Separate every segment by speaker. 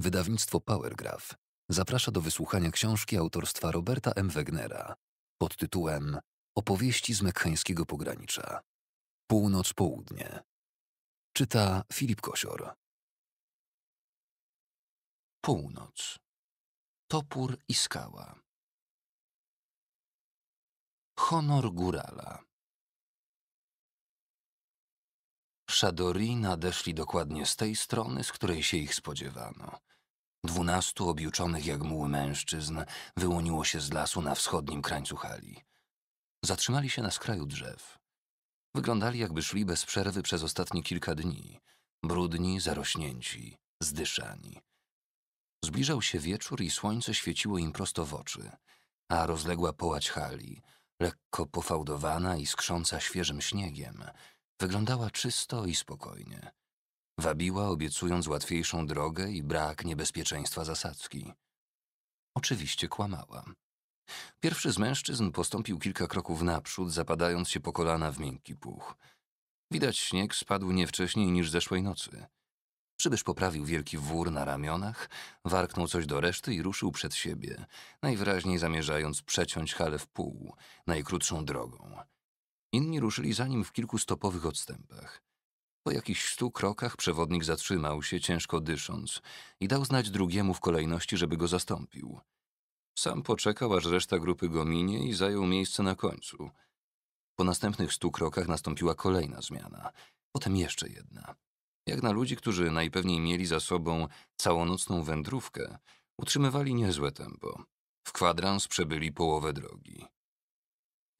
Speaker 1: Wydawnictwo Powergraph zaprasza do wysłuchania książki autorstwa Roberta M. Wegnera pod tytułem Opowieści z mekchańskiego pogranicza. Północ-południe. Czyta Filip Kosior. Północ. Topór i skała. Honor górala. Szadori nadeszli dokładnie z tej strony, z której się ich spodziewano. Dwunastu objuczonych jak muły mężczyzn wyłoniło się z lasu na wschodnim krańcu hali. Zatrzymali się na skraju drzew. Wyglądali jakby szli bez przerwy przez ostatnie kilka dni, brudni, zarośnięci, zdyszani. Zbliżał się wieczór i słońce świeciło im prosto w oczy, a rozległa połać hali, lekko pofałdowana i skrząca świeżym śniegiem – Wyglądała czysto i spokojnie. Wabiła, obiecując łatwiejszą drogę i brak niebezpieczeństwa zasadzki. Oczywiście kłamała. Pierwszy z mężczyzn postąpił kilka kroków naprzód, zapadając się po kolana w miękki puch. Widać śnieg spadł nie wcześniej niż zeszłej nocy. Przybysz poprawił wielki wór na ramionach, warknął coś do reszty i ruszył przed siebie, najwyraźniej zamierzając przeciąć halę w pół, najkrótszą drogą. Inni ruszyli za nim w kilkustopowych odstępach. Po jakichś stu krokach przewodnik zatrzymał się, ciężko dysząc, i dał znać drugiemu w kolejności, żeby go zastąpił. Sam poczekał, aż reszta grupy go minie i zajął miejsce na końcu. Po następnych stu krokach nastąpiła kolejna zmiana, potem jeszcze jedna. Jak na ludzi, którzy najpewniej mieli za sobą całonocną wędrówkę, utrzymywali niezłe tempo. W kwadrans przebyli połowę drogi.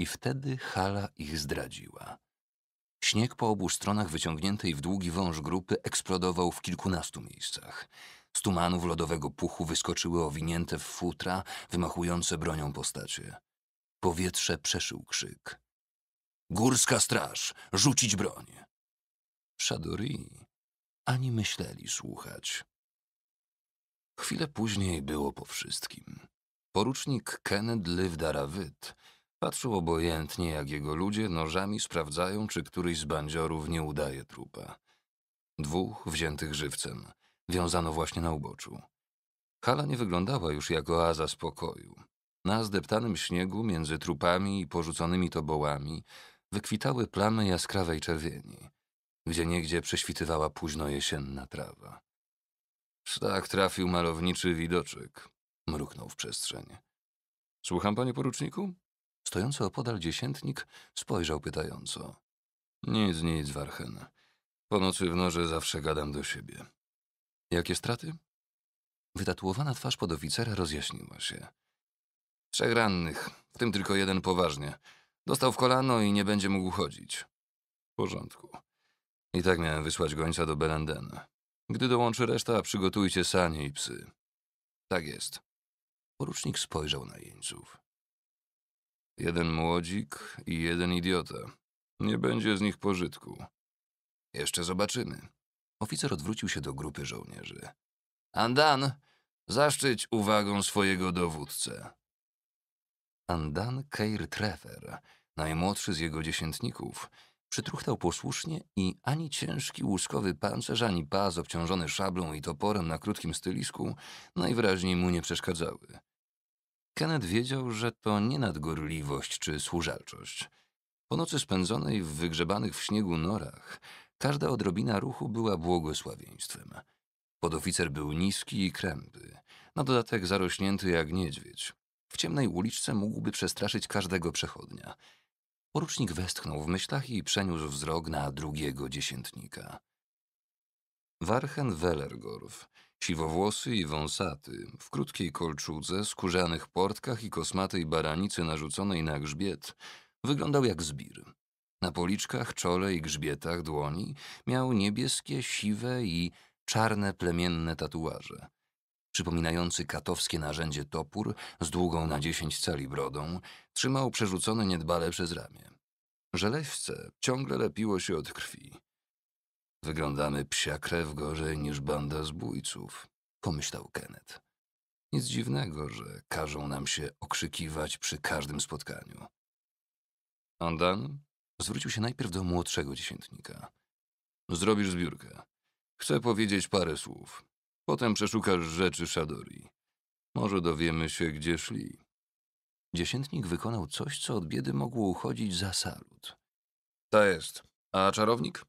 Speaker 1: I wtedy hala ich zdradziła. Śnieg po obu stronach wyciągniętej w długi wąż grupy eksplodował w kilkunastu miejscach. Z tumanów lodowego puchu wyskoczyły owinięte w futra, wymachujące bronią postacie. Powietrze przeszył krzyk. Górska straż! Rzucić broń! Shadori ani myśleli słuchać. Chwilę później było po wszystkim. Porucznik Kenneth Livdarawyt Patrzył obojętnie, jak jego ludzie nożami sprawdzają, czy któryś z bandziorów nie udaje trupa. Dwóch wziętych żywcem wiązano właśnie na uboczu. Hala nie wyglądała już jak oaza spokoju. Na zdeptanym śniegu między trupami i porzuconymi tobołami wykwitały plamy jaskrawej czerwieni, gdzie niegdzie prześwitywała późno jesienna trawa. tak trafił malowniczy widoczek, mruknął w przestrzeń. Słucham, panie poruczniku? Stojący opodal dziesiętnik spojrzał pytająco. Nic, nic, Warchen. Po nocy w noże zawsze gadam do siebie. Jakie straty? Wytatuowana twarz podoficera rozjaśniła się. Trzech rannych, w tym tylko jeden poważnie. Dostał w kolano i nie będzie mógł chodzić. W porządku. I tak miałem wysłać gońca do Belendena. Gdy dołączy reszta, przygotujcie sanie i psy. Tak jest. Porucznik spojrzał na jeńców. Jeden młodzik i jeden idiota. Nie będzie z nich pożytku. Jeszcze zobaczymy. Oficer odwrócił się do grupy żołnierzy. Andan, zaszczyć uwagą swojego dowódcę. Andan Keir Treffer, najmłodszy z jego dziesiętników, przytruchtał posłusznie i ani ciężki łuskowy pancerz, ani pas obciążony szablą i toporem na krótkim stylisku najwyraźniej mu nie przeszkadzały. Kenneth wiedział, że to nie nadgorliwość czy służalczość. Po nocy spędzonej w wygrzebanych w śniegu norach, każda odrobina ruchu była błogosławieństwem. Podoficer był niski i krępy, na dodatek zarośnięty jak niedźwiedź. W ciemnej uliczce mógłby przestraszyć każdego przechodnia. Porucznik westchnął w myślach i przeniósł wzrok na drugiego dziesiętnika. Warchen Wellergorf Siwowłosy i wąsaty, w krótkiej kolczudze, skórzanych portkach i kosmatej baranicy narzuconej na grzbiet, wyglądał jak zbir. Na policzkach, czole i grzbietach dłoni miał niebieskie, siwe i czarne plemienne tatuaże. Przypominający katowskie narzędzie topór z długą na dziesięć cali brodą, trzymał przerzucone niedbale przez ramię. Żeleźce ciągle lepiło się od krwi. Wyglądamy psia w gorzej niż banda zbójców, pomyślał Kenneth. Nic dziwnego, że każą nam się okrzykiwać przy każdym spotkaniu. Andan zwrócił się najpierw do młodszego dziesiętnika. Zrobisz zbiórkę. Chcę powiedzieć parę słów. Potem przeszukasz rzeczy Szadori. Może dowiemy się, gdzie szli. Dziesiętnik wykonał coś, co od biedy mogło uchodzić za salut. To jest. A czarownik?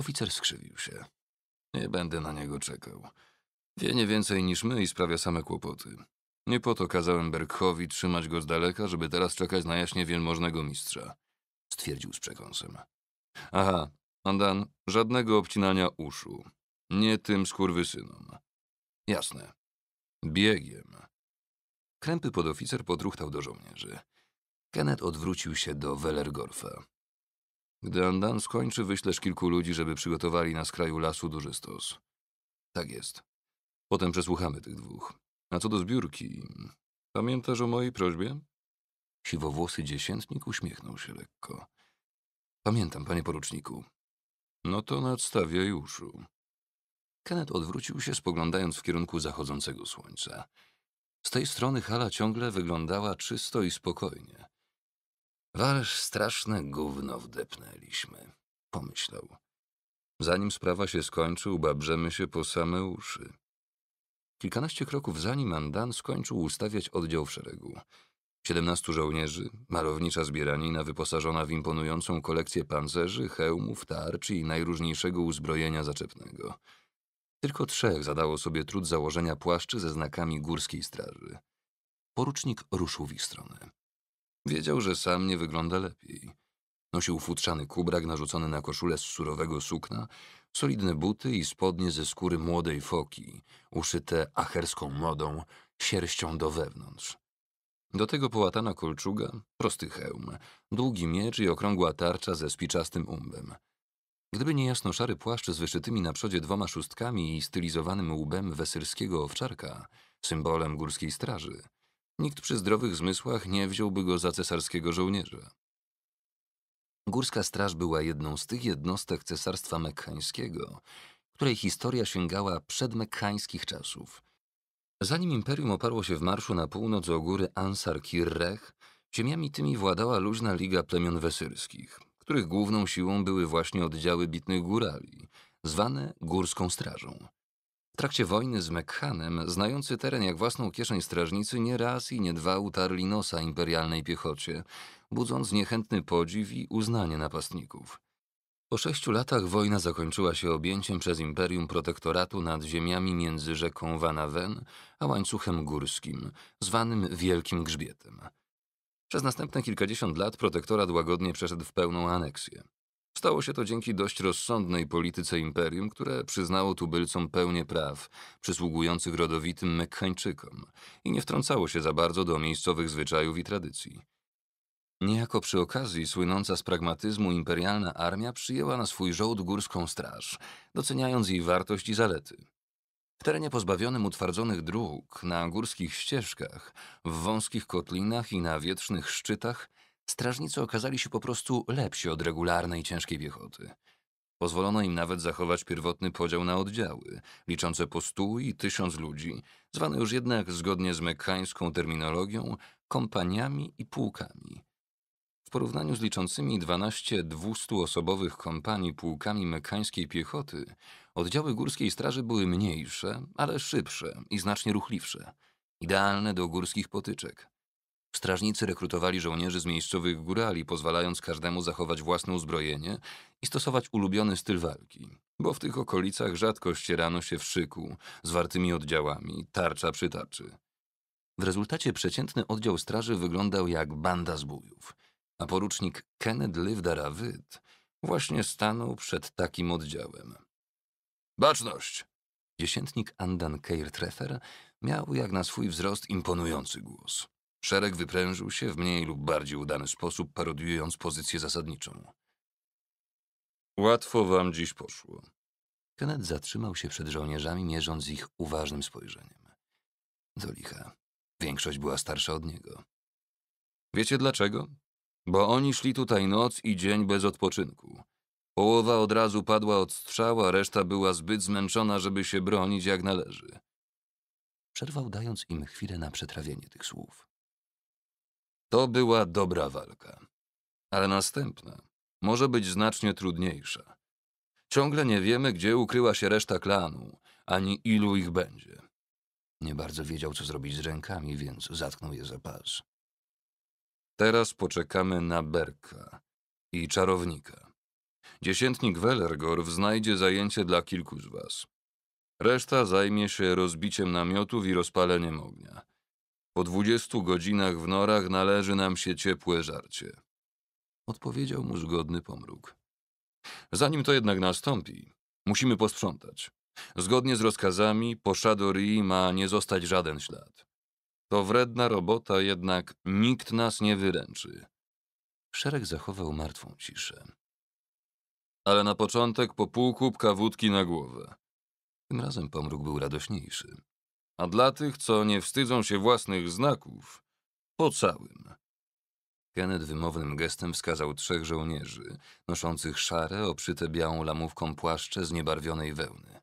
Speaker 1: Oficer skrzywił się. Nie będę na niego czekał. Wie nie więcej niż my i sprawia same kłopoty. Nie po to kazałem Berghowi trzymać go z daleka, żeby teraz czekać na jaśnie wielmożnego mistrza. Stwierdził z przekąsem. Aha, Andan, żadnego obcinania uszu. Nie tym skurwysynom. Jasne. Biegiem. Krępy podoficer podruchtał do żołnierzy. Kenneth odwrócił się do Wellergorfa. Gdy Andan skończy, wyślesz kilku ludzi, żeby przygotowali na skraju lasu duży stos. Tak jest. Potem przesłuchamy tych dwóch. A co do zbiórki, pamiętasz o mojej prośbie? Siwowłosy dziesiętnik uśmiechnął się lekko. Pamiętam, panie poruczniku. No to nadstawiaj uszu. Kenneth odwrócił się, spoglądając w kierunku zachodzącego słońca. Z tej strony hala ciągle wyglądała czysto i spokojnie. Wależ straszne gówno wdepnęliśmy, pomyślał. Zanim sprawa się skończy, ubabrzemy się po same uszy. Kilkanaście kroków zanim Andan skończył ustawiać oddział w szeregu. Siedemnastu żołnierzy, malownicza zbieranina wyposażona w imponującą kolekcję pancerzy, hełmów, tarczy i najróżniejszego uzbrojenia zaczepnego. Tylko trzech zadało sobie trud założenia płaszczy ze znakami górskiej straży. Porucznik ruszył w ich stronę. Wiedział, że sam nie wygląda lepiej. Nosił futrzany kubrak narzucony na koszulę z surowego sukna, solidne buty i spodnie ze skóry młodej foki, uszyte acherską modą, sierścią do wewnątrz. Do tego połatana kolczuga, prosty hełm, długi miecz i okrągła tarcza ze spiczastym umbem. Gdyby nie jasno-szary płaszcz z wyszytymi na przodzie dwoma szóstkami i stylizowanym łbem wesyrskiego owczarka, symbolem górskiej straży, Nikt przy zdrowych zmysłach nie wziąłby go za cesarskiego żołnierza. Górska Straż była jedną z tych jednostek cesarstwa mekkańskiego, której historia sięgała mekkańskich czasów. Zanim imperium oparło się w marszu na północ o góry Ansar Kirrech, ziemiami tymi władała luźna liga plemion wesyrskich, których główną siłą były właśnie oddziały bitnych górali, zwane Górską Strażą trakcie wojny z Mekhanem, znający teren jak własną kieszeń strażnicy, nie raz i nie dwa utarli nosa imperialnej piechocie, budząc niechętny podziw i uznanie napastników. Po sześciu latach wojna zakończyła się objęciem przez imperium protektoratu nad ziemiami między rzeką Vanaven a łańcuchem górskim, zwanym Wielkim Grzbietem. Przez następne kilkadziesiąt lat protektorat łagodnie przeszedł w pełną aneksję. Stało się to dzięki dość rozsądnej polityce imperium, które przyznało tubylcom pełnię praw przysługujących rodowitym Mekhańczykom i nie wtrącało się za bardzo do miejscowych zwyczajów i tradycji. Niejako przy okazji słynąca z pragmatyzmu imperialna armia przyjęła na swój żołd górską straż, doceniając jej wartość i zalety. W terenie pozbawionym utwardzonych dróg, na górskich ścieżkach, w wąskich kotlinach i na wietrznych szczytach strażnicy okazali się po prostu lepsi od regularnej ciężkiej piechoty. Pozwolono im nawet zachować pierwotny podział na oddziały, liczące po stu i tysiąc ludzi, zwane już jednak zgodnie z mekańską terminologią kompaniami i pułkami. W porównaniu z liczącymi 12 dwustuosobowych osobowych kompanii pułkami mekańskiej piechoty, oddziały górskiej straży były mniejsze, ale szybsze i znacznie ruchliwsze, idealne do górskich potyczek. Strażnicy rekrutowali żołnierzy z miejscowych górali, pozwalając każdemu zachować własne uzbrojenie i stosować ulubiony styl walki, bo w tych okolicach rzadko ścierano się w szyku, zwartymi oddziałami, tarcza przy tarczy. W rezultacie przeciętny oddział straży wyglądał jak banda zbójów, a porucznik Kenneth Lywdarawyt właśnie stanął przed takim oddziałem. Baczność! Dziesiętnik Andan Keirtrefer miał jak na swój wzrost imponujący głos. Szereg wyprężył się w mniej lub bardziej udany sposób, parodiując pozycję zasadniczą. Łatwo wam dziś poszło. Kenneth zatrzymał się przed żołnierzami, mierząc ich uważnym spojrzeniem. Do licha. Większość była starsza od niego. Wiecie dlaczego? Bo oni szli tutaj noc i dzień bez odpoczynku. Połowa od razu padła od strzała, reszta była zbyt zmęczona, żeby się bronić jak należy. Przerwał, dając im chwilę na przetrawienie tych słów. To była dobra walka. Ale następna może być znacznie trudniejsza. Ciągle nie wiemy, gdzie ukryła się reszta klanu, ani ilu ich będzie. Nie bardzo wiedział, co zrobić z rękami, więc zatknął je za pas. Teraz poczekamy na Berka i czarownika. Dziesiętnik Wellergorf znajdzie zajęcie dla kilku z was. Reszta zajmie się rozbiciem namiotów i rozpaleniem ognia. Po dwudziestu godzinach w norach należy nam się ciepłe żarcie. Odpowiedział mu zgodny pomruk. Zanim to jednak nastąpi, musimy posprzątać. Zgodnie z rozkazami, po Shadorii ma nie zostać żaden ślad. To wredna robota, jednak nikt nas nie wyręczy. Szereg zachował martwą ciszę. Ale na początek po pół kubka wódki na głowę. Tym razem pomruk był radośniejszy a dla tych, co nie wstydzą się własnych znaków, po całym. Kenneth wymownym gestem wskazał trzech żołnierzy, noszących szare, oprzyte białą lamówką płaszcze z niebarwionej wełny.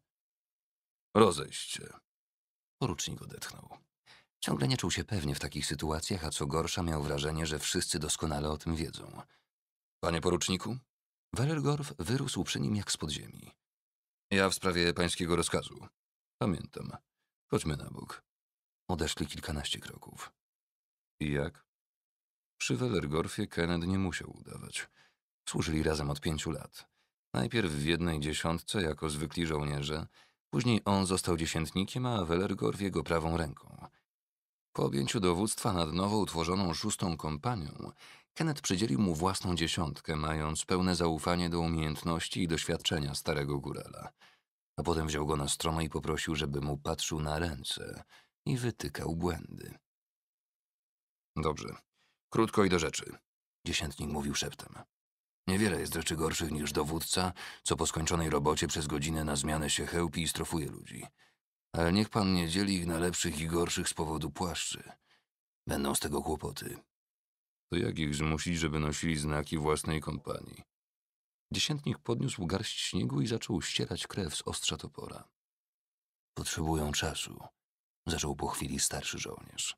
Speaker 1: Rozejście. Porucznik odetchnął. Ciągle nie czuł się pewnie w takich sytuacjach, a co gorsza miał wrażenie, że wszyscy doskonale o tym wiedzą. Panie poruczniku? Wellergorf wyrósł przy nim jak z podziemi. Ja w sprawie pańskiego rozkazu. Pamiętam. Chodźmy na bok. Odeszli kilkanaście kroków. I jak? Przy Wellergorfie Kenned nie musiał udawać. Służyli razem od pięciu lat. Najpierw w jednej dziesiątce jako zwykli żołnierze, później on został dziesiętnikiem, a Wellergorf jego prawą ręką. Po objęciu dowództwa nad nowo utworzoną szóstą kompanią, Kenneth przydzielił mu własną dziesiątkę, mając pełne zaufanie do umiejętności i doświadczenia starego górala a potem wziął go na stronę i poprosił, żeby mu patrzył na ręce i wytykał błędy. Dobrze. Krótko i do rzeczy. Dziesiętnik mówił szeptem. Niewiele jest rzeczy gorszych niż dowódca, co po skończonej robocie przez godzinę na zmianę się chełpi i strofuje ludzi. Ale niech pan nie dzieli ich na lepszych i gorszych z powodu płaszczy. Będą z tego kłopoty. To jak ich zmusić, żeby nosili znaki własnej kompanii? Dziesiętnik podniósł garść śniegu i zaczął ścierać krew z ostrza topora. Potrzebują czasu, zaczął po chwili starszy żołnierz.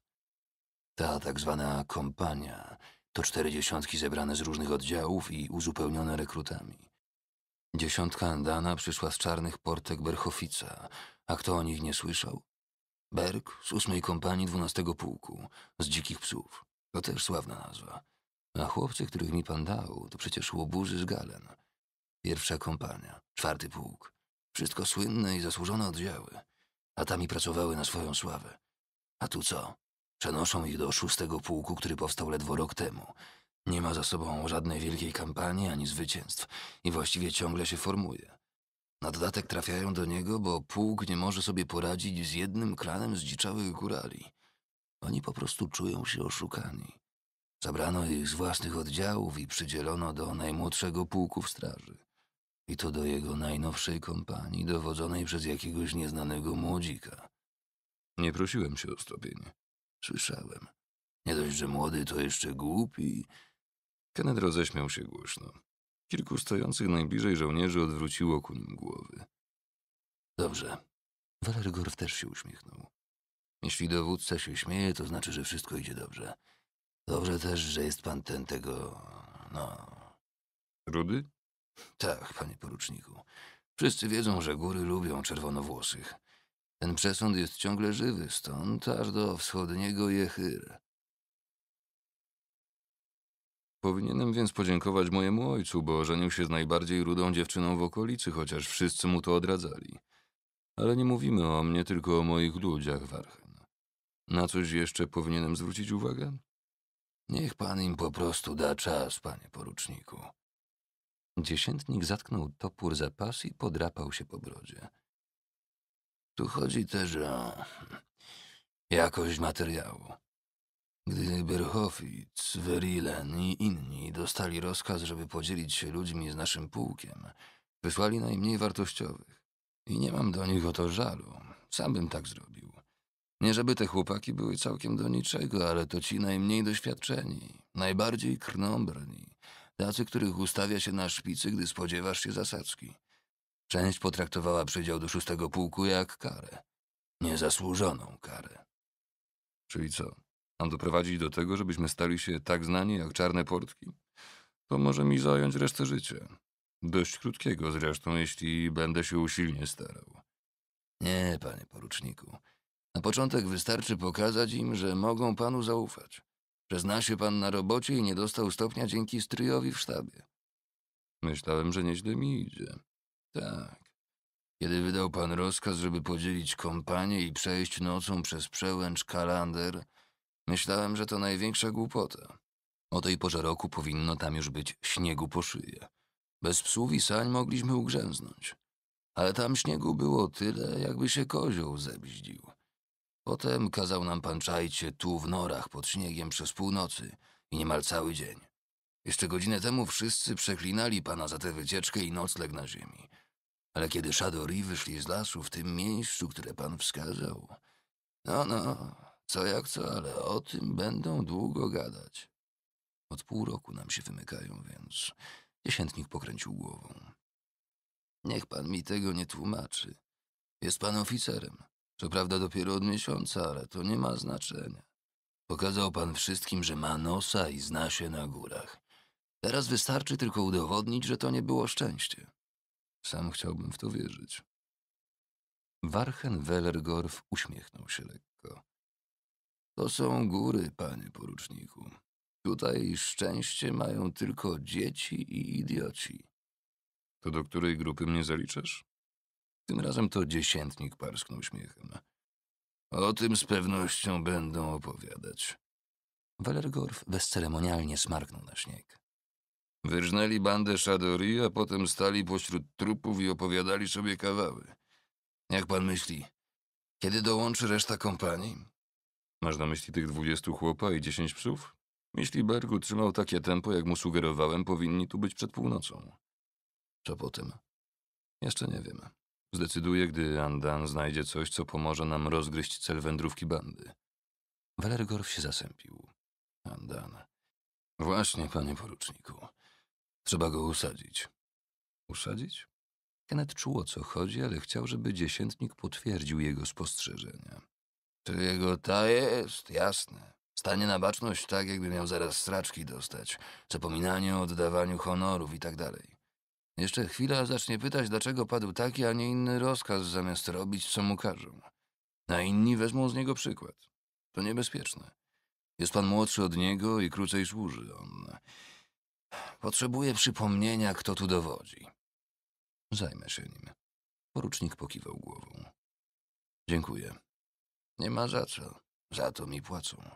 Speaker 1: Ta tak zwana kompania to cztery dziesiątki zebrane z różnych oddziałów i uzupełnione rekrutami. Dziesiątka Andana przyszła z czarnych portek Berchofica, a kto o nich nie słyszał? Berg z ósmej kompanii dwunastego pułku, z dzikich psów. To też sławna nazwa. A chłopcy, których mi pan dał, to przecież łoburzy z galen. Pierwsza kompania, czwarty pułk. Wszystko słynne i zasłużone oddziały. A i pracowały na swoją sławę. A tu co? Przenoszą ich do szóstego pułku, który powstał ledwo rok temu. Nie ma za sobą żadnej wielkiej kampanii ani zwycięstw i właściwie ciągle się formuje. Na dodatek trafiają do niego, bo pułk nie może sobie poradzić z jednym kranem zdziczałych górali. Oni po prostu czują się oszukani. Zabrano ich z własnych oddziałów i przydzielono do najmłodszego pułku w straży. I to do jego najnowszej kompanii, dowodzonej przez jakiegoś nieznanego młodzika. Nie prosiłem się o stopień. Słyszałem. Nie dość, że młody, to jeszcze głupi. Kenneth roześmiał się głośno. Kilku stojących najbliżej żołnierzy odwróciło ku nim głowy. Dobrze. Valergorf też się uśmiechnął. Jeśli dowódca się śmieje, to znaczy, że wszystko idzie dobrze. Dobrze też, że jest pan ten tego... no... Rudy? Tak, panie poruczniku. Wszyscy wiedzą, że góry lubią czerwonowłosych. Ten przesąd jest ciągle żywy, stąd aż do wschodniego Jechyr. Powinienem więc podziękować mojemu ojcu, bo żenił się z najbardziej rudą dziewczyną w okolicy, chociaż wszyscy mu to odradzali. Ale nie mówimy o mnie, tylko o moich ludziach, Warchen. Na coś jeszcze powinienem zwrócić uwagę? Niech pan im po prostu da czas, panie poruczniku. Dziesiętnik zatknął topór za pas i podrapał się po brodzie. Tu chodzi też o jakość materiału. Gdy Berhofic, Verilen i inni dostali rozkaz, żeby podzielić się ludźmi z naszym pułkiem, wysłali najmniej wartościowych. I nie mam do nich o to żalu. Sam bym tak zrobił. Nie żeby te chłopaki były całkiem do niczego, ale to ci najmniej doświadczeni, najbardziej krnąbrni, tacy, których ustawia się na szpicy, gdy spodziewasz się zasadzki. Część potraktowała przydział do szóstego pułku jak karę. Niezasłużoną karę. Czyli co? Mam doprowadzić do tego, żebyśmy stali się tak znani jak czarne portki? To może mi zająć resztę życia. Dość krótkiego zresztą, jeśli będę się usilnie starał. Nie, panie poruczniku. Na początek wystarczy pokazać im, że mogą panu zaufać, że zna się pan na robocie i nie dostał stopnia dzięki stryjowi w sztabie. Myślałem, że nieźle mi idzie. Tak. Kiedy wydał pan rozkaz, żeby podzielić kompanię i przejść nocą przez przełęcz Kalander, myślałem, że to największa głupota. O tej porze roku powinno tam już być śniegu po szyję. Bez psów i sań mogliśmy ugrzęznąć. Ale tam śniegu było tyle, jakby się kozioł zebździł. Potem kazał nam pan czajcie tu w norach pod śniegiem przez północy i niemal cały dzień. Jeszcze godzinę temu wszyscy przeklinali pana za tę wycieczkę i nocleg na ziemi. Ale kiedy Shadori wyszli z lasu w tym miejscu, które pan wskazał... No, no, co jak co, ale o tym będą długo gadać. Od pół roku nam się wymykają, więc... Dziesiętnik pokręcił głową. Niech pan mi tego nie tłumaczy. Jest pan oficerem. Co prawda dopiero od miesiąca, ale to nie ma znaczenia. Pokazał pan wszystkim, że ma nosa i zna się na górach. Teraz wystarczy tylko udowodnić, że to nie było szczęście. Sam chciałbym w to wierzyć. Warchen Wellergorf uśmiechnął się lekko. To są góry, panie poruczniku. Tutaj szczęście mają tylko dzieci i idioci. To do której grupy mnie zaliczasz? Tym razem to dziesiętnik parsknął śmiechem. O tym z pewnością będą opowiadać. Walergorf bezceremonialnie smarknął na śnieg. Wyrżnęli bandę Shadori, a potem stali pośród trupów i opowiadali sobie kawały. Jak pan myśli, kiedy dołączy reszta kompanii? Masz na myśli tych dwudziestu chłopa i dziesięć psów? Jeśli Berg utrzymał takie tempo, jak mu sugerowałem, powinni tu być przed północą. Co potem? Jeszcze nie wiemy Zdecyduję, gdy Andan znajdzie coś, co pomoże nam rozgryźć cel wędrówki bandy. Valergor się zasępił. Andan. Właśnie, panie poruczniku. Trzeba go usadzić. Usadzić? Kenneth czuł o co chodzi, ale chciał, żeby dziesiętnik potwierdził jego spostrzeżenia. Czy jego ta jest? Jasne. Stanie na baczność tak, jakby miał zaraz straczki dostać. Zapominanie o oddawaniu honorów i tak dalej. Jeszcze chwila zacznie pytać, dlaczego padł taki, a nie inny rozkaz, zamiast robić, co mu każą. A inni wezmą z niego przykład. To niebezpieczne. Jest pan młodszy od niego i krócej służy on. Potrzebuje przypomnienia, kto tu dowodzi. Zajmę się nim. Porucznik pokiwał głową. Dziękuję. Nie ma za co. Za to mi płacą.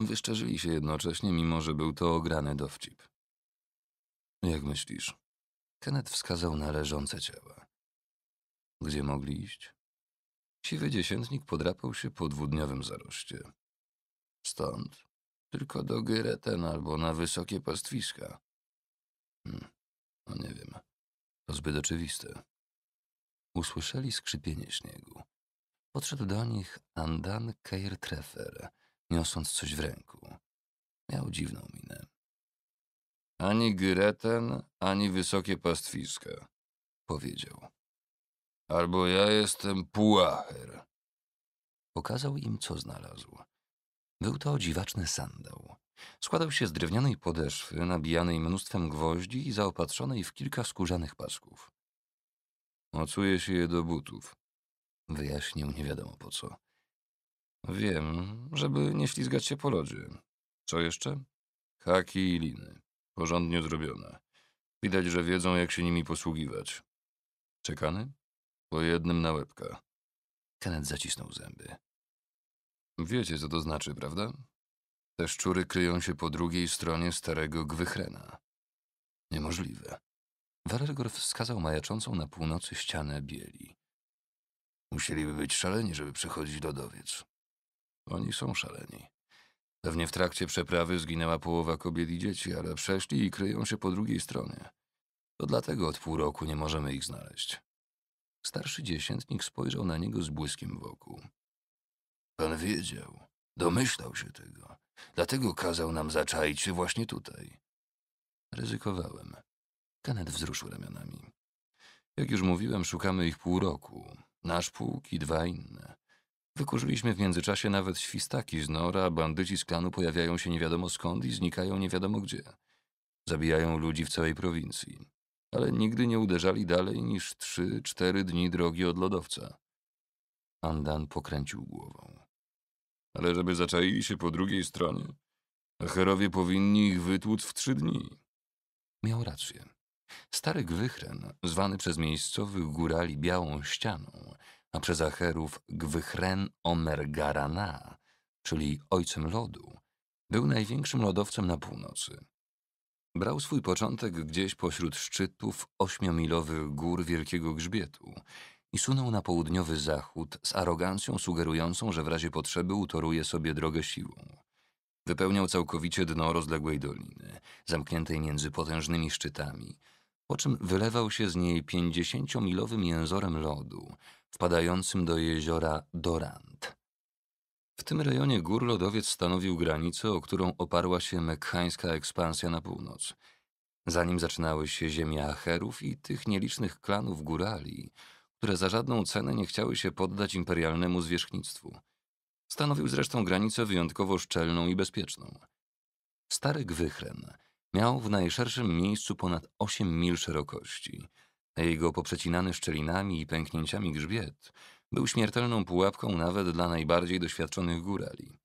Speaker 1: Wyszczerzyli się jednocześnie, mimo że był to ograny dowcip. Jak myślisz? Kenneth wskazał na leżące ciała. Gdzie mogli iść? Siwy dziesiętnik podrapał się po dwudniowym zaroście. Stąd. Tylko do Gyreten albo na wysokie pastwiska. Hmm. No nie wiem. To zbyt oczywiste. Usłyszeli skrzypienie śniegu. Podszedł do nich Andan Treffer, niosąc coś w ręku. Miał dziwną minę. Ani Gyreten, ani wysokie pastwiska, powiedział. Albo ja jestem puacher. Pokazał im, co znalazł. Był to dziwaczny sandał. Składał się z drewnianej podeszwy, nabijanej mnóstwem gwoździ i zaopatrzonej w kilka skórzanych pasków. Mocuje się je do butów. Wyjaśnił nie wiadomo po co. Wiem, żeby nie ślizgać się po lodzie. Co jeszcze? Haki i liny. Porządnie zrobione. Widać, że wiedzą, jak się nimi posługiwać. Czekany? Po jednym na łebka. Kenneth zacisnął zęby. Wiecie, co to znaczy, prawda? Te szczury kryją się po drugiej stronie starego gwychrena. Niemożliwe. Walergor wskazał majaczącą na północy ścianę bieli. Musieliby być szaleni, żeby przechodzić lodowiec. Oni są szaleni. Pewnie w trakcie przeprawy zginęła połowa kobiet i dzieci, ale przeszli i kryją się po drugiej stronie. To dlatego od pół roku nie możemy ich znaleźć. Starszy dziesiętnik spojrzał na niego z błyskiem wokół. Pan wiedział, domyślał się tego, dlatego kazał nam zaczaić się właśnie tutaj. Ryzykowałem. Kanet wzruszył ramionami. Jak już mówiłem, szukamy ich pół roku. Nasz pułk i dwa inne. Wykurzyliśmy w międzyczasie nawet świstaki z nora, bandyci z klanu pojawiają się nie wiadomo skąd i znikają nie wiadomo gdzie. Zabijają ludzi w całej prowincji. Ale nigdy nie uderzali dalej niż 3-4 dni drogi od lodowca. Andan pokręcił głową. Ale żeby zaczaili się po drugiej stronie, Acherowie powinni ich wytłuc w trzy dni. Miał rację. Stary Gwychren, zwany przez miejscowych górali Białą Ścianą, a przez Acherów Gwichren Omer Garana, czyli ojcem lodu, był największym lodowcem na północy. Brał swój początek gdzieś pośród szczytów ośmiomilowych gór Wielkiego Grzbietu i sunął na południowy zachód z arogancją sugerującą, że w razie potrzeby utoruje sobie drogę siłą. Wypełniał całkowicie dno rozległej doliny, zamkniętej między potężnymi szczytami, po czym wylewał się z niej pięćdziesięciomilowym jęzorem lodu, wpadającym do jeziora Dorant. W tym rejonie gór lodowiec stanowił granicę, o którą oparła się mekkańska ekspansja na północ. Zanim zaczynały się ziemie Acherów i tych nielicznych klanów górali, które za żadną cenę nie chciały się poddać imperialnemu zwierzchnictwu. Stanowił zresztą granicę wyjątkowo szczelną i bezpieczną. Stary Gwychren miał w najszerszym miejscu ponad 8 mil szerokości – jego poprzecinany szczelinami i pęknięciami grzbiet był śmiertelną pułapką nawet dla najbardziej doświadczonych górali.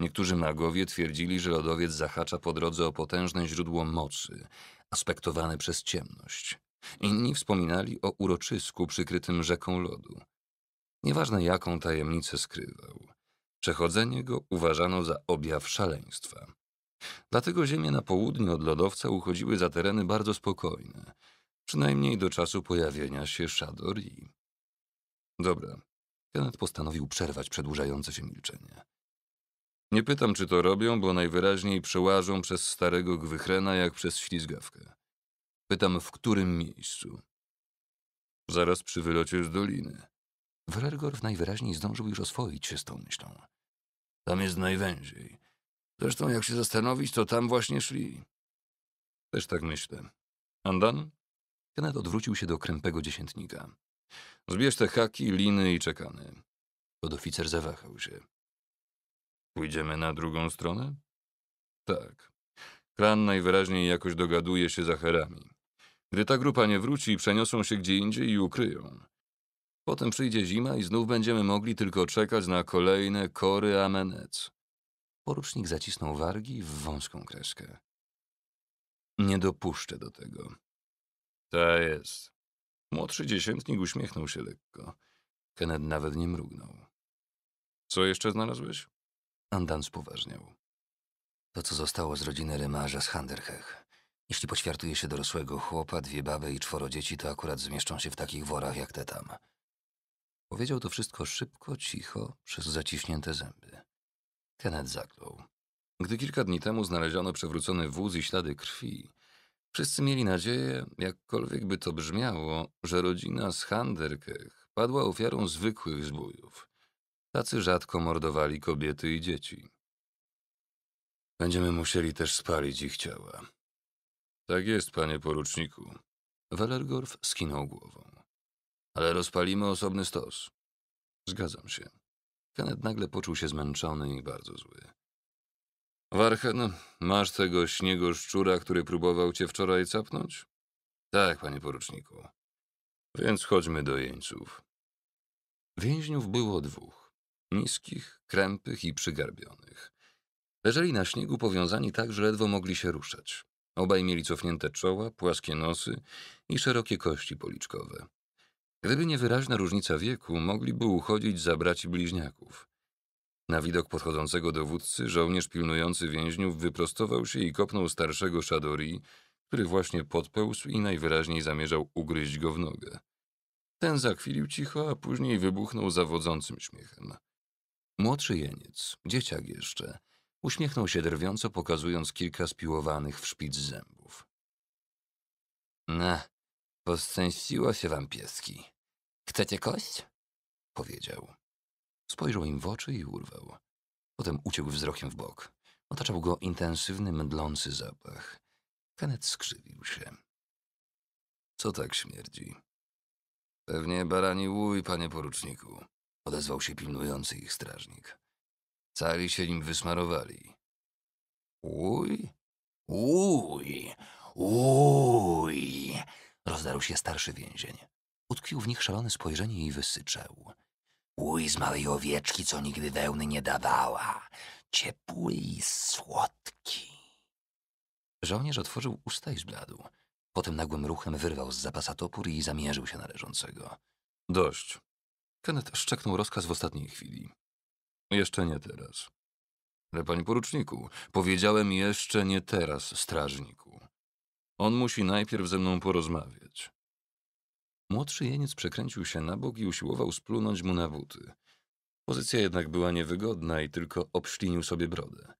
Speaker 1: Niektórzy magowie twierdzili, że lodowiec zahacza po drodze o potężne źródło mocy, aspektowane przez ciemność. Inni wspominali o uroczysku przykrytym rzeką lodu. Nieważne jaką tajemnicę skrywał, przechodzenie go uważano za objaw szaleństwa. Dlatego ziemie na południu od lodowca uchodziły za tereny bardzo spokojne, Przynajmniej do czasu pojawienia się Shadori. Dobra. Kenneth postanowił przerwać przedłużające się milczenie. Nie pytam, czy to robią, bo najwyraźniej przełażą przez starego gwychrena jak przez ślizgawkę. Pytam, w którym miejscu? Zaraz przy wylocie z doliny. Wrelgorf najwyraźniej zdążył już oswoić się z tą myślą. Tam jest najwęziej. Zresztą, jak się zastanowić, to tam właśnie szli. Też tak myślę. Andan? Kenneth odwrócił się do krępego dziesiętnika. Zbierz te haki, liny i czekany. Podoficer zawahał się. Pójdziemy na drugą stronę? Tak. Kran najwyraźniej jakoś dogaduje się za herami. Gdy ta grupa nie wróci, przeniosą się gdzie indziej i ukryją. Potem przyjdzie zima i znów będziemy mogli tylko czekać na kolejne kory amenec. Porucznik zacisnął wargi w wąską kreskę. Nie dopuszczę do tego. To jest. Młodszy dziesiętnik uśmiechnął się lekko. Kenneth nawet nie mrugnął. Co jeszcze znalazłeś? Andan spoważniał. To, co zostało z rodziny Rymarza z Handerhech. Jeśli poświartuje się dorosłego chłopa, dwie baby i czworo dzieci, to akurat zmieszczą się w takich worach jak te tam. Powiedział to wszystko szybko, cicho, przez zaciśnięte zęby. Kenneth zaklął. Gdy kilka dni temu znaleziono przewrócony wóz i ślady krwi, Wszyscy mieli nadzieję, jakkolwiek by to brzmiało, że rodzina z Handerkech padła ofiarą zwykłych zbójów. Tacy rzadko mordowali kobiety i dzieci. Będziemy musieli też spalić ich ciała. Tak jest, panie poruczniku. Wellergorf skinął głową. Ale rozpalimy osobny stos. Zgadzam się. Kenneth nagle poczuł się zmęczony i bardzo zły. Warchen, masz tego śniego szczura, który próbował cię wczoraj capnąć? Tak, panie poruczniku. Więc chodźmy do jeńców. Więźniów było dwóch. Niskich, krępych i przygarbionych. Leżeli na śniegu powiązani tak, że ledwo mogli się ruszać. Obaj mieli cofnięte czoła, płaskie nosy i szerokie kości policzkowe. Gdyby nie wyraźna różnica wieku, mogliby uchodzić za braci bliźniaków. Na widok podchodzącego dowódcy żołnierz pilnujący więźniów wyprostował się i kopnął starszego Shadori, który właśnie podpełzł i najwyraźniej zamierzał ugryźć go w nogę. Ten zachwilił cicho, a później wybuchnął zawodzącym śmiechem. Młodszy jeniec, dzieciak jeszcze, uśmiechnął się drwiąco, pokazując kilka spiłowanych w szpic zębów. Na, poszczęściło się wam pieski. Chcecie kość? powiedział. Spojrzał im w oczy i urwał. Potem uciekł wzrokiem w bok. Otaczał go intensywny, mdlący zapach. Kenneth skrzywił się. Co tak śmierdzi? Pewnie barani łój, panie poruczniku, odezwał się pilnujący ich strażnik. Cali się nim wysmarowali. Łój? Łój! Łój! Rozdarł się starszy więzień. Utkwił w nich szalone spojrzenie i wysyczał. Uj z małej owieczki, co nigdy wełny nie dawała. Ciepły i słodki. Żołnierz otworzył usta i zbladł. Potem nagłym ruchem wyrwał z zapasa topór i zamierzył się na leżącego. Dość. Kenneth szczeknął rozkaz w ostatniej chwili. Jeszcze nie teraz. Ale panie poruczniku, powiedziałem jeszcze nie teraz, strażniku. On musi najpierw ze mną porozmawiać. Młodszy jeniec przekręcił się na bok i usiłował splunąć mu na buty. Pozycja jednak była niewygodna i tylko obślinił sobie brodę.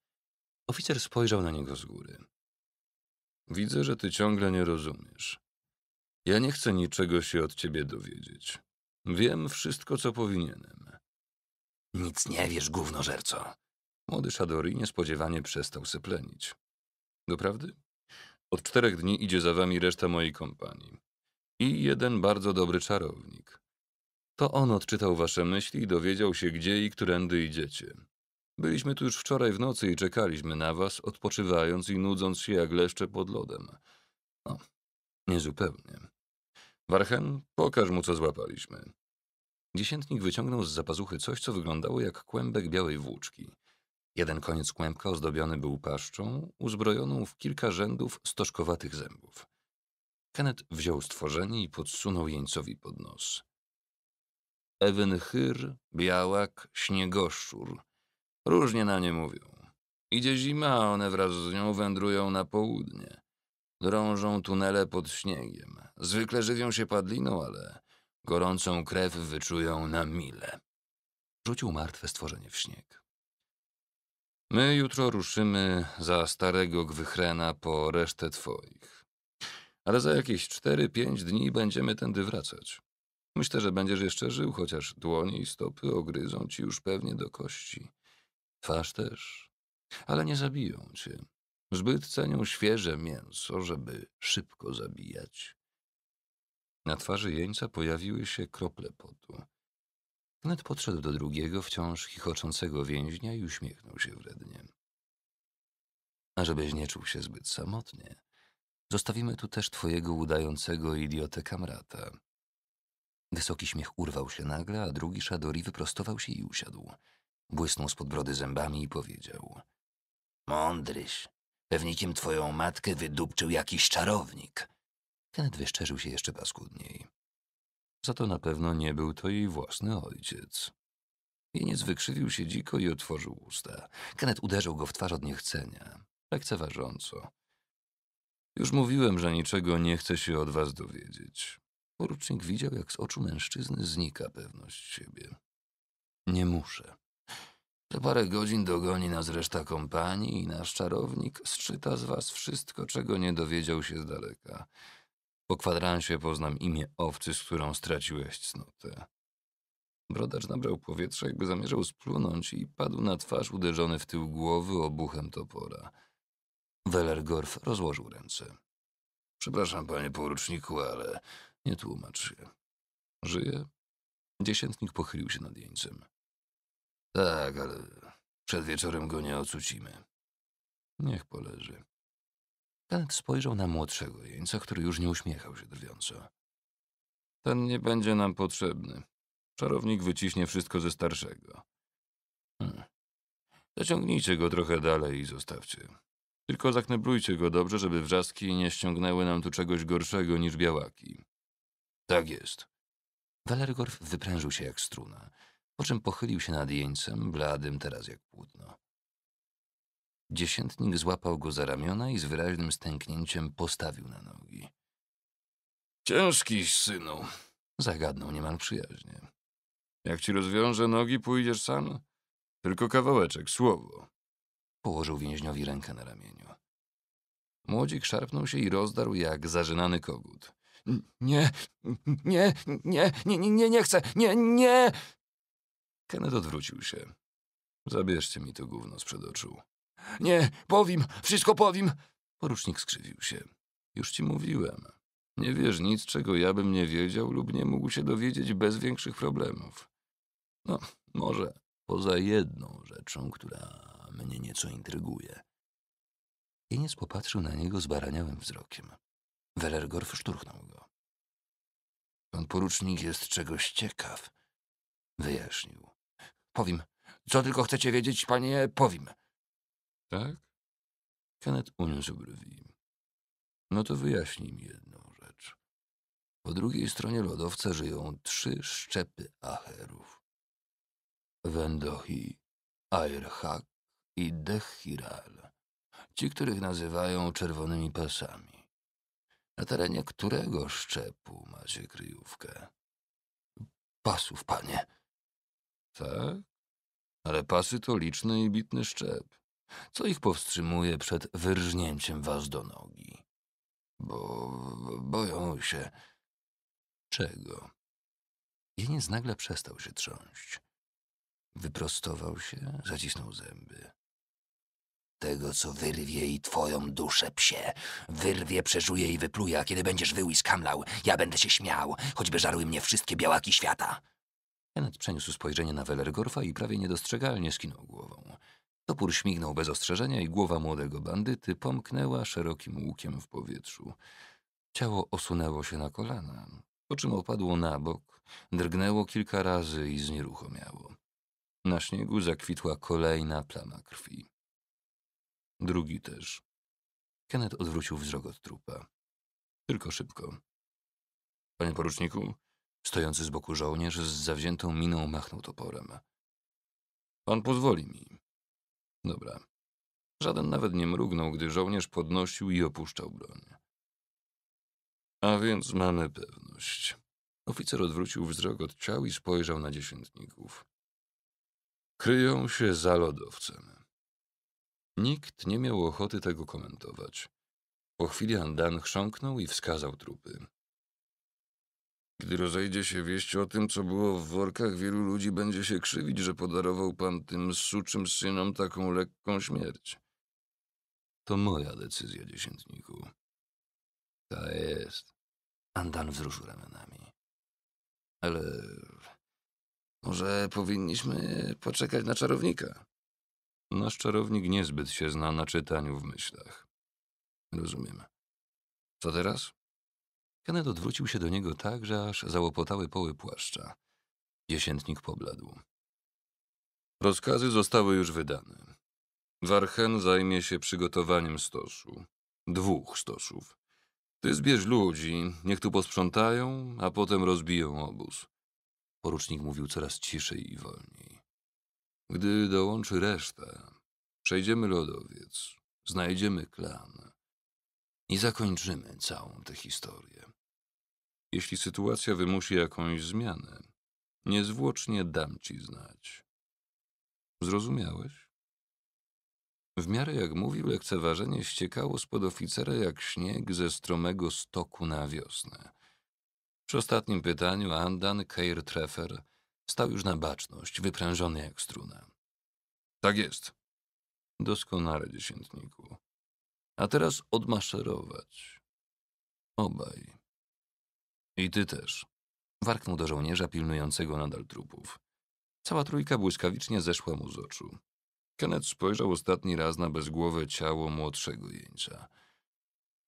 Speaker 1: Oficer spojrzał na niego z góry. Widzę, że ty ciągle nie rozumiesz. Ja nie chcę niczego się od ciebie dowiedzieć. Wiem wszystko, co powinienem. Nic nie wiesz, żerco. Młody Szadori niespodziewanie przestał syplenić. Doprawdy? Od czterech dni idzie za wami reszta mojej kompanii i jeden bardzo dobry czarownik. To on odczytał wasze myśli i dowiedział się, gdzie i którędy idziecie. Byliśmy tu już wczoraj w nocy i czekaliśmy na was, odpoczywając i nudząc się jak leszcze pod lodem. No, niezupełnie. Warchen, pokaż mu, co złapaliśmy. Dziesiętnik wyciągnął z zapazuchy coś, co wyglądało jak kłębek białej włóczki. Jeden koniec kłębka ozdobiony był paszczą, uzbrojoną w kilka rzędów stożkowatych zębów. Kenneth wziął stworzenie i podsunął jeńcowi pod nos. Ewenhyr, białak, śniegoszczur. Różnie na nie mówią. Idzie zima, a one wraz z nią wędrują na południe. Drążą tunele pod śniegiem. Zwykle żywią się padliną, ale gorącą krew wyczują na mile. Rzucił martwe stworzenie w śnieg. My jutro ruszymy za starego Gwychrena po resztę twoich ale za jakieś 4-5 dni będziemy tędy wracać. Myślę, że będziesz jeszcze żył, chociaż dłonie i stopy ogryzą ci już pewnie do kości. Twarz też. Ale nie zabiją cię. Zbyt cenią świeże mięso, żeby szybko zabijać. Na twarzy jeńca pojawiły się krople potu. Knet podszedł do drugiego, wciąż chichoczącego więźnia i uśmiechnął się wrednie. A żebyś nie czuł się zbyt samotnie, Zostawimy tu też twojego udającego idiotę kamrata. Wysoki śmiech urwał się nagle, a drugi Szadori wyprostował się i usiadł. Błysnął spod brody zębami i powiedział. Mądryś, pewnikiem twoją matkę wydupczył jakiś czarownik. Kenneth wyszczerzył się jeszcze paskudniej. Za to na pewno nie był to jej własny ojciec. Wieniec wykrzywił się dziko i otworzył usta. Kenneth uderzył go w twarz od niechcenia, lekceważąco. Już mówiłem, że niczego nie chcę się od was dowiedzieć. Porucznik widział, jak z oczu mężczyzny znika pewność siebie. Nie muszę. Za parę godzin dogoni nas reszta kompanii i nasz czarownik zczyta z was wszystko, czego nie dowiedział się z daleka. Po kwadransie poznam imię owcy, z którą straciłeś cnotę. Brodacz nabrał powietrza, jakby zamierzał splunąć i padł na twarz uderzony w tył głowy obuchem topora. Wellergorf rozłożył ręce. Przepraszam, panie poruczniku, ale nie tłumacz się. Żyje? Dziesiętnik pochylił się nad jeńcem. Tak, ale przed wieczorem go nie ocucimy. Niech poleży. Kenneth spojrzał na młodszego jeńca, który już nie uśmiechał się drwiąco. Ten nie będzie nam potrzebny. Czarownik wyciśnie wszystko ze starszego. Hmm. Zaciągnijcie go trochę dalej i zostawcie. Tylko zakneblujcie go dobrze, żeby wrzaski nie ściągnęły nam tu czegoś gorszego niż białaki. Tak jest. Walergorf wyprężył się jak struna, po czym pochylił się nad jeńcem, bladym teraz jak płótno. Dziesiętnik złapał go za ramiona i z wyraźnym stęknięciem postawił na nogi. Ciężkiś, synu, zagadnął niemal przyjaźnie. Jak ci rozwiążę nogi, pójdziesz sam? Tylko kawałeczek, słowo. Położył więźniowi rękę na ramieniu. Młodzik szarpnął się i rozdarł jak zażynany kogut.
Speaker 2: Nie, nie, nie,
Speaker 1: nie, nie, nie, nie chcę, nie, nie! Kenneth odwrócił się. Zabierzcie mi to gówno z oczu. Nie, powiem, wszystko powiem! Porucznik skrzywił się. Już ci mówiłem. Nie wiesz nic, czego ja bym nie wiedział lub nie mógł się dowiedzieć bez większych problemów. No, może poza jedną rzeczą, która mnie nieco intryguje. Jeniec popatrzył na niego zbaraniałym wzrokiem. Wellergorf szturchnął go. Pan porucznik jest czegoś ciekaw, wyjaśnił. Powiem. Co tylko chcecie wiedzieć, panie, powiem. Tak? Kenneth uniósł brwi. No to wyjaśnij mi jedną rzecz. Po drugiej stronie lodowca żyją trzy szczepy acherów. Wendohi, Ayrhak i Dechiral, ci, których nazywają czerwonymi pasami. Na terenie którego szczepu macie kryjówkę? Pasów, panie. Tak? Ale pasy to liczny i bitny szczep. Co ich powstrzymuje przed wyrżnięciem was do nogi? Bo boją się. Czego? Jeniec nagle przestał się trząść. Wyprostował się, zacisnął zęby tego, co wyrwie i twoją duszę, psie. Wyrwie, przeżuje i wypluje, a kiedy będziesz wył i skamlał, ja będę się śmiał, choćby żarły mnie wszystkie białaki świata. Janet przeniósł spojrzenie na Wellergorfa i prawie niedostrzegalnie skinął głową. Topór śmignął bez ostrzeżenia i głowa młodego bandyty pomknęła szerokim łukiem w powietrzu. Ciało osunęło się na kolana, po czym opadło na bok, drgnęło kilka razy i znieruchomiało. Na śniegu zakwitła kolejna plama krwi. Drugi też. Kenneth odwrócił wzrok od trupa. Tylko szybko. Panie poruczniku, stojący z boku żołnierz z zawziętą miną machnął toporem. Pan pozwoli mi. Dobra. Żaden nawet nie mrugnął, gdy żołnierz podnosił i opuszczał broń. A więc mamy pewność. Oficer odwrócił wzrok od ciał i spojrzał na dziesiętników. Kryją się za lodowcem. Nikt nie miał ochoty tego komentować. Po chwili Andan chrząknął i wskazał trupy. Gdy rozejdzie się wieść o tym, co było w workach, wielu ludzi będzie się krzywić, że podarował pan tym suczym synom taką lekką śmierć. To moja decyzja,
Speaker 2: dziesiętniku.
Speaker 1: Ta jest. Andan wzruszył ramionami. Ale może powinniśmy poczekać na czarownika? Nasz czarownik niezbyt się zna na czytaniu w myślach. Rozumiem. Co teraz? Kenneth odwrócił się do niego tak, że aż załopotały poły płaszcza. Dziesiętnik pobladł. Rozkazy zostały już wydane. Warchen zajmie się przygotowaniem stosu, Dwóch stosów. Ty zbierz ludzi, niech tu posprzątają, a potem rozbiją obóz. Porucznik mówił coraz ciszej i wolniej. Gdy dołączy reszta, przejdziemy lodowiec, znajdziemy klan i zakończymy całą tę historię. Jeśli sytuacja wymusi jakąś zmianę, niezwłocznie dam ci znać. Zrozumiałeś? W miarę jak mówił, lekceważenie ściekało spod oficera jak śnieg ze stromego stoku na wiosnę. Przy ostatnim pytaniu Andan Keirtreffer Stał już na baczność, wyprężony jak struna. Tak jest. Doskonale, dziesiętniku. A teraz odmaszerować. Obaj. I ty też. Warknął do żołnierza pilnującego nadal trupów. Cała trójka błyskawicznie zeszła mu z oczu. Kenneth spojrzał ostatni raz na bezgłowe ciało młodszego jeńca.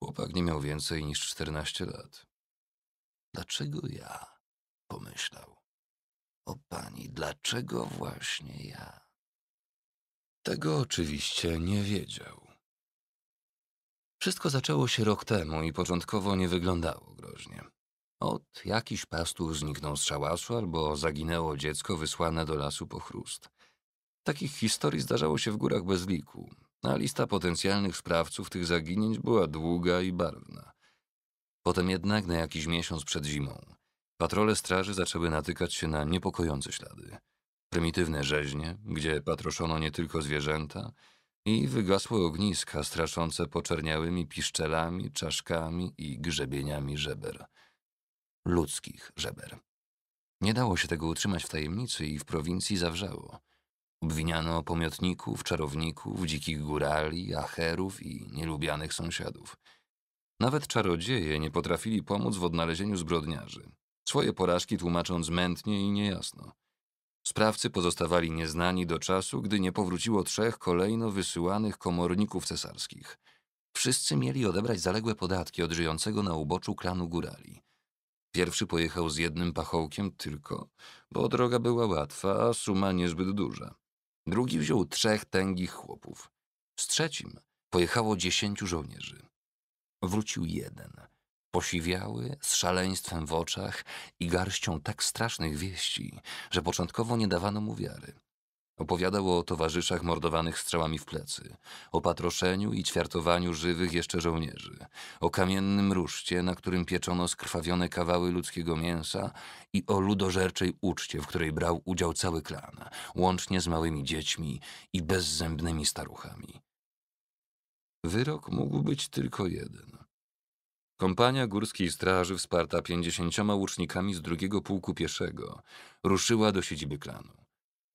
Speaker 1: Chłopak nie miał więcej niż czternaście lat. Dlaczego ja? pomyślał. O pani, dlaczego właśnie ja? Tego oczywiście nie wiedział. Wszystko zaczęło się rok temu i początkowo nie wyglądało groźnie. Od jakiś pastuch zniknął z szałasu albo zaginęło dziecko wysłane do lasu po chrust. Takich historii zdarzało się w górach bez liku, a lista potencjalnych sprawców tych zaginięć była długa i barwna. Potem jednak na jakiś miesiąc przed zimą Patrole straży zaczęły natykać się na niepokojące ślady. Prymitywne rzeźnie, gdzie patroszono nie tylko zwierzęta, i wygasłe ogniska straszące poczerniałymi piszczelami, czaszkami i grzebieniami żeber. Ludzkich żeber. Nie dało się tego utrzymać w tajemnicy i w prowincji zawrzało. Obwiniano pomiotników, czarowników, dzikich górali, acherów i nielubianych sąsiadów. Nawet czarodzieje nie potrafili pomóc w odnalezieniu zbrodniarzy. Swoje porażki tłumacząc mętnie i niejasno. Sprawcy pozostawali nieznani do czasu, gdy nie powróciło trzech kolejno wysyłanych komorników cesarskich. Wszyscy mieli odebrać zaległe podatki od żyjącego na uboczu klanu górali. Pierwszy pojechał z jednym pachołkiem tylko, bo droga była łatwa, a suma niezbyt duża. Drugi wziął trzech tęgich chłopów. Z trzecim pojechało dziesięciu żołnierzy. Wrócił jeden, Posiwiały, z szaleństwem w oczach i garścią tak strasznych wieści, że początkowo nie dawano mu wiary. Opowiadał o towarzyszach mordowanych strzałami w plecy, o patroszeniu i ćwiartowaniu żywych jeszcze żołnierzy, o kamiennym ruszcie, na którym pieczono skrwawione kawały ludzkiego mięsa i o ludożerczej uczcie, w której brał udział cały klan, łącznie z małymi dziećmi i bezzębnymi staruchami. Wyrok mógł być tylko jeden. Kompania Górskiej Straży, wsparta pięćdziesięcioma łucznikami z drugiego pułku pieszego, ruszyła do siedziby klanu.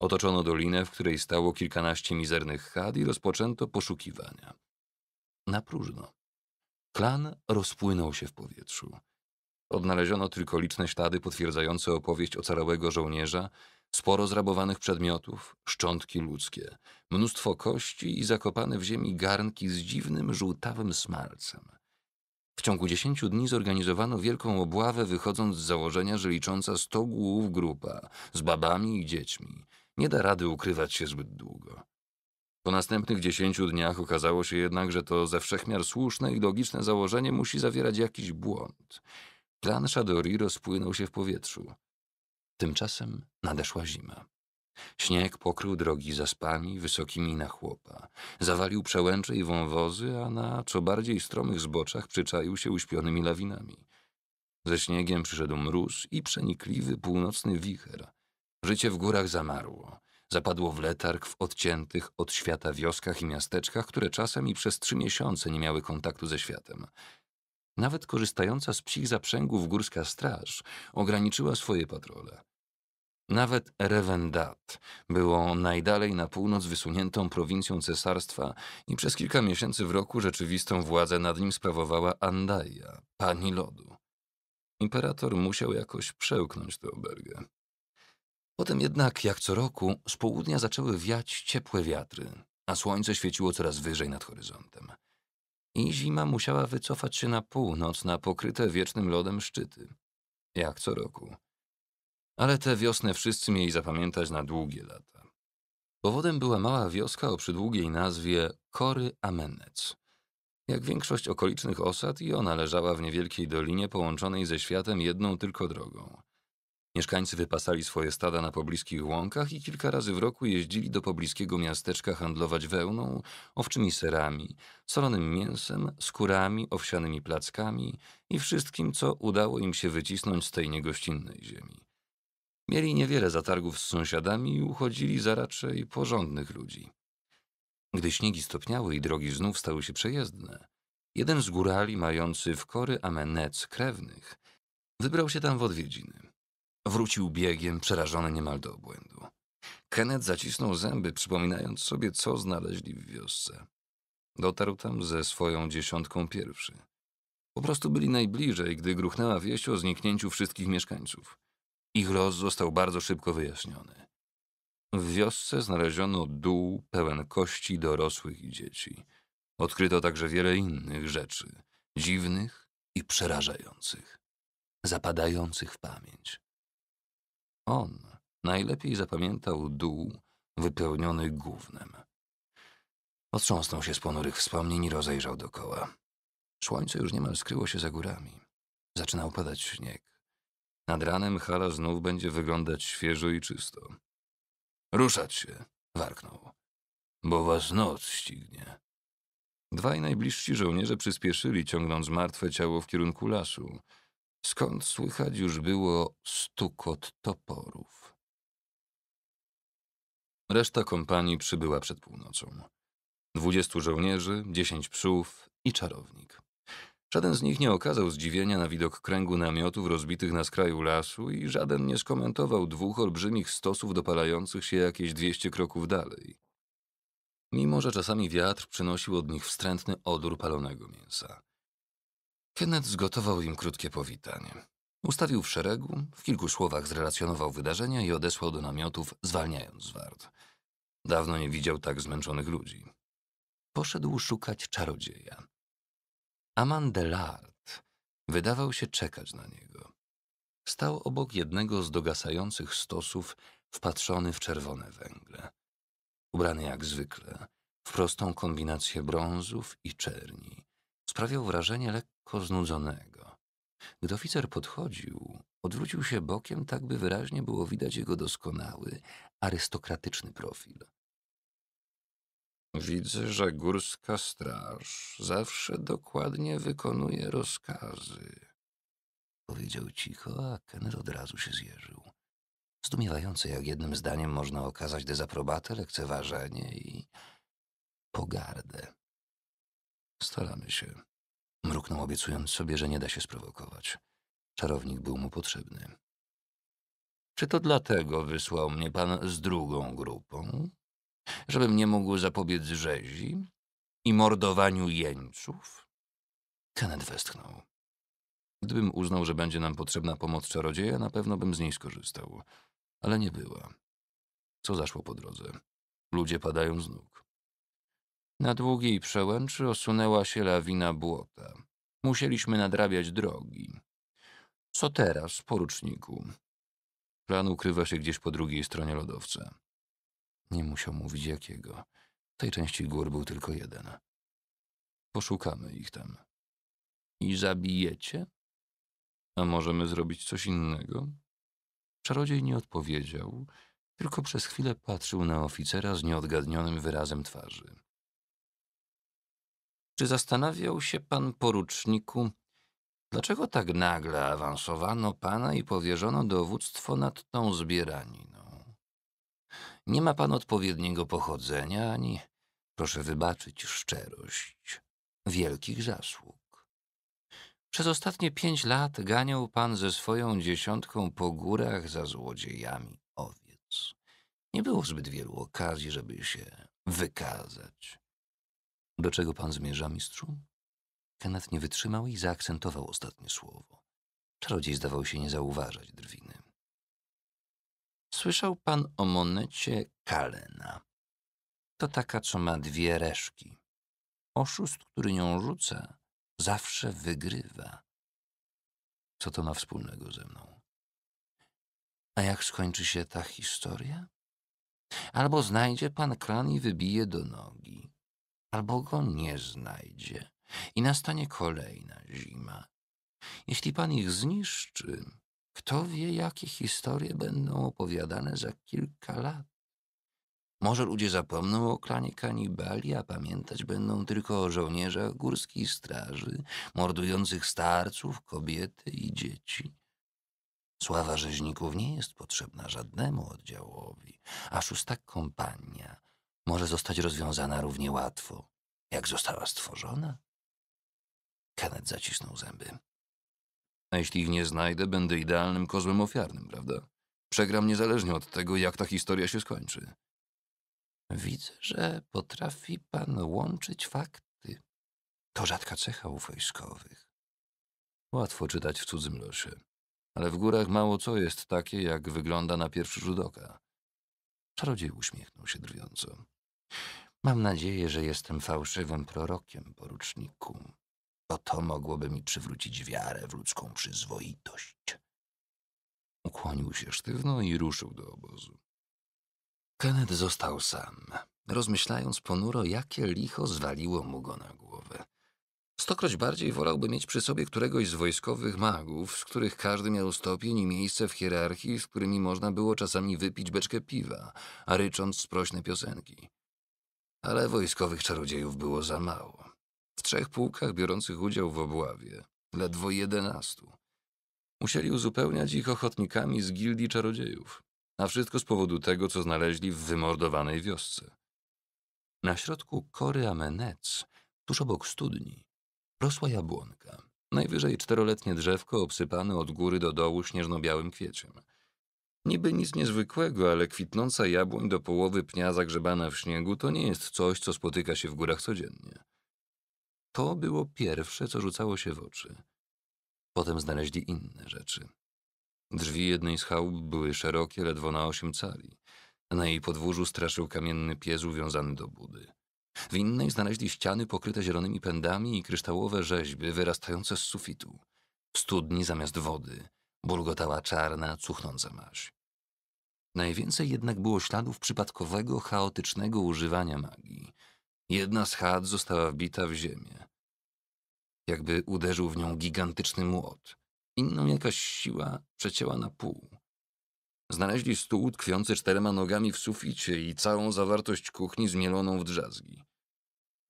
Speaker 1: Otoczono dolinę, w której stało kilkanaście mizernych chat i rozpoczęto poszukiwania. Na próżno. Klan rozpłynął się w powietrzu. Odnaleziono tylko liczne ślady potwierdzające opowieść ocalałego żołnierza, sporo zrabowanych przedmiotów, szczątki ludzkie, mnóstwo kości i zakopane w ziemi garnki z dziwnym żółtawym smalcem. W ciągu 10 dni zorganizowano wielką obławę, wychodząc z założenia, że licząca 100 głów grupa z babami i dziećmi nie da rady ukrywać się zbyt długo. Po następnych 10 dniach okazało się jednak, że to ze wszechmiar słuszne i logiczne założenie musi zawierać jakiś błąd. Plan Shadori rozpłynął się w powietrzu. Tymczasem nadeszła zima. Śnieg pokrył drogi zaspami, wysokimi na chłopa. Zawalił przełęcze i wąwozy, a na co bardziej stromych zboczach przyczaił się uśpionymi lawinami. Ze śniegiem przyszedł mróz i przenikliwy północny wicher. Życie w górach zamarło. Zapadło w letarg w odciętych od świata wioskach i miasteczkach, które czasem i przez trzy miesiące nie miały kontaktu ze światem. Nawet korzystająca z psich zaprzęgów górska straż ograniczyła swoje patrole. Nawet Revendat było najdalej na północ wysuniętą prowincją cesarstwa i przez kilka miesięcy w roku rzeczywistą władzę nad nim sprawowała Andaja, pani lodu. Imperator musiał jakoś przełknąć tę obergę. Potem jednak, jak co roku, z południa zaczęły wiać ciepłe wiatry, a słońce świeciło coraz wyżej nad horyzontem. I zima musiała wycofać się na północ, na pokryte wiecznym lodem szczyty. Jak co roku. Ale tę wiosnę wszyscy mieli zapamiętać na długie lata. Powodem była mała wioska o przydługiej nazwie Kory Amenec. Jak większość okolicznych osad, i ona leżała w niewielkiej dolinie połączonej ze światem jedną tylko drogą. Mieszkańcy wypasali swoje stada na pobliskich łąkach i kilka razy w roku jeździli do pobliskiego miasteczka handlować wełną, owczymi serami, solonym mięsem, skórami, owsianymi plackami i wszystkim, co udało im się wycisnąć z tej niegościnnej ziemi. Mieli niewiele zatargów z sąsiadami i uchodzili za raczej porządnych ludzi. Gdy śniegi stopniały i drogi znów stały się przejezdne, jeden z górali mający w kory amenec krewnych wybrał się tam w odwiedziny. Wrócił biegiem, przerażony niemal do obłędu. Kenneth zacisnął zęby, przypominając sobie, co znaleźli w wiosce. Dotarł tam ze swoją dziesiątką pierwszy. Po prostu byli najbliżej, gdy gruchnęła wieść o zniknięciu wszystkich mieszkańców. Ich los został bardzo szybko wyjaśniony. W wiosce znaleziono dół pełen kości dorosłych i dzieci. Odkryto także wiele innych rzeczy, dziwnych i przerażających, zapadających w pamięć. On najlepiej zapamiętał dół wypełniony gównem. Otrząsnął się z ponurych wspomnień i rozejrzał dokoła. Słońce już niemal skryło się za górami. Zaczynał padać śnieg. Nad ranem hala znów będzie wyglądać świeżo i czysto. Ruszać się, warknął, bo was noc ścignie. Dwaj najbliżsi żołnierze przyspieszyli, ciągnąc martwe ciało w kierunku lasu, skąd słychać już było stukot toporów. Reszta kompanii przybyła przed północą. Dwudziestu żołnierzy, dziesięć psów i czarownik. Żaden z nich nie okazał zdziwienia na widok kręgu namiotów rozbitych na skraju lasu i żaden nie skomentował dwóch olbrzymich stosów dopalających się jakieś dwieście kroków dalej. Mimo, że czasami wiatr przynosił od nich wstrętny odór palonego mięsa. Kenneth zgotował im krótkie powitanie. Ustawił w szeregu, w kilku słowach zrelacjonował wydarzenia i odesłał do namiotów, zwalniając z wart. Dawno nie widział tak zmęczonych ludzi. Poszedł szukać czarodzieja. Amandelard wydawał się czekać na niego. Stał obok jednego z dogasających stosów, wpatrzony w czerwone węgle. Ubrany jak zwykle, w prostą kombinację brązów i czerni, sprawiał wrażenie lekko znudzonego. Gdy oficer podchodził, odwrócił się bokiem, tak by wyraźnie było widać jego doskonały, arystokratyczny profil. Widzę, że górska straż zawsze dokładnie wykonuje rozkazy. Powiedział cicho, a Kenner od razu się zjeżył. Zdumiewające, jak jednym zdaniem można okazać dezaprobatę, lekceważenie i pogardę. Staramy się. Mruknął, obiecując sobie, że nie da się sprowokować. Czarownik był mu potrzebny. Czy to dlatego wysłał mnie pan z drugą grupą? żebym nie mógł zapobiec rzezi i mordowaniu jeńców? Kenneth westchnął. Gdybym uznał, że będzie nam potrzebna pomoc czarodzieja, na pewno bym z niej skorzystał. Ale nie była. Co zaszło po drodze? Ludzie padają z nóg. Na długiej przełęczy osunęła się lawina błota. Musieliśmy nadrabiać drogi. Co teraz, poruczniku? Plan ukrywa się gdzieś po drugiej stronie lodowca. Nie musiał mówić jakiego. W tej części gór był tylko jeden. Poszukamy ich tam. I zabijecie? A możemy zrobić coś innego? Czarodziej nie odpowiedział, tylko przez chwilę patrzył na oficera z nieodgadnionym wyrazem twarzy. Czy zastanawiał się pan poruczniku, dlaczego tak nagle awansowano pana i powierzono dowództwo nad tą zbieraniną? Nie ma pan odpowiedniego pochodzenia ani, proszę wybaczyć, szczerość, wielkich zasług. Przez ostatnie pięć lat ganiał pan ze swoją dziesiątką po górach za złodziejami owiec. Nie było zbyt wielu okazji, żeby się wykazać. Do czego pan zmierza, mistrzu? Kenneth nie wytrzymał i zaakcentował ostatnie słowo. Czarodziej zdawał się nie zauważać drwiny. Słyszał pan o monecie Kalena. To taka, co ma dwie reszki. Oszust, który nią rzuca, zawsze wygrywa. Co to ma wspólnego ze mną? A jak skończy się ta historia? Albo znajdzie pan Kran i wybije do nogi, albo go nie znajdzie i nastanie kolejna zima. Jeśli pan ich zniszczy, kto wie, jakie historie będą opowiadane za kilka lat? Może ludzie zapomną o klanie kanibali, a pamiętać będą tylko o żołnierzach górskiej straży, mordujących starców, kobiety i dzieci. Sława rzeźników nie jest potrzebna żadnemu oddziałowi, a szósta kompania może zostać rozwiązana równie łatwo, jak została stworzona. Kenneth zacisnął zęby jeśli ich nie znajdę, będę idealnym kozłem ofiarnym, prawda? Przegram niezależnie od tego, jak ta historia się skończy. Widzę, że potrafi pan łączyć fakty. To rzadka cecha u wojskowych. Łatwo czytać w cudzym losie, ale w górach mało co jest takie, jak wygląda na pierwszy rzut oka. Czarodziej uśmiechnął się drwiąco. Mam nadzieję, że jestem fałszywym prorokiem, poruczniku. Oto mogłoby mi przywrócić wiarę w ludzką przyzwoitość. Ukłonił się sztywno i ruszył do obozu. Kenneth został sam, rozmyślając ponuro, jakie licho zwaliło mu go na głowę. Stokroć bardziej wolałby mieć przy sobie któregoś z wojskowych magów, z których każdy miał stopień i miejsce w hierarchii, z którymi można było czasami wypić beczkę piwa, a rycząc sprośne piosenki. Ale wojskowych czarodziejów było za mało. W trzech pułkach biorących udział w obławie, ledwo jedenastu. Musieli uzupełniać ich ochotnikami z gildii czarodziejów, a wszystko z powodu tego, co znaleźli w wymordowanej wiosce. Na środku kory Amenec, tuż obok studni, rosła jabłonka, najwyżej czteroletnie drzewko obsypane od góry do dołu śnieżno-białym kwieciem. Niby nic niezwykłego, ale kwitnąca jabłoń do połowy pnia zagrzebana w śniegu to nie jest coś, co spotyka się w górach codziennie. To było pierwsze, co rzucało się w oczy. Potem znaleźli inne rzeczy. Drzwi jednej z chałup były szerokie, ledwo na osiem cali. Na jej podwórzu straszył kamienny pies uwiązany do budy. W innej znaleźli ściany pokryte zielonymi pędami i kryształowe rzeźby wyrastające z sufitu. W studni zamiast wody bulgotała czarna, cuchnąca maź. Najwięcej jednak było śladów przypadkowego, chaotycznego używania magii – Jedna z chat została wbita w ziemię. Jakby uderzył w nią gigantyczny młot. Inną jakaś siła przecięła na pół. Znaleźli stół tkwiący czterema nogami w suficie i całą zawartość kuchni zmieloną w drzazgi.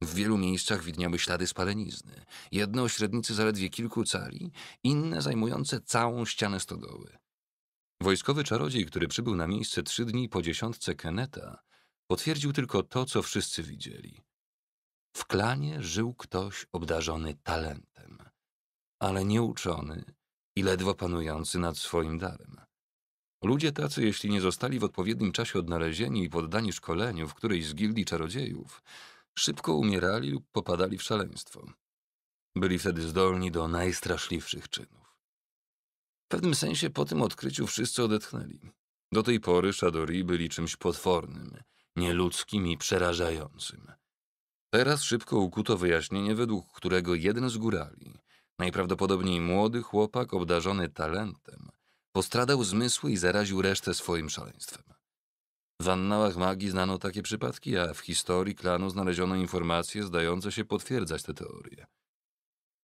Speaker 1: W wielu miejscach widniały ślady spalenizny. Jedne o średnicy zaledwie kilku cali, inne zajmujące całą ścianę stodoły. Wojskowy czarodziej, który przybył na miejsce trzy dni po dziesiątce Keneta, Potwierdził tylko to, co wszyscy widzieli. W klanie żył ktoś obdarzony talentem, ale nieuczony i ledwo panujący nad swoim darem. Ludzie tacy, jeśli nie zostali w odpowiednim czasie odnalezieni i poddani szkoleniu w którejś z gildii czarodziejów, szybko umierali lub popadali w szaleństwo. Byli wtedy zdolni do najstraszliwszych czynów. W pewnym sensie po tym odkryciu wszyscy odetchnęli. Do tej pory Shadori byli czymś potwornym, nieludzkim i przerażającym. Teraz szybko ukuto wyjaśnienie, według którego jeden z górali, najprawdopodobniej młody chłopak obdarzony talentem, postradał zmysły i zaraził resztę swoim szaleństwem. W annałach magii znano takie przypadki, a w historii klanu znaleziono informacje zdające się potwierdzać te teorie.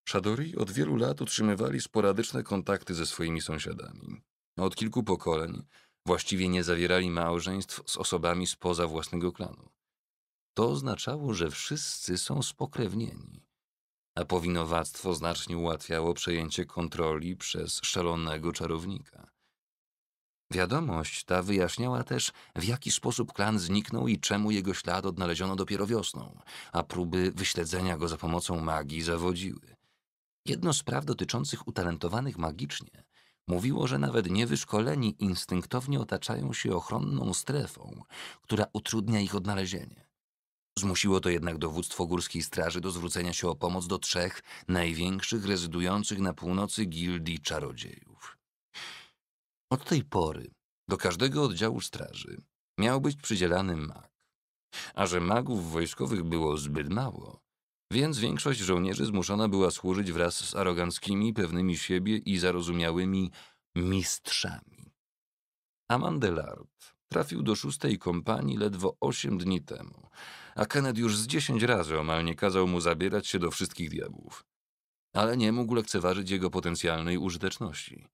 Speaker 1: Shadori od wielu lat utrzymywali sporadyczne kontakty ze swoimi sąsiadami. Od kilku pokoleń Właściwie nie zawierali małżeństw z osobami spoza własnego klanu. To oznaczało, że wszyscy są spokrewnieni, a powinowactwo znacznie ułatwiało przejęcie kontroli przez szalonego czarownika. Wiadomość ta wyjaśniała też, w jaki sposób klan zniknął i czemu jego ślad odnaleziono dopiero wiosną, a próby wyśledzenia go za pomocą magii zawodziły. Jedno z praw dotyczących utalentowanych magicznie Mówiło, że nawet niewyszkoleni instynktownie otaczają się ochronną strefą, która utrudnia ich odnalezienie. Zmusiło to jednak dowództwo górskiej straży do zwrócenia się o pomoc do trzech największych rezydujących na północy gildii czarodziejów. Od tej pory do każdego oddziału straży miał być przydzielany mag. A że magów wojskowych było zbyt mało, więc większość żołnierzy zmuszona była służyć wraz z aroganckimi, pewnymi siebie i zarozumiałymi mistrzami. Amandelard trafił do szóstej kompanii ledwo osiem dni temu, a Kennedy już z dziesięć razy omal nie kazał mu zabierać się do wszystkich diabłów. Ale nie mógł lekceważyć jego potencjalnej użyteczności.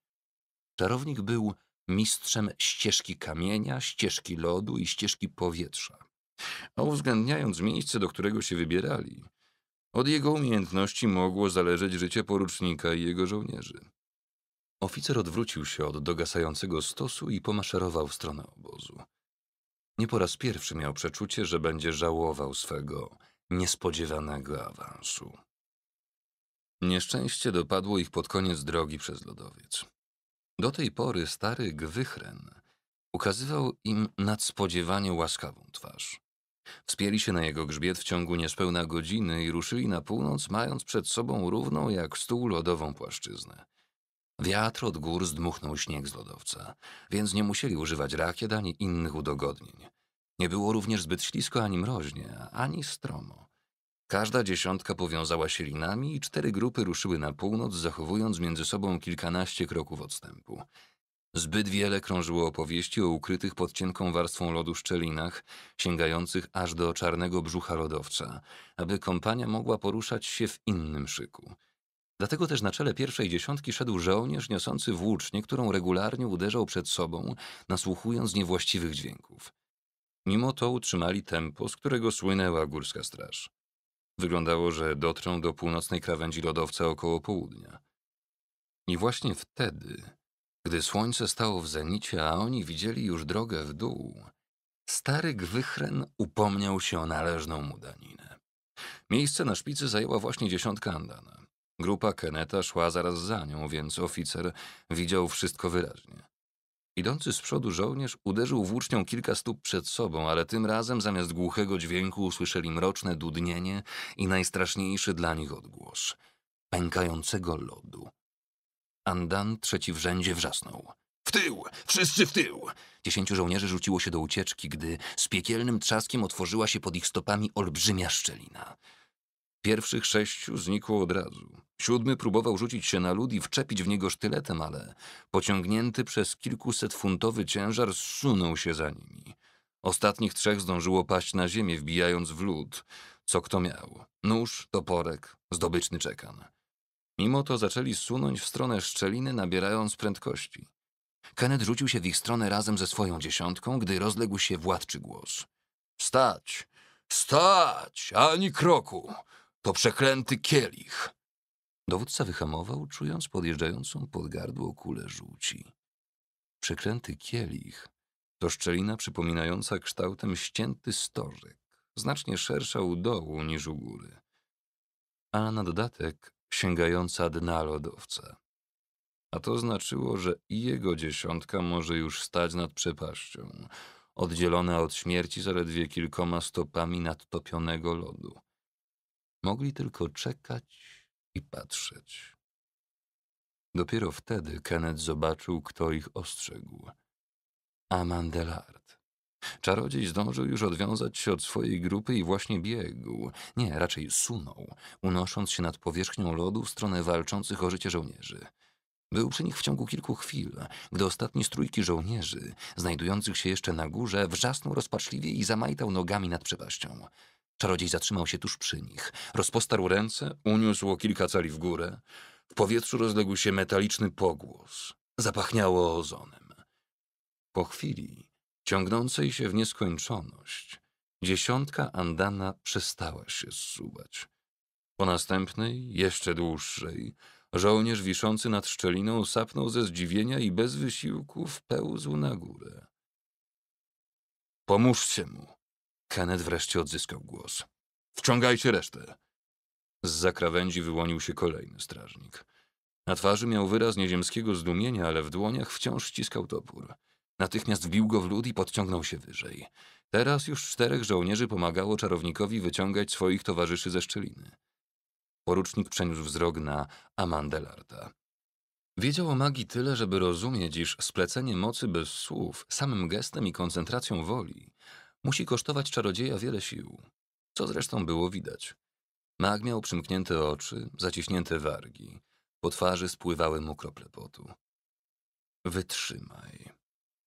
Speaker 1: Czarownik był mistrzem ścieżki kamienia, ścieżki lodu i ścieżki powietrza. A uwzględniając miejsce, do którego się wybierali, od jego umiejętności mogło zależeć życie porucznika i jego żołnierzy. Oficer odwrócił się od dogasającego stosu i pomaszerował w stronę obozu. Nie po raz pierwszy miał przeczucie, że będzie żałował swego niespodziewanego awansu. Nieszczęście dopadło ich pod koniec drogi przez lodowiec. Do tej pory stary Gwychren ukazywał im nadspodziewanie łaskawą twarz. Wspięli się na jego grzbiet w ciągu niespełna godziny i ruszyli na północ, mając przed sobą równą jak stół lodową płaszczyznę. Wiatr od gór zdmuchnął śnieg z lodowca, więc nie musieli używać rakiet ani innych udogodnień. Nie było również zbyt ślisko ani mroźnie, ani stromo. Każda dziesiątka powiązała się linami i cztery grupy ruszyły na północ, zachowując między sobą kilkanaście kroków odstępu. Zbyt wiele krążyło opowieści o ukrytych pod cienką warstwą lodu szczelinach, sięgających aż do czarnego brzucha lodowca, aby kompania mogła poruszać się w innym szyku. Dlatego też na czele pierwszej dziesiątki szedł żołnierz niosący włócznię, którą regularnie uderzał przed sobą, nasłuchując niewłaściwych dźwięków. Mimo to utrzymali tempo, z którego słynęła górska straż. Wyglądało, że dotrą do północnej krawędzi lodowca około południa. I właśnie wtedy gdy słońce stało w zenicie, a oni widzieli już drogę w dół, stary gwychren upomniał się o należną mu daninę. Miejsce na szpicy zajęła właśnie dziesiątka Andana. Grupa Keneta szła zaraz za nią, więc oficer widział wszystko wyraźnie. Idący z przodu żołnierz uderzył włócznią kilka stóp przed sobą, ale tym razem zamiast głuchego dźwięku usłyszeli mroczne dudnienie i najstraszniejszy dla nich odgłos pękającego lodu. Andan trzeci w rzędzie wrzasnął. W tył! Wszyscy w tył! Dziesięciu żołnierzy rzuciło się do ucieczki, gdy z piekielnym trzaskiem otworzyła się pod ich stopami olbrzymia szczelina. Pierwszych sześciu znikło od razu. Siódmy próbował rzucić się na lud i wczepić w niego sztyletem, ale pociągnięty przez kilkusetfuntowy ciężar zsunął się za nimi. Ostatnich trzech zdążyło paść na ziemię, wbijając w lód, co kto miał. Nóż, toporek, zdobyczny czekan. Mimo to zaczęli sunąć w stronę szczeliny, nabierając prędkości. Kenneth rzucił się w ich stronę razem ze swoją dziesiątką, gdy rozległ się władczy głos. „Wstać, wstać, Ani kroku! To przeklęty kielich! Dowódca wyhamował, czując podjeżdżającą pod gardło kulę żółci. Przeklęty kielich to szczelina przypominająca kształtem ścięty stożek, znacznie szersza u dołu niż u góry. A na dodatek sięgająca dna lodowca. A to znaczyło, że i jego dziesiątka może już stać nad przepaścią, oddzielona od śmierci zaledwie kilkoma stopami nadtopionego lodu. Mogli tylko czekać i patrzeć. Dopiero wtedy Kenneth zobaczył, kto ich ostrzegł. Amandelar. Czarodziej zdążył już odwiązać się od swojej grupy i właśnie biegł, nie, raczej sunął, unosząc się nad powierzchnią lodu w stronę walczących o życie żołnierzy. Był przy nich w ciągu kilku chwil, gdy ostatni z trójki żołnierzy, znajdujących się jeszcze na górze, wrzasnął rozpaczliwie i zamajtał nogami nad przepaścią. Czarodziej zatrzymał się tuż przy nich, rozpostarł ręce, uniósł o kilka cali w górę. W powietrzu rozległ się metaliczny pogłos. Zapachniało ozonem. Po chwili ciągnącej się w nieskończoność, dziesiątka andana przestała się zsuwać. Po następnej, jeszcze dłuższej, żołnierz wiszący nad szczeliną sapnął ze zdziwienia i bez wysiłku wpełzł na górę. Pomóżcie mu! Kenneth wreszcie odzyskał głos. Wciągajcie resztę! Z zakrawędzi wyłonił się kolejny strażnik. Na twarzy miał wyraz nieziemskiego zdumienia, ale w dłoniach wciąż ściskał topór. Natychmiast wbił go w lód i podciągnął się wyżej. Teraz już czterech żołnierzy pomagało czarownikowi wyciągać swoich towarzyszy ze szczeliny. Porucznik przeniósł wzrok na Amandelarda. Wiedział o magii tyle, żeby rozumieć, iż splecenie mocy bez słów, samym gestem i koncentracją woli musi kosztować czarodzieja wiele sił, co zresztą było widać. Mag miał przymknięte oczy, zaciśnięte wargi. Po twarzy spływały mu krople potu. Wytrzymaj,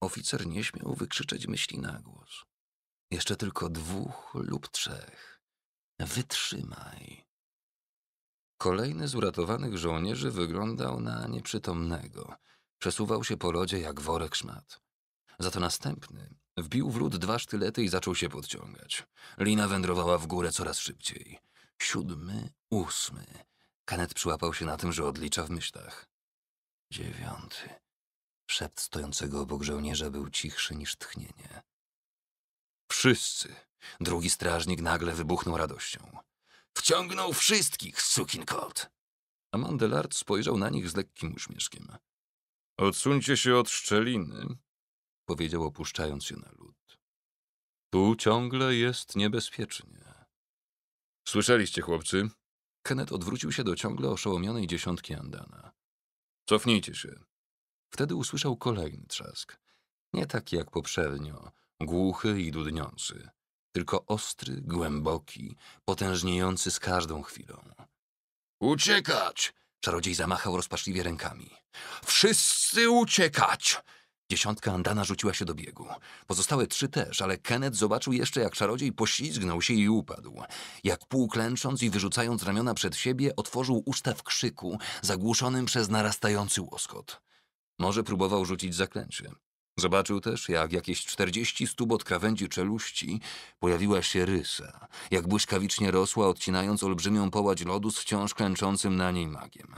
Speaker 1: Oficer nie śmiał wykrzyczeć myśli na głos. Jeszcze tylko dwóch lub trzech. Wytrzymaj. Kolejny z uratowanych żołnierzy wyglądał na nieprzytomnego. Przesuwał się po lodzie jak worek szmat. Za to następny wbił w lód dwa sztylety i zaczął się podciągać. Lina wędrowała w górę coraz szybciej. Siódmy, ósmy. Kanet przyłapał się na tym, że odlicza w myślach. Dziewiąty, Szept stojącego obok żołnierza był cichszy niż tchnienie. Wszyscy! Drugi strażnik nagle wybuchnął radością. Wciągnął wszystkich, sukin kot! Amandelard spojrzał na nich z lekkim uśmieszkiem. Odsuńcie się od szczeliny, powiedział opuszczając się na lód. Tu ciągle jest niebezpiecznie. Słyszeliście, chłopcy? Kenneth odwrócił się do ciągle oszołomionej dziesiątki Andana. Cofnijcie się. Wtedy usłyszał kolejny trzask. Nie taki jak poprzednio, głuchy i dudniący, tylko ostry, głęboki, potężniejący z każdą chwilą. Uciekać! Czarodziej zamachał rozpaczliwie rękami. Wszyscy uciekać! Dziesiątka Andana rzuciła się do biegu. Pozostałe trzy też, ale Kenneth zobaczył jeszcze, jak czarodziej poślizgnął się i upadł. Jak półklęcząc i wyrzucając ramiona przed siebie, otworzył usta w krzyku, zagłuszonym przez narastający łoskot. Może próbował rzucić zaklęcie. Zobaczył też, jak jakieś czterdzieści stóp od krawędzi czeluści pojawiła się rysa, jak błyskawicznie rosła, odcinając olbrzymią połać lodu z wciąż klęczącym na niej magiem.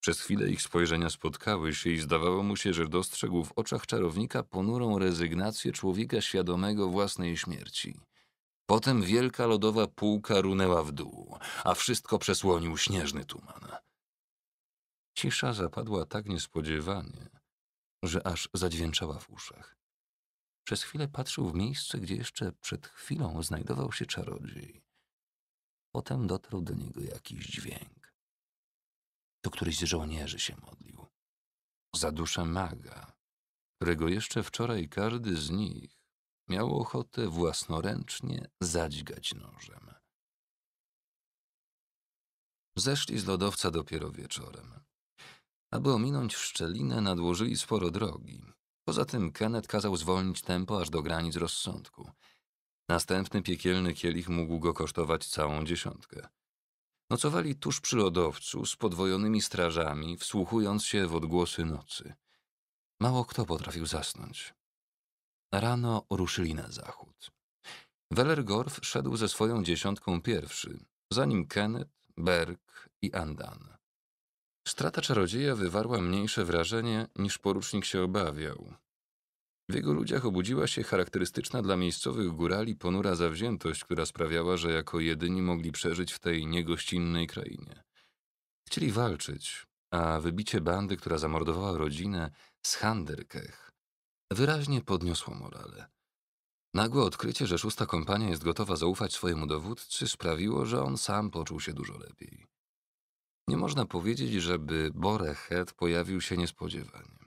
Speaker 1: Przez chwilę ich spojrzenia spotkały się i zdawało mu się, że dostrzegł w oczach czarownika ponurą rezygnację człowieka świadomego własnej śmierci. Potem wielka lodowa półka runęła w dół, a wszystko przesłonił śnieżny tuman. Cisza zapadła tak niespodziewanie, że aż zadźwięczała w uszach. Przez chwilę patrzył w miejsce, gdzie jeszcze przed chwilą znajdował się czarodziej. Potem dotarł do niego jakiś dźwięk. To któryś z żołnierzy się modlił. Za duszę maga, którego jeszcze wczoraj każdy z nich miał ochotę własnoręcznie zadźgać nożem. Zeszli z lodowca dopiero wieczorem. Aby ominąć szczelinę, nadłożyli sporo drogi. Poza tym Kenneth kazał zwolnić tempo aż do granic rozsądku. Następny piekielny kielich mógł go kosztować całą dziesiątkę. Nocowali tuż przy lodowcu z podwojonymi strażami, wsłuchując się w odgłosy nocy. Mało kto potrafił zasnąć. Rano ruszyli na zachód. Wellergorf szedł ze swoją dziesiątką pierwszy, za nim Kenneth, Berg i Andan. Strata czarodzieja wywarła mniejsze wrażenie, niż porucznik się obawiał. W jego ludziach obudziła się charakterystyczna dla miejscowych górali ponura zawziętość, która sprawiała, że jako jedyni mogli przeżyć w tej niegościnnej krainie. Chcieli walczyć, a wybicie bandy, która zamordowała rodzinę z Handerkech, wyraźnie podniosło morale. Nagłe odkrycie, że szósta kompania jest gotowa zaufać swojemu dowódcy, sprawiło, że on sam poczuł się dużo lepiej. Nie można powiedzieć, żeby Borehead pojawił się niespodziewanie.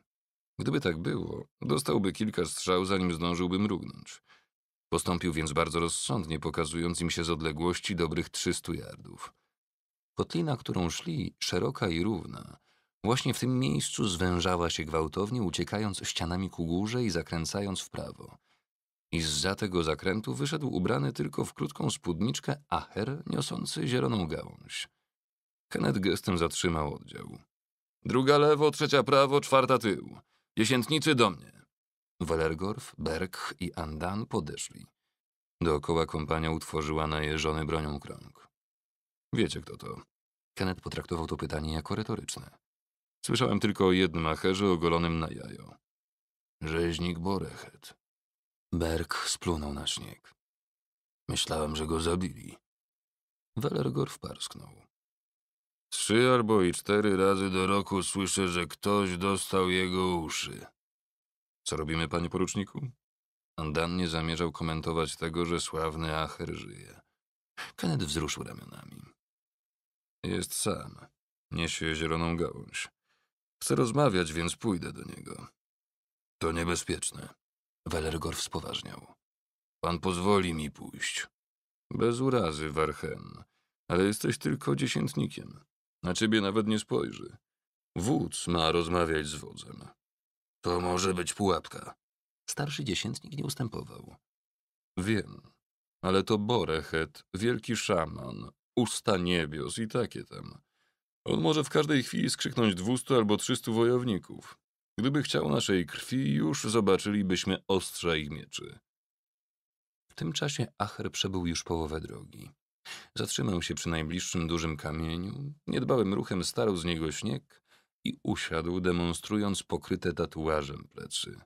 Speaker 1: Gdyby tak było, dostałby kilka strzał, zanim zdążyłby mrugnąć. Postąpił więc bardzo rozsądnie, pokazując im się z odległości dobrych 300 yardów. Kotlina, którą szli, szeroka i równa, właśnie w tym miejscu zwężała się gwałtownie, uciekając ścianami ku górze i zakręcając w prawo. I zza tego zakrętu wyszedł ubrany tylko w krótką spódniczkę aher niosący zieloną gałąź. Kenneth gestem zatrzymał oddział. Druga lewo, trzecia prawo, czwarta tył. Jesiętnicy do mnie. Wellergorf, Berg i Andan podeszli. Dookoła kompania utworzyła najeżony bronią krąg. Wiecie kto to? Kenneth potraktował to pytanie jako retoryczne. Słyszałem tylko o jednym acherze ogolonym na jajo. Rzeźnik Borechet. Berg splunął na śnieg. Myślałem, że go zabili. Wellergorf parsknął. Trzy albo i cztery razy do roku słyszę, że ktoś dostał jego uszy. Co robimy, panie poruczniku? Dan nie zamierzał komentować tego, że sławny Acher żyje. Kenneth wzruszył ramionami. Jest sam. Niesie zieloną gałąź. Chcę rozmawiać, więc pójdę do niego. To niebezpieczne. Welergorf spoważniał. Pan pozwoli mi pójść. Bez urazy, Warchen, ale jesteś tylko dziesiętnikiem. Na ciebie nawet nie spojrzy. Wódz ma rozmawiać z wodzem. To może być pułapka. Starszy dziesiętnik nie ustępował. Wiem, ale to Borechet, wielki szaman, usta niebios i takie tam. On może w każdej chwili skrzyknąć dwustu albo trzystu wojowników. Gdyby chciał naszej krwi, już zobaczylibyśmy ostrza ich mieczy. W tym czasie Acher przebył już połowę drogi. Zatrzymał się przy najbliższym dużym kamieniu, niedbałym ruchem starł z niego śnieg i usiadł, demonstrując pokryte tatuażem plecy.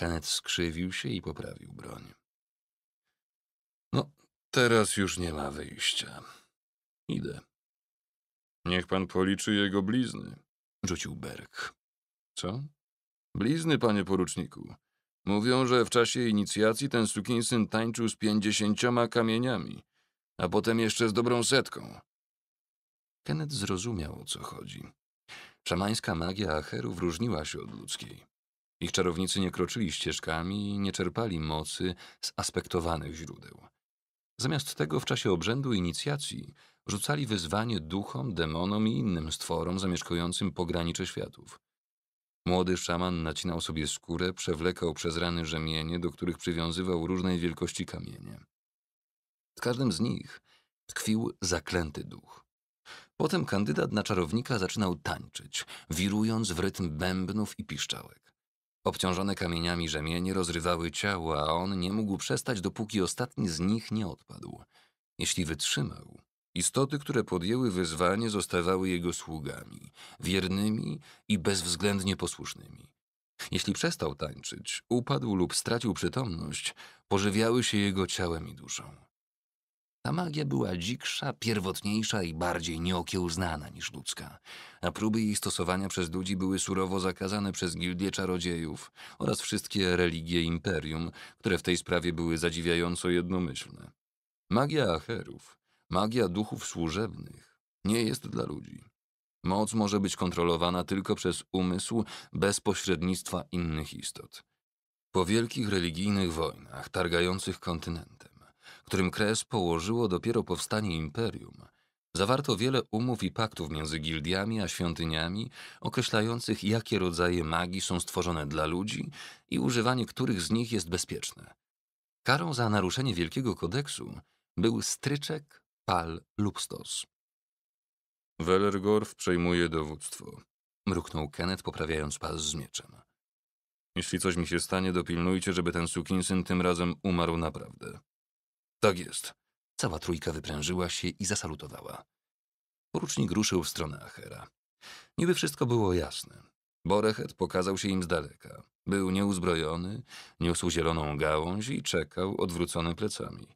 Speaker 1: Kenneth skrzywił się i poprawił broń. No, teraz już nie ma wyjścia. Idę. Niech pan policzy jego blizny, rzucił Berg. Co? Blizny, panie poruczniku. Mówią, że w czasie inicjacji ten sukinsyn tańczył z pięćdziesięcioma kamieniami a potem jeszcze z dobrą setką. Kenneth zrozumiał, o co chodzi. Szamańska magia Acherów różniła się od ludzkiej. Ich czarownicy nie kroczyli ścieżkami i nie czerpali mocy z aspektowanych źródeł. Zamiast tego w czasie obrzędu inicjacji rzucali wyzwanie duchom, demonom i innym stworom zamieszkującym pogranicze światów. Młody szaman nacinał sobie skórę, przewlekał przez rany rzemienie, do których przywiązywał różnej wielkości kamienie. W każdym z nich tkwił zaklęty duch. Potem kandydat na czarownika zaczynał tańczyć, wirując w rytm bębnów i piszczałek. Obciążone kamieniami rzemienie rozrywały ciało, a on nie mógł przestać, dopóki ostatni z nich nie odpadł. Jeśli wytrzymał, istoty, które podjęły wyzwanie, zostawały jego sługami, wiernymi i bezwzględnie posłusznymi. Jeśli przestał tańczyć, upadł lub stracił przytomność, pożywiały się jego ciałem i duszą. Ta magia była dziksza, pierwotniejsza i bardziej nieokiełznana niż ludzka, a próby jej stosowania przez ludzi były surowo zakazane przez gildię czarodziejów oraz wszystkie religie imperium, które w tej sprawie były zadziwiająco jednomyślne. Magia acherów, magia duchów służebnych, nie jest dla ludzi. Moc może być kontrolowana tylko przez umysł bez pośrednictwa innych istot. Po wielkich religijnych wojnach targających kontynentem, którym kres położyło dopiero powstanie imperium. Zawarto wiele umów i paktów między gildiami a świątyniami, określających, jakie rodzaje magii są stworzone dla ludzi i używanie których z nich jest bezpieczne. Karą za naruszenie Wielkiego Kodeksu był stryczek, pal lub stos. Wellergorf przejmuje dowództwo, mruknął Kenneth, poprawiając pas z mieczem. Jeśli coś mi się stanie, dopilnujcie, żeby ten sukinsyn tym razem umarł naprawdę. Tak jest. Cała trójka wyprężyła się i zasalutowała. Porucznik ruszył w stronę Achera. Niby wszystko było jasne. Borechet pokazał się im z daleka. Był nieuzbrojony, niósł zieloną gałąź i czekał, odwrócony plecami.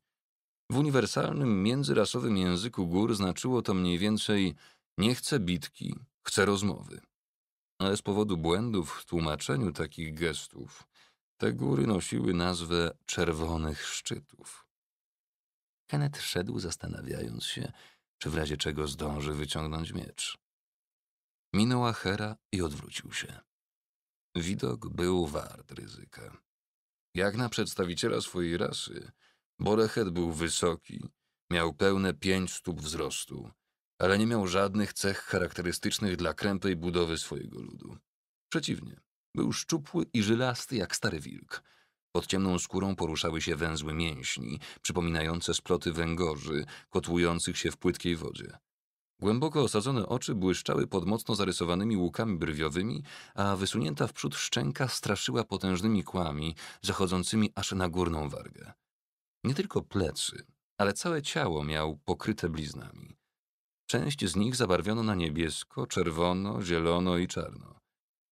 Speaker 1: W uniwersalnym międzyrasowym języku gór znaczyło to mniej więcej nie chcę bitki, chcę rozmowy. Ale z powodu błędów w tłumaczeniu takich gestów te góry nosiły nazwę czerwonych szczytów. Kenneth szedł, zastanawiając się, czy w razie czego zdąży wyciągnąć miecz. Minęła Hera i odwrócił się. Widok był wart ryzyka. Jak na przedstawiciela swojej rasy, Borechet był wysoki, miał pełne pięć stóp wzrostu, ale nie miał żadnych cech charakterystycznych dla krępej budowy swojego ludu. Przeciwnie, był szczupły i żylasty jak stary wilk – pod ciemną skórą poruszały się węzły mięśni, przypominające sploty węgorzy, kotłujących się w płytkiej wodzie. Głęboko osadzone oczy błyszczały pod mocno zarysowanymi łukami brwiowymi, a wysunięta w przód szczęka straszyła potężnymi kłami, zachodzącymi aż na górną wargę. Nie tylko plecy, ale całe ciało miał pokryte bliznami. Część z nich zabarwiono na niebiesko, czerwono, zielono i czarno.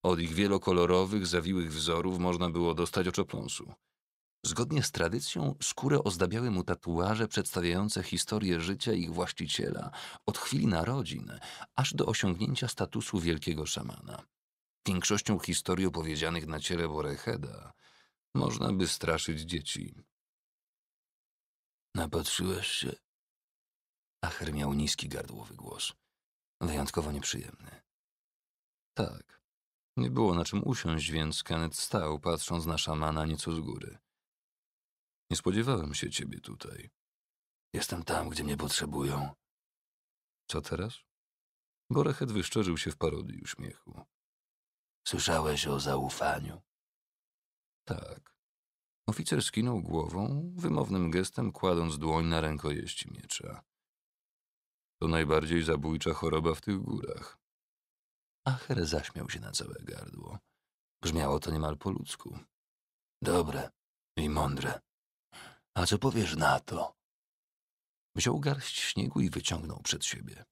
Speaker 1: Od ich wielokolorowych, zawiłych wzorów można było dostać oczopląsu. Zgodnie z tradycją skórę ozdabiały mu tatuaże przedstawiające historię życia ich właściciela, od chwili narodzin aż do osiągnięcia statusu wielkiego szamana. Większością historii opowiedzianych na ciele Borecheda można by straszyć dzieci. Napatrzyłeś się? Acher miał niski gardłowy głos, wyjątkowo nieprzyjemny. Tak, nie było na czym usiąść, więc Kenneth stał, patrząc na szamana nieco z góry. Nie spodziewałem się ciebie tutaj. Jestem tam, gdzie mnie potrzebują. Co teraz? Borechet wyszczerzył się w parodii uśmiechu. Słyszałeś o zaufaniu? Tak. Oficer skinął głową, wymownym gestem kładąc dłoń na rękojeści miecza. To najbardziej zabójcza choroba w tych górach. Acher zaśmiał się na całe gardło. Brzmiało to niemal po ludzku. Dobre i mądre. A co powiesz na to? Wziął garść śniegu i wyciągnął przed siebie.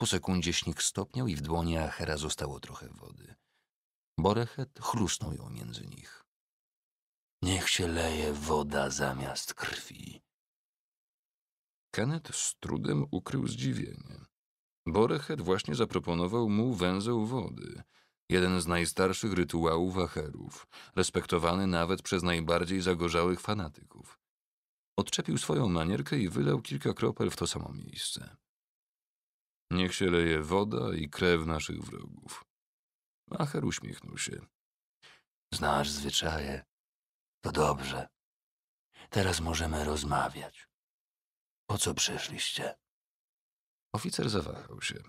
Speaker 1: Po sekundzie śnieg stopniał i w dłoni Achera zostało trochę wody. Borechet chrusnął ją między nich. Niech się leje woda zamiast krwi. Kenneth z trudem ukrył zdziwienie. Borechet właśnie zaproponował mu węzeł wody, jeden z najstarszych rytuałów acherów, respektowany nawet przez najbardziej zagorzałych fanatyków. Odczepił swoją manierkę i wylał kilka kropel w to samo miejsce. Niech się leje woda i krew naszych wrogów. Acher uśmiechnął się. Znasz zwyczaje. To dobrze. Teraz możemy rozmawiać. Po co przyszliście? Oficer zawahał się.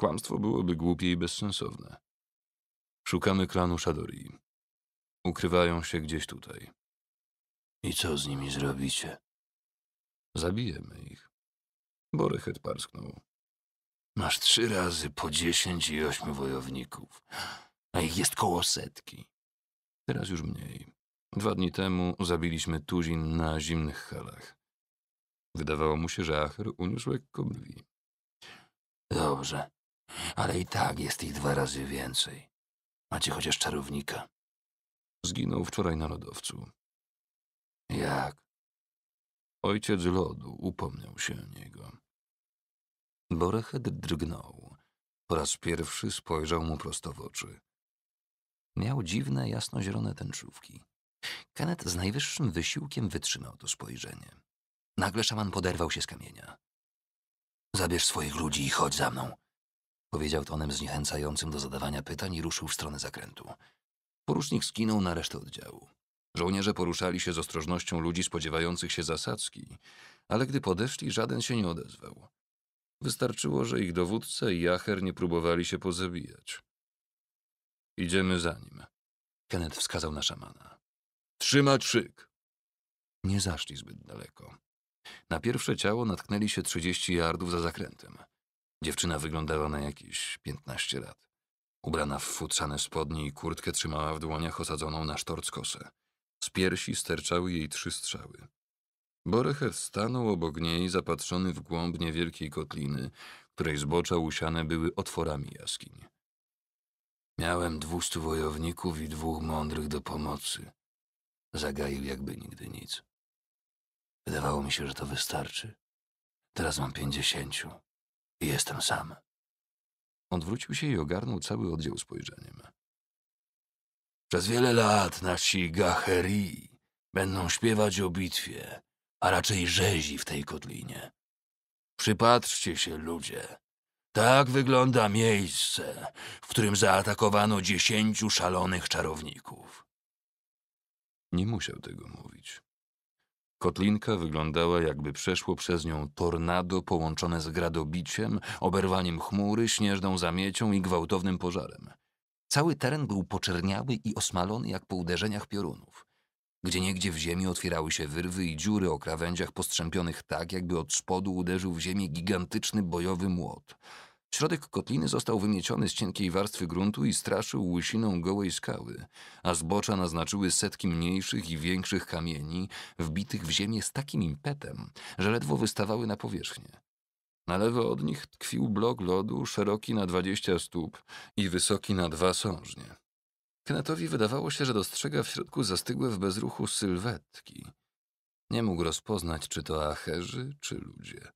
Speaker 1: Kłamstwo byłoby głupie i bezsensowne. Szukamy klanu Shadori. Ukrywają się gdzieś tutaj. I co z nimi zrobicie? Zabijemy ich. Borychet parsknął. Masz trzy razy po dziesięć i ośmiu wojowników, a ich jest koło setki. Teraz już mniej. Dwa dni temu zabiliśmy tuzin na zimnych halach. Wydawało mu się, że Acher uniósł lekko brwi dobrze, ale i tak jest ich dwa razy więcej. Macie chociaż czarownika. Zginął wczoraj na lodowcu. Jak? Ojciec lodu upomniał się o niego. Borechet drgnął. Po raz pierwszy spojrzał mu prosto w oczy. Miał dziwne, jasnozielone tęczówki. Kenneth z najwyższym wysiłkiem wytrzymał to spojrzenie. Nagle szaman poderwał się z kamienia. Zabierz swoich ludzi i chodź za mną. Powiedział tonem zniechęcającym do zadawania pytań i ruszył w stronę zakrętu. Porucznik skinął na resztę oddziału. Żołnierze poruszali się z ostrożnością ludzi spodziewających się zasadzki, ale gdy podeszli, żaden się nie odezwał. Wystarczyło, że ich dowódca i Jacher nie próbowali się pozabijać. Idziemy za nim. Kenneth wskazał na szamana. Trzymać szyk! Nie zaszli zbyt daleko. Na pierwsze ciało natknęli się 30 yardów za zakrętem. Dziewczyna wyglądała na jakieś 15 lat. Ubrana w futrzane spodnie i kurtkę trzymała w dłoniach osadzoną na sztorc kosę. Z piersi sterczały jej trzy strzały. Borecher stanął obok niej, zapatrzony w głąb niewielkiej kotliny, której zbocza usiane były otworami jaskiń. Miałem dwustu wojowników i dwóch mądrych do pomocy. Zagaił jakby nigdy nic. Wydawało mi się, że to wystarczy. Teraz mam pięćdziesięciu i jestem sam. Odwrócił się i ogarnął cały oddział spojrzeniem. Przez wiele lat nasi gacheri będą śpiewać o bitwie, a raczej rzezi w tej kotlinie. Przypatrzcie się, ludzie. Tak wygląda miejsce, w którym zaatakowano dziesięciu szalonych czarowników. Nie musiał tego mówić. Kotlinka wyglądała, jakby przeszło przez nią tornado połączone z gradobiciem, oberwaniem chmury, śnieżną zamiecią i gwałtownym pożarem. Cały teren był poczerniały i osmalony jak po uderzeniach piorunów. Gdzie niegdzie w ziemi otwierały się wyrwy i dziury o krawędziach postrzępionych tak, jakby od spodu uderzył w ziemię gigantyczny bojowy młot – Środek kotliny został wymieciony z cienkiej warstwy gruntu i straszył łysiną gołej skały, a zbocza naznaczyły setki mniejszych i większych kamieni, wbitych w ziemię z takim impetem, że ledwo wystawały na powierzchnię. Na lewo od nich tkwił blok lodu, szeroki na dwadzieścia stóp i wysoki na dwa sążnie. Knetowi wydawało się, że dostrzega w środku zastygłe w bezruchu sylwetki. Nie mógł rozpoznać, czy to acherzy, czy ludzie.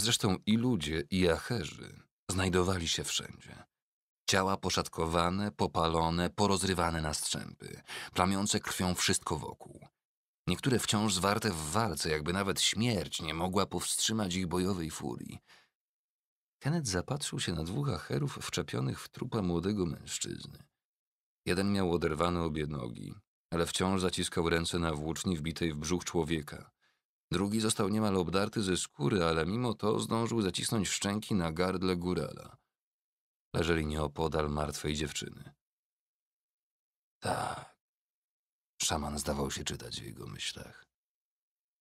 Speaker 1: Zresztą i ludzie, i acherzy znajdowali się wszędzie. Ciała poszatkowane, popalone, porozrywane na strzępy, plamiące krwią wszystko wokół. Niektóre wciąż zwarte w walce, jakby nawet śmierć nie mogła powstrzymać ich bojowej furii. Kenneth zapatrzył się na dwóch acherów wczepionych w trupa młodego mężczyzny. Jeden miał oderwane obie nogi, ale wciąż zaciskał ręce na włóczni wbitej w brzuch człowieka. Drugi został niemal obdarty ze skóry, ale mimo to zdążył zacisnąć szczęki na gardle Gurela, Leżeli nieopodal martwej dziewczyny. Tak. Szaman zdawał się czytać w jego myślach.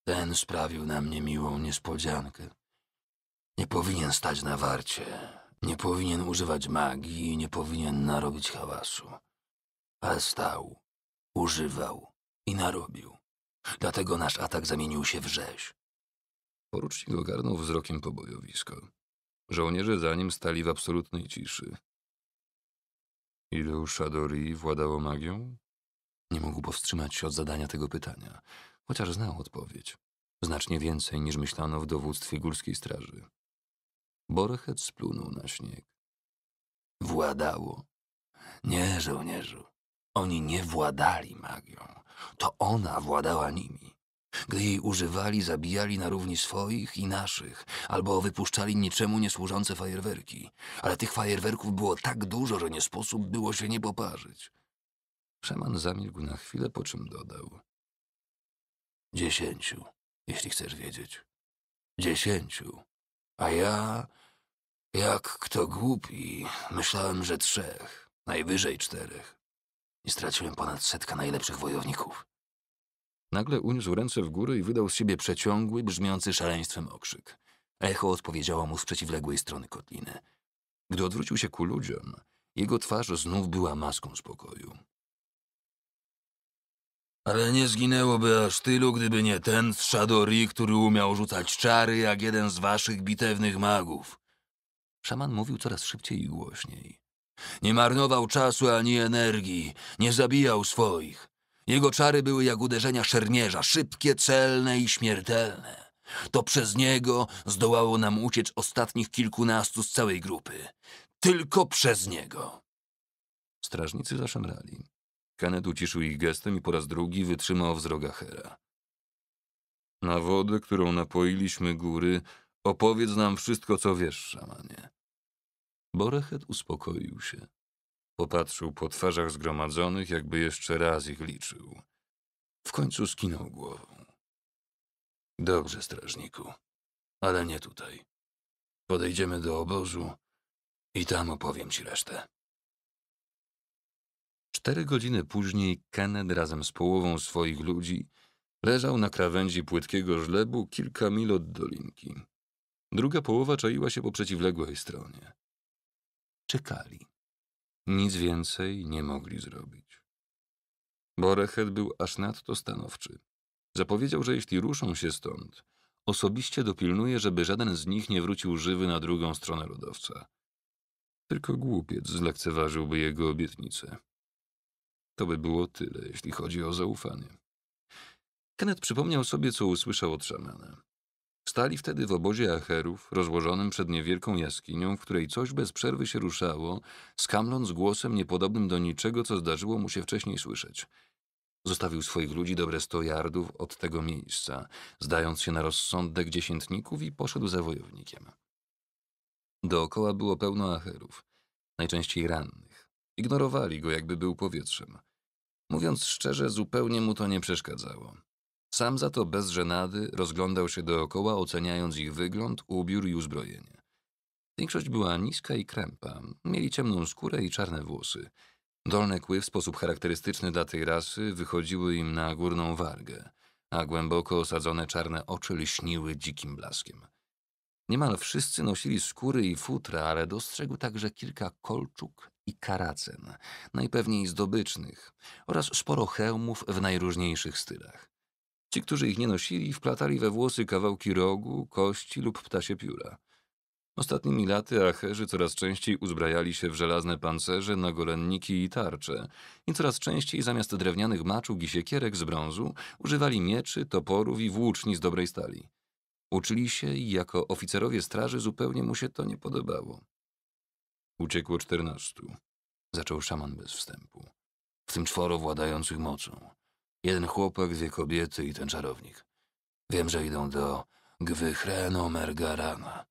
Speaker 1: Ten sprawił na mnie miłą niespodziankę. Nie powinien stać na warcie, nie powinien używać magii, nie powinien narobić hałasu. Ale stał, używał i narobił dlatego nasz atak zamienił się w rzeź. Porucznik ogarnął wzrokiem pobojowisko. Żołnierze za nim stali w absolutnej ciszy. Ile Shadori władało magią? Nie mógł powstrzymać się od zadania tego pytania, chociaż znał odpowiedź. Znacznie więcej niż myślano w dowództwie górskiej straży. Borchet splunął na śnieg. Władało. Nie, żołnierzu. Oni nie władali magią. To ona władała nimi. Gdy jej używali, zabijali na równi swoich i naszych, albo wypuszczali niczemu niesłużące fajerwerki. Ale tych fajerwerków było tak dużo, że nie sposób było się nie poparzyć. Szeman zamilkł na chwilę, po czym dodał. Dziesięciu, jeśli chcesz wiedzieć. Dziesięciu. A ja, jak kto głupi, myślałem, że trzech, najwyżej czterech i straciłem ponad setkę najlepszych
Speaker 2: wojowników.
Speaker 1: Nagle uniósł ręce w górę i wydał z siebie przeciągły, brzmiący szaleństwem okrzyk. Echo odpowiedziało mu z przeciwległej strony kotliny. Gdy odwrócił się ku ludziom, jego twarz znów była maską spokoju. Ale nie zginęłoby aż tylu, gdyby nie ten z Shadori, który umiał rzucać czary jak jeden z waszych bitewnych magów. Szaman mówił coraz szybciej i
Speaker 2: głośniej.
Speaker 1: Nie marnował czasu ani energii, nie zabijał swoich. Jego czary były jak uderzenia szermierza, szybkie, celne i śmiertelne. To przez niego zdołało nam uciec ostatnich kilkunastu z całej grupy. Tylko przez niego. Strażnicy zaszemrali. Kanet uciszył ich gestem i po raz drugi wytrzymał wzrok Achera. Na wodę, którą napoiliśmy góry, opowiedz nam wszystko, co wiesz, szamanie. Borechet uspokoił się. Popatrzył po twarzach zgromadzonych, jakby jeszcze raz ich liczył. W końcu skinął głową. Dobrze, strażniku, ale nie tutaj. Podejdziemy do obozu i tam opowiem ci resztę. Cztery godziny później Kenneth razem z połową swoich ludzi leżał na krawędzi płytkiego żlebu kilka mil od dolinki. Druga połowa czaiła się po przeciwległej stronie. Czekali. Nic więcej nie mogli zrobić. Borechet był aż nadto stanowczy. Zapowiedział, że jeśli ruszą się stąd, osobiście dopilnuje, żeby żaden z nich nie wrócił żywy na drugą stronę lodowca. Tylko głupiec zlekceważyłby jego obietnicę. To by było tyle, jeśli chodzi o zaufanie. Kenneth przypomniał sobie, co usłyszał od szamana. Stali wtedy w obozie Acherów, rozłożonym przed niewielką jaskinią, w której coś bez przerwy się ruszało, skamląc głosem niepodobnym do niczego, co zdarzyło mu się wcześniej słyszeć. Zostawił swoich ludzi dobre sto jardów od tego miejsca, zdając się na rozsądek dziesiętników i poszedł za wojownikiem. Dookoła było pełno Acherów, najczęściej rannych. Ignorowali go, jakby był powietrzem. Mówiąc szczerze, zupełnie mu to nie przeszkadzało. Sam za to bez żenady rozglądał się dookoła, oceniając ich wygląd, ubiór i uzbrojenie. Większość była niska i krępa, mieli ciemną skórę i czarne włosy. Dolne kły w sposób charakterystyczny dla tej rasy wychodziły im na górną wargę, a głęboko osadzone czarne oczy lśniły dzikim blaskiem. Niemal wszyscy nosili skóry i futra, ale dostrzegł także kilka kolczuk i karacen, najpewniej zdobycznych, oraz sporo hełmów w najróżniejszych stylach. Ci, którzy ich nie nosili, wplatali we włosy kawałki rogu, kości lub ptasie pióra. Ostatnimi laty acherzy coraz częściej uzbrajali się w żelazne pancerze, nagolenniki i tarcze i coraz częściej zamiast drewnianych maczug i siekierek z brązu używali mieczy, toporów i włóczni z dobrej stali. Uczyli się i jako oficerowie straży zupełnie mu się to nie podobało. Uciekło czternastu. Zaczął szaman bez wstępu. W tym czworo władających mocą. Jeden chłopak, dwie kobiety i ten czarownik. Wiem, że idą do Gwychreno Mergarana.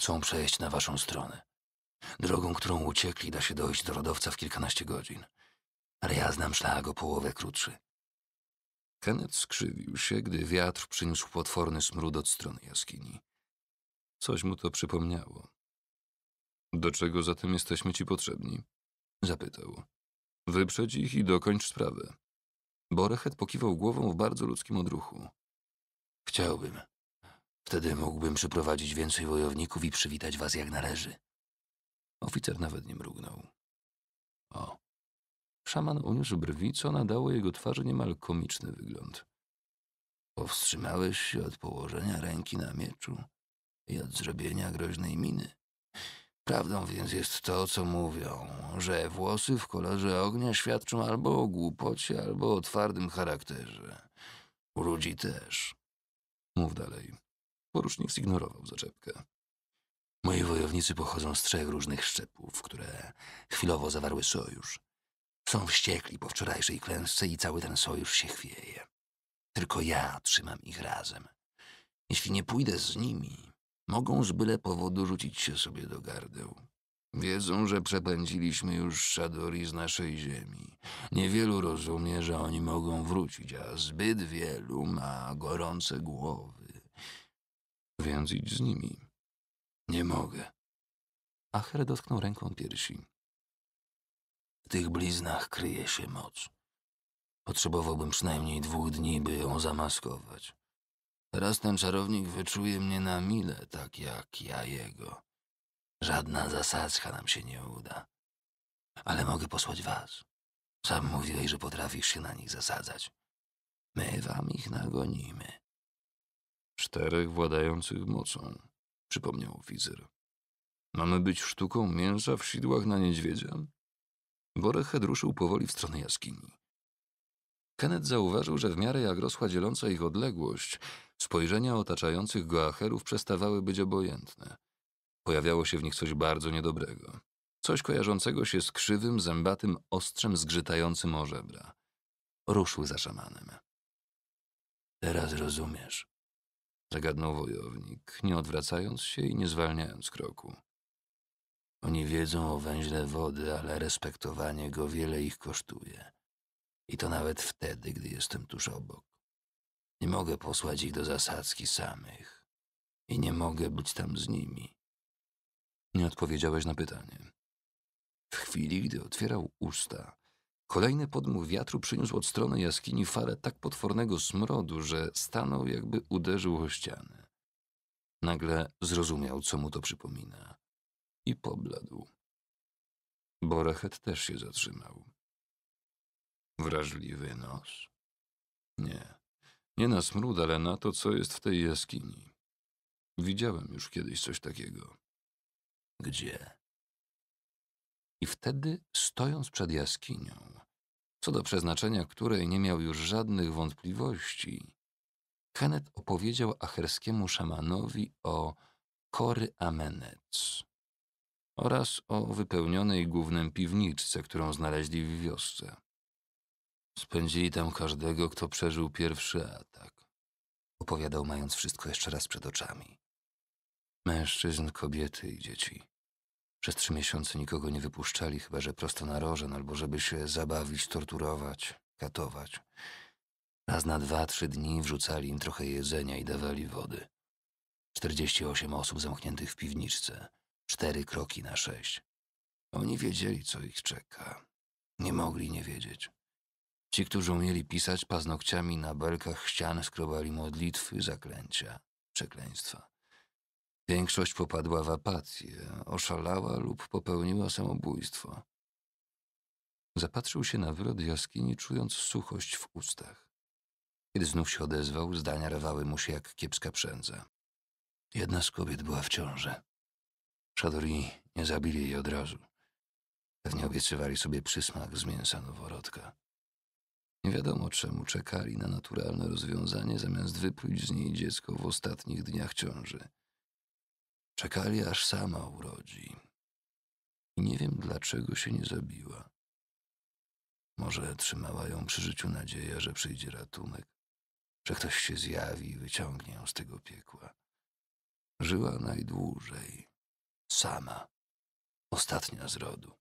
Speaker 1: Chcą przejść na waszą stronę. Drogą, którą uciekli, da się dojść do rodowca w kilkanaście godzin. Ale ja znam szlag o połowę krótszy. Kenneth skrzywił się, gdy wiatr przyniósł potworny smród od strony jaskini. Coś mu to przypomniało. Do czego zatem jesteśmy ci potrzebni? Zapytał. Wyprzedź ich i dokończ sprawę. Borechet pokiwał głową w bardzo ludzkim odruchu. Chciałbym. Wtedy mógłbym przyprowadzić więcej wojowników i przywitać was jak należy. Oficer nawet nie mrugnął. O. Szaman uniósł brwi, co nadało jego twarzy niemal komiczny wygląd. Powstrzymałeś się od położenia ręki na mieczu i od zrobienia groźnej miny. Prawdą więc jest to, co mówią, że włosy w kolorze ognia świadczą albo o głupocie, albo o twardym charakterze. U ludzi też. Mów dalej. Porusznik zignorował zaczepkę. Moi wojownicy pochodzą z trzech różnych szczepów, które chwilowo zawarły sojusz. Są wściekli po wczorajszej klęsce i cały ten sojusz się chwieje. Tylko ja trzymam ich razem. Jeśli nie pójdę z nimi, mogą z byle powodu rzucić się sobie do gardeł. Wiedzą, że przepędziliśmy już szadori z naszej ziemi. Niewielu rozumie, że oni mogą wrócić, a zbyt wielu ma gorące głowy. Więc idź z nimi.
Speaker 2: Nie mogę.
Speaker 1: Acher dotknął ręką piersi. W tych bliznach kryje się moc. Potrzebowałbym przynajmniej dwóch dni, by ją zamaskować. Teraz ten czarownik wyczuje mnie na mile, tak jak ja jego. Żadna zasadzka nam się nie uda. Ale mogę posłać was. Sam mówiłeś, że potrafisz się na nich
Speaker 2: zasadzać.
Speaker 1: My wam ich nagonimy. Czterech władających mocą, przypomniał oficer. Mamy być sztuką mięsa w sidłach na niedźwiedzia? Borechet ruszył powoli w stronę jaskini. Kenneth zauważył, że w miarę jak rosła dzieląca ich odległość, spojrzenia otaczających go acherów przestawały być obojętne. Pojawiało się w nich coś bardzo niedobrego. Coś kojarzącego się z krzywym, zębatym ostrzem zgrzytającym o żebra. Ruszył za szamanem. Teraz rozumiesz, zagadnął wojownik, nie odwracając się i nie zwalniając kroku. Oni wiedzą o węźle wody, ale respektowanie go wiele ich kosztuje. I to nawet wtedy, gdy jestem tuż obok. Nie mogę posłać ich do zasadzki samych. I nie mogę być tam z nimi. Nie odpowiedziałeś na pytanie. W chwili, gdy otwierał usta, kolejny podmuch wiatru przyniósł od strony jaskini falę tak potwornego smrodu, że stanął, jakby uderzył o ścianę. Nagle zrozumiał, co mu to przypomina. I pobladł. Borechet też się zatrzymał. Wrażliwy nos? Nie. Nie na smród, ale na to, co jest w tej jaskini. Widziałem już kiedyś coś takiego. Gdzie? I wtedy, stojąc przed jaskinią, co do przeznaczenia której nie miał już żadnych wątpliwości, Kenneth opowiedział acherskiemu szamanowi o Kory Amenec oraz o wypełnionej głównym piwniczce, którą znaleźli w wiosce. Spędzili tam każdego, kto przeżył pierwszy atak. Opowiadał, mając wszystko jeszcze raz przed oczami. Mężczyzn, kobiety i dzieci. Przez trzy miesiące nikogo nie wypuszczali, chyba że prosto na rożen, albo żeby się zabawić, torturować, katować. Raz na dwa, trzy dni wrzucali im trochę jedzenia i dawali wody. 48 osób zamkniętych w piwniczce, cztery kroki na sześć. Oni wiedzieli, co ich czeka. Nie mogli nie wiedzieć. Ci, którzy umieli pisać paznokciami na belkach ścian, skrobali modlitwy, zaklęcia, przekleństwa. Większość popadła w apatię, oszalała lub popełniła samobójstwo. Zapatrzył się na wylot jaskini, czując suchość w ustach. Kiedy znów się odezwał, zdania rwały mu się jak kiepska przędza. Jedna z kobiet była w ciąży. Szadori nie zabili jej od razu. Pewnie obiecywali sobie przysmak z mięsa noworodka. Nie wiadomo czemu czekali na naturalne rozwiązanie, zamiast wypluć z niej dziecko w ostatnich dniach ciąży. Czekali, aż sama urodzi. I nie wiem, dlaczego się nie zabiła. Może trzymała ją przy życiu nadzieja, że przyjdzie ratunek, że ktoś się zjawi i wyciągnie ją z tego piekła. Żyła najdłużej, sama, ostatnia z rodu,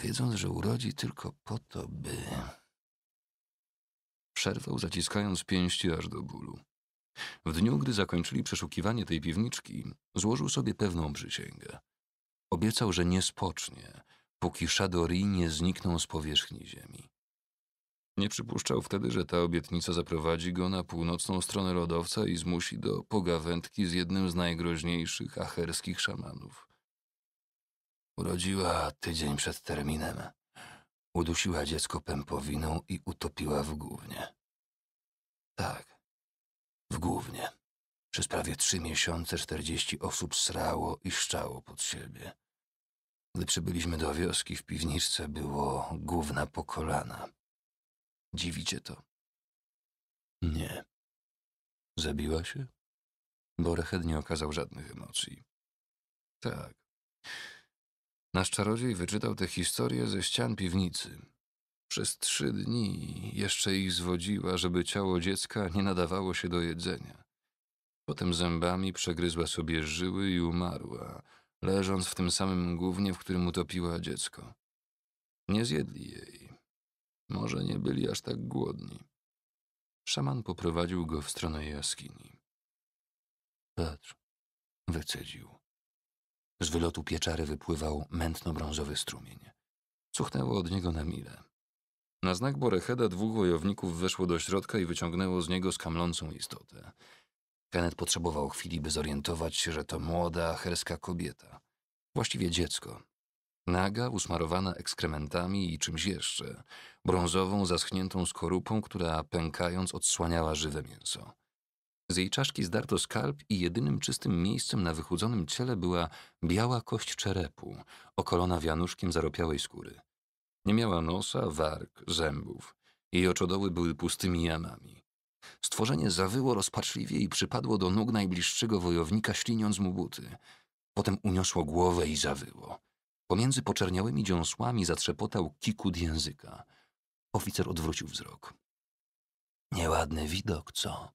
Speaker 1: wiedząc, że urodzi tylko po to, by przerwał, zaciskając pięści aż do bólu. W dniu, gdy zakończyli przeszukiwanie tej piwniczki, złożył sobie pewną przysięgę. Obiecał, że nie spocznie, póki Shadori nie znikną z powierzchni ziemi. Nie przypuszczał wtedy, że ta obietnica zaprowadzi go na północną stronę lodowca i zmusi do pogawędki z jednym z najgroźniejszych acherskich szamanów. Urodziła tydzień przed terminem, Udusiła dziecko pępowiną i utopiła w głównie. Tak, w głównie. Przez prawie trzy miesiące czterdzieści osób srało i szczało pod siebie. Gdy przybyliśmy do wioski, w piwniczce było główna po kolana. Dziwicie to? Nie. Zabiła się? Borachet nie okazał żadnych emocji. Tak. Nasz czarodziej wyczytał te historie ze ścian piwnicy. Przez trzy dni jeszcze ich zwodziła, żeby ciało dziecka nie nadawało się do jedzenia. Potem zębami przegryzła sobie żyły i umarła, leżąc w tym samym głównie, w którym utopiła dziecko. Nie zjedli jej. Może nie byli aż tak głodni. Szaman poprowadził go w stronę jaskini. Patrz, wycedził. Z wylotu pieczary wypływał mętno-brązowy strumień. Cuchnęło od niego na mile. Na znak boreheda dwóch wojowników weszło do środka i wyciągnęło z niego skamlącą istotę. Kenneth potrzebował chwili, by zorientować się, że to młoda, herska kobieta. Właściwie dziecko. Naga, usmarowana ekskrementami i czymś jeszcze. Brązową, zaschniętą skorupą, która pękając odsłaniała żywe mięso. Z jej czaszki zdarto skalp i jedynym czystym miejscem na wychudzonym ciele była biała kość czerepu, okolona wianuszkiem zaropiałej skóry. Nie miała nosa, warg, zębów. Jej oczodoły były pustymi jamami. Stworzenie zawyło rozpaczliwie i przypadło do nóg najbliższego wojownika, śliniąc mu buty. Potem uniosło głowę i zawyło. Pomiędzy poczerniałymi dziąsłami zatrzepotał kikud języka. Oficer odwrócił wzrok. Nieładny widok, co?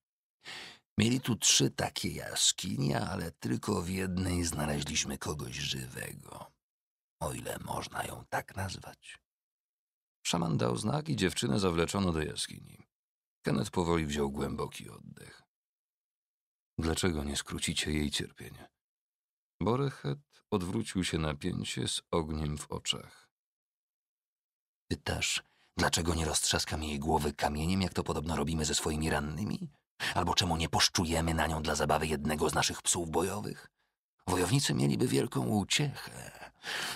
Speaker 1: Mieli tu trzy takie jaskinie, ale tylko w jednej znaleźliśmy kogoś żywego, o ile można ją tak nazwać. Szaman dał znak i dziewczynę zawleczono do jaskini. Kenneth powoli wziął głęboki oddech. Dlaczego nie skrócicie jej cierpienia? Borechet odwrócił się na pięcie z ogniem w oczach. Pytasz, dlaczego nie roztrzaskam jej głowy kamieniem, jak to podobno robimy ze swoimi rannymi? Albo czemu nie poszczujemy na nią dla zabawy jednego z naszych psów bojowych? Wojownicy mieliby wielką uciechę.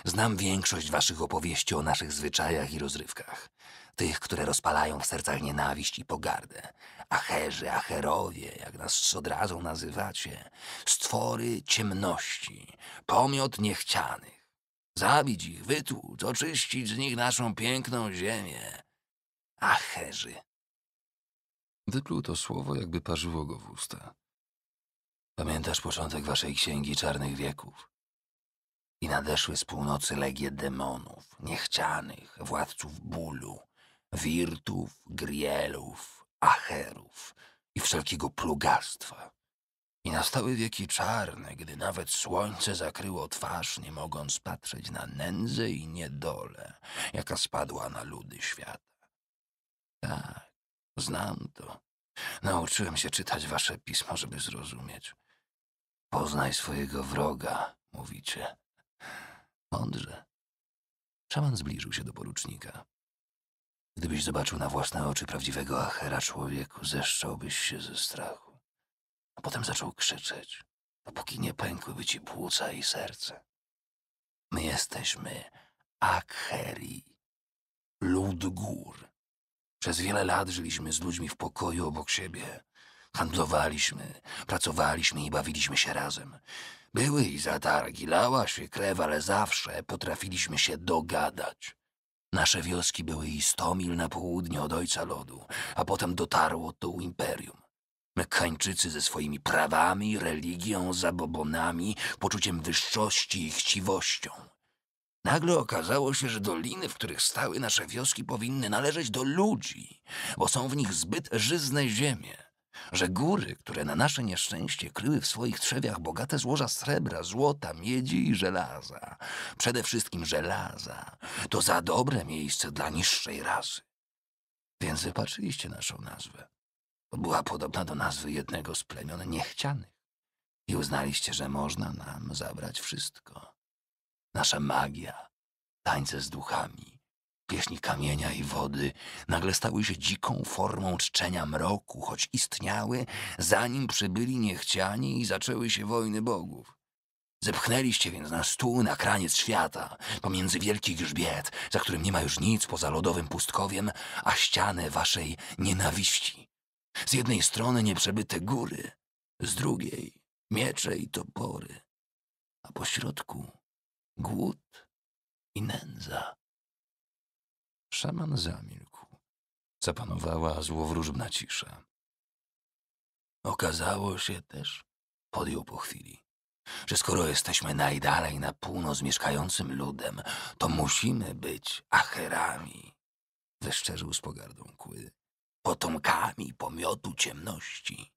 Speaker 1: Znam większość waszych opowieści o naszych zwyczajach i rozrywkach. Tych, które rozpalają w sercach nienawiść i pogardę. Acherzy, acherowie, jak nas od razu nazywacie. Stwory ciemności, pomiot niechcianych. Zabić ich, wytłuc, oczyścić z nich naszą piękną ziemię. Acherzy, Wypluł to słowo, jakby parzyło go w usta. Pamiętasz początek waszej księgi czarnych wieków? I nadeszły z północy legie demonów, niechcianych, władców bólu, wirtów, grielów, acherów i wszelkiego plugastwa. I nastały wieki czarne, gdy nawet słońce zakryło twarz, nie mogąc patrzeć na nędzę i niedolę, jaka spadła na ludy świata. Tak, Znam to. Nauczyłem się czytać wasze pismo, żeby zrozumieć. Poznaj swojego wroga, mówicie. Mądrze. Szaman zbliżył się do porucznika. Gdybyś zobaczył na własne oczy prawdziwego Achera człowieku, zeszczałbyś się ze strachu. A potem zaczął krzyczeć, dopóki nie pękłyby ci płuca i serce. My jesteśmy Akheri, lud gór. Przez wiele lat żyliśmy z ludźmi w pokoju obok siebie. Handlowaliśmy, pracowaliśmy i bawiliśmy się razem. Były i zatargi, lała się krew, ale zawsze potrafiliśmy się dogadać. Nasze wioski były i sto mil na południe od Ojca Lodu, a potem dotarło to u Imperium. Mekkańczycy ze swoimi prawami, religią, zabobonami, poczuciem wyższości i chciwością – Nagle okazało się, że doliny, w których stały nasze wioski, powinny należeć do ludzi, bo są w nich zbyt żyzne ziemie. Że góry, które na nasze nieszczęście kryły w swoich trzewiach bogate złoża srebra, złota, miedzi i żelaza, przede wszystkim żelaza, to za dobre miejsce dla niższej rasy. Więc wypatrzyliście naszą nazwę. Była podobna do nazwy jednego z plemion niechcianych. I uznaliście, że można nam zabrać wszystko nasza magia, tańce z duchami, pieśni kamienia i wody nagle stały się dziką formą czczenia mroku, choć istniały, zanim przybyli niechciani i zaczęły się wojny bogów. Zepchnęliście więc na stół na kraniec świata, pomiędzy wielki grzbiet, za którym nie ma już nic poza lodowym pustkowiem, a ścianę waszej nienawiści. Z jednej strony nieprzebyte góry, z drugiej miecze i topory, a po środku głód
Speaker 2: i nędza.
Speaker 1: Szaman zamilkł. Zapanowała złowróżbna cisza. Okazało się też, podjął po chwili, że skoro jesteśmy najdalej na północ mieszkającym ludem, to musimy być acherami. Wyszczerzył z pogardą kły. Potomkami pomiotu ciemności.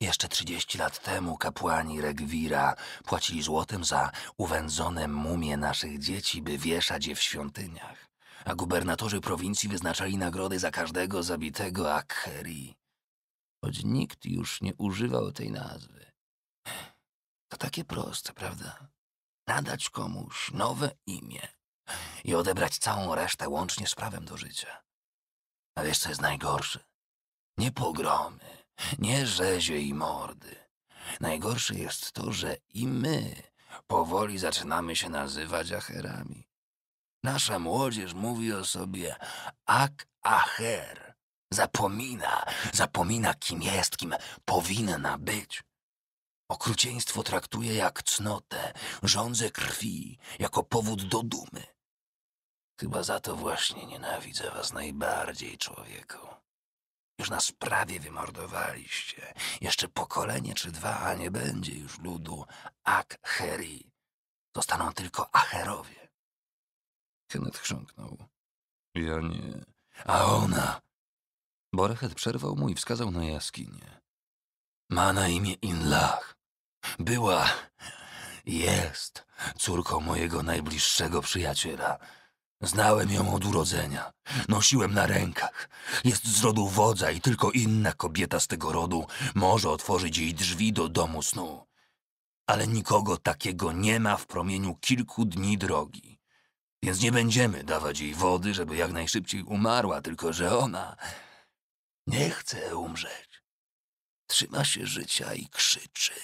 Speaker 1: Jeszcze 30 lat temu kapłani Regwira płacili złotem za uwędzone mumie naszych dzieci, by wieszać je w świątyniach, a gubernatorzy prowincji wyznaczali nagrody za każdego zabitego Akheri. Choć nikt już nie używał tej nazwy. To takie proste, prawda? Nadać komuś nowe imię i odebrać całą resztę łącznie z prawem do życia. A wiesz, co jest najgorsze? Nie pogromy, nie rzezie i mordy. Najgorsze jest to, że i my powoli zaczynamy się nazywać acherami. Nasza młodzież mówi o sobie ak acher. Zapomina, zapomina kim jest, kim powinna być. Okrucieństwo traktuje jak cnotę, żądzę krwi, jako powód do dumy. Chyba za to właśnie nienawidzę was najbardziej, człowieku. Już nas prawie wymordowaliście. Jeszcze pokolenie czy dwa, a nie będzie już ludu Akheri. Zostaną tylko Acherowie. Kenneth chrząknął. Ja nie. A ona! Borechet przerwał mu i wskazał na jaskinię. Ma na imię Inlach. Była, jest córką mojego najbliższego przyjaciela. Znałem ją od urodzenia. Nosiłem na rękach. Jest z rodu wodza i tylko inna kobieta z tego rodu może otworzyć jej drzwi do domu snu. Ale nikogo takiego nie ma w promieniu kilku dni drogi. Więc nie będziemy dawać jej wody, żeby jak najszybciej umarła, tylko że ona nie chce umrzeć. Trzyma się życia i krzyczy.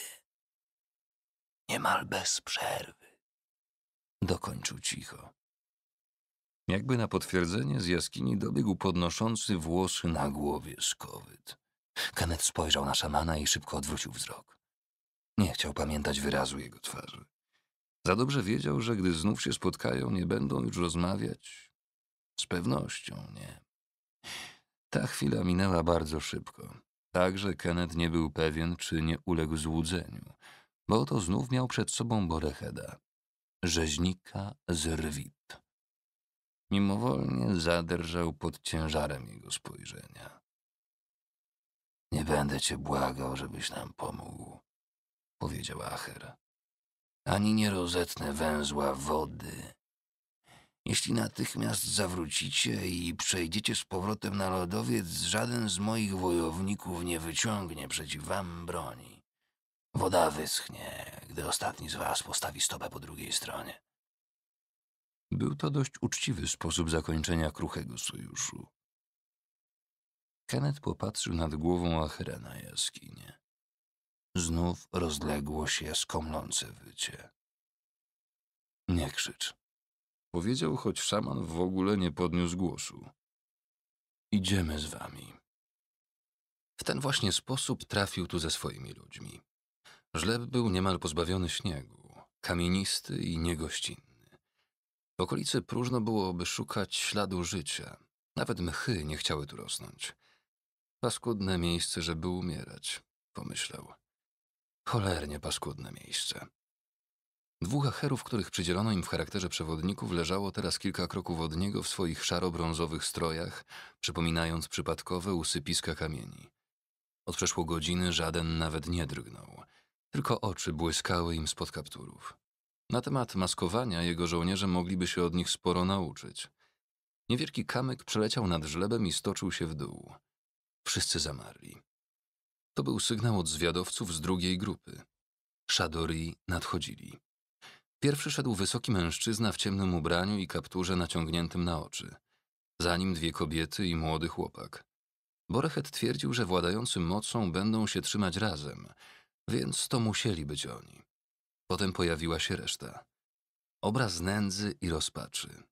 Speaker 1: Niemal bez przerwy. Dokończył cicho. Jakby na potwierdzenie z jaskini dobiegł podnoszący włosy na głowie skowyt. Kenneth spojrzał na szamana i szybko odwrócił wzrok. Nie chciał pamiętać wyrazu jego twarzy. Za dobrze wiedział, że gdy znów się spotkają, nie będą już rozmawiać. Z pewnością nie. Ta chwila minęła bardzo szybko. Także Kenneth nie był pewien, czy nie uległ złudzeniu, bo oto znów miał przed sobą boreheda, rzeźnika z Rwit. Mimowolnie zadrżał pod ciężarem jego spojrzenia. Nie będę cię błagał, żebyś nam pomógł, powiedział Acher. Ani nie rozetnę węzła wody. Jeśli natychmiast zawrócicie i przejdziecie z powrotem na lodowiec, żaden z moich wojowników nie wyciągnie przeciw wam broni. Woda wyschnie, gdy ostatni z was postawi stopę po drugiej stronie. Był to dość uczciwy sposób zakończenia kruchego sojuszu. Kenneth popatrzył nad głową Achera na jaskinie. Znów rozległo się skomlące wycie. Nie krzycz. Powiedział, choć szaman w ogóle nie podniósł głosu. Idziemy z wami. W ten właśnie sposób trafił tu ze swoimi ludźmi. Żleb był niemal pozbawiony śniegu, kamienisty i niegościnny. W okolicy próżno byłoby szukać śladu życia. Nawet mchy nie chciały tu rosnąć. Paskudne miejsce, żeby umierać, pomyślał. Cholernie paskudne miejsce. Dwóch acherów, których przydzielono im w charakterze przewodników, leżało teraz kilka kroków od niego w swoich szaro-brązowych strojach, przypominając przypadkowe usypiska kamieni. Od przeszło godziny żaden nawet nie drgnął. Tylko oczy błyskały im spod kapturów. Na temat maskowania jego żołnierze mogliby się od nich sporo nauczyć. Niewielki kamyk przeleciał nad żlebem i stoczył się w dół. Wszyscy zamarli. To był sygnał od zwiadowców z drugiej grupy. Szadori nadchodzili. Pierwszy szedł wysoki mężczyzna w ciemnym ubraniu i kapturze naciągniętym na oczy. Za nim dwie kobiety i młody chłopak. Borechet twierdził, że władający mocą będą się trzymać razem, więc to musieli być oni. Potem pojawiła się reszta. Obraz nędzy i rozpaczy.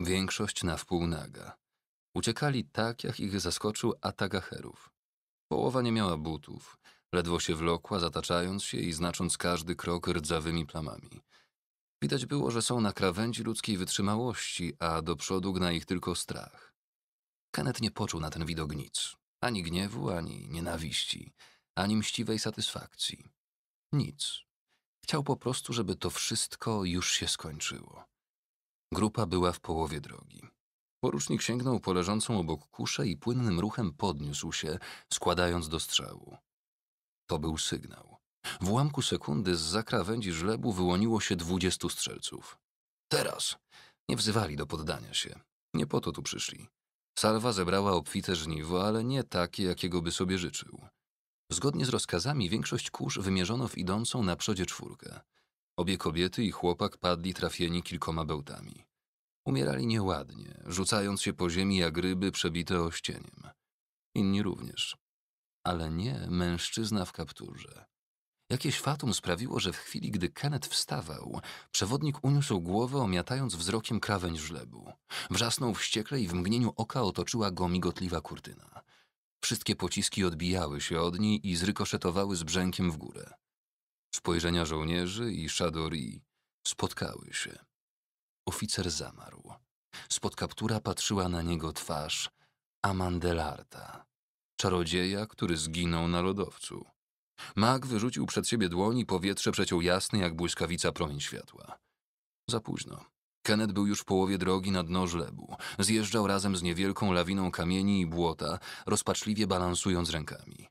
Speaker 1: Większość na wpół naga. Uciekali tak, jak ich zaskoczył atak herów. Połowa nie miała butów, ledwo się wlokła, zataczając się i znacząc każdy krok rdzawymi plamami. Widać było, że są na krawędzi ludzkiej wytrzymałości, a do przodu gna ich tylko strach. Kenneth nie poczuł na ten widok nic. Ani gniewu, ani nienawiści, ani mściwej satysfakcji. Nic. Chciał po prostu, żeby to wszystko już się skończyło. Grupa była w połowie drogi. Porucznik sięgnął po leżącą obok kuszę i płynnym ruchem podniósł się, składając do strzału. To był sygnał. W ułamku sekundy z zakrawędzi żlebu wyłoniło się dwudziestu strzelców. Teraz! Nie wzywali do poddania się. Nie po to tu przyszli. Salwa zebrała obfite żniwo, ale nie takie, jakiego by sobie życzył. Zgodnie z rozkazami większość kurz wymierzono w idącą na przodzie czwórkę. Obie kobiety i chłopak padli trafieni kilkoma bełtami. Umierali nieładnie, rzucając się po ziemi jak ryby przebite ościeniem. Inni również. Ale nie mężczyzna w kapturze. Jakieś fatum sprawiło, że w chwili, gdy Kenneth wstawał, przewodnik uniósł głowę, omiatając wzrokiem krawędź żlebu. Wrzasnął wściekle i w mgnieniu oka otoczyła go migotliwa kurtyna. Wszystkie pociski odbijały się od niej i zrykoszetowały z brzękiem w górę. Spojrzenia żołnierzy i Shadori spotkały się. Oficer zamarł. Spod kaptura patrzyła na niego twarz Amandelarta, czarodzieja, który zginął na lodowcu. Mag wyrzucił przed siebie dłoń i powietrze przeciął jasny jak błyskawica promień światła. Za późno. Kenneth był już w połowie drogi na dno żlebu. Zjeżdżał razem z niewielką lawiną kamieni i błota, rozpaczliwie balansując rękami.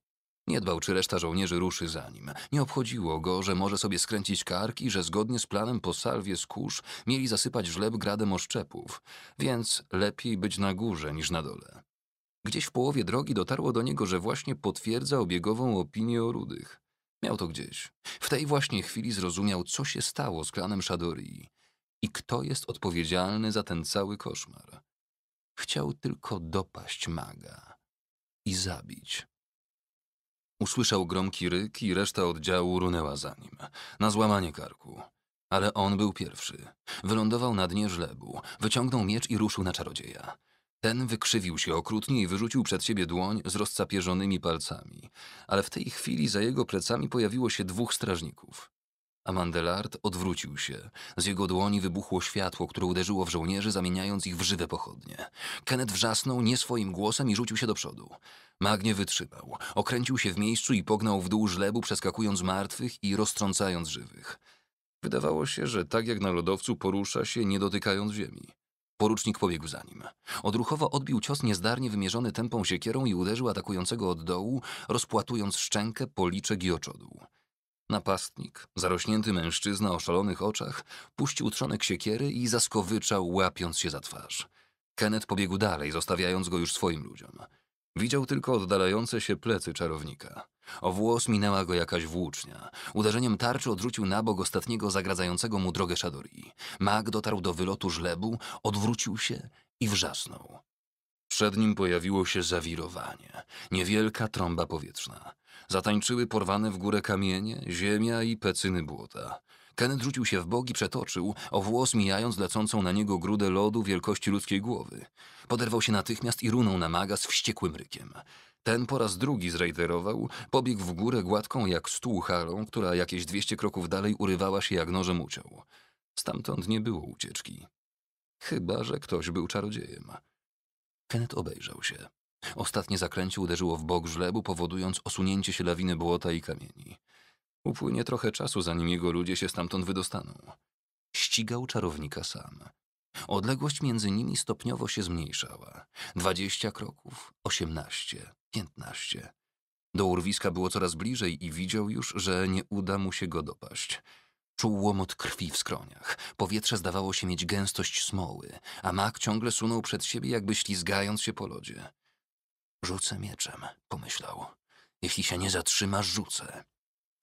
Speaker 1: Nie dbał, czy reszta żołnierzy ruszy za nim. Nie obchodziło go, że może sobie skręcić karki, że zgodnie z planem po salwie z kurz mieli zasypać żleb gradem oszczepów, więc lepiej być na górze niż na dole. Gdzieś w połowie drogi dotarło do niego, że właśnie potwierdza obiegową opinię o rudych. Miał to gdzieś. W tej właśnie chwili zrozumiał, co się stało z klanem Shadorii i kto jest odpowiedzialny za ten cały koszmar. Chciał tylko dopaść maga i zabić. Usłyszał gromki ryk i reszta oddziału runęła za nim, na złamanie karku. Ale on był pierwszy. Wylądował na dnie żlebu, wyciągnął miecz i ruszył na czarodzieja. Ten wykrzywił się okrutnie i wyrzucił przed siebie dłoń z rozcapierzonymi palcami. Ale w tej chwili za jego plecami pojawiło się dwóch strażników. Amandelart odwrócił się. Z jego dłoni wybuchło światło, które uderzyło w żołnierzy, zamieniając ich w żywe pochodnie. Kenneth wrzasnął nie swoim głosem i rzucił się do przodu. Magnie wytrzymał. Okręcił się w miejscu i pognał w dół żlebu, przeskakując martwych i roztrącając żywych. Wydawało się, że tak jak na lodowcu porusza się, nie dotykając ziemi. Porucznik pobiegł za nim. Odruchowo odbił cios niezdarnie wymierzony tępą siekierą i uderzył atakującego od dołu, rozpłatując szczękę, policzek i oczodół. Napastnik, zarośnięty mężczyzna o szalonych oczach, puścił trzonek siekiery i zaskowyczał, łapiąc się za twarz. Kenneth pobiegł dalej, zostawiając go już swoim ludziom. Widział tylko oddalające się plecy czarownika. O włos minęła go jakaś włócznia. Uderzeniem tarczy odrzucił na bok ostatniego zagradzającego mu drogę Shadori. Mag dotarł do wylotu żlebu, odwrócił się i wrzasnął. Przed nim pojawiło się zawirowanie. Niewielka trąba powietrzna. Zatańczyły porwane w górę kamienie, ziemia i pecyny błota. Kenneth rzucił się w bogi, przetoczył, o włos mijając lecącą na niego grudę lodu wielkości ludzkiej głowy. Poderwał się natychmiast i runął na maga z wściekłym rykiem. Ten po raz drugi zrejterował, pobiegł w górę gładką jak stół halą, która jakieś dwieście kroków dalej urywała się jak nożem uciął. Stamtąd nie było ucieczki. Chyba, że ktoś był czarodziejem. Kenneth obejrzał się. Ostatnie zakręcie uderzyło w bok żlebu, powodując osunięcie się lawiny błota i kamieni. Upłynie trochę czasu, zanim jego ludzie się stamtąd wydostaną. Ścigał czarownika sam. Odległość między nimi stopniowo się zmniejszała. Dwadzieścia kroków, osiemnaście, piętnaście. Do urwiska było coraz bliżej i widział już, że nie uda mu się go dopaść. Czuł łomot krwi w skroniach. Powietrze zdawało się mieć gęstość smoły, a mak ciągle sunął przed siebie, jakby ślizgając się po lodzie. Rzucę mieczem, pomyślał. Jeśli się nie zatrzyma, rzucę.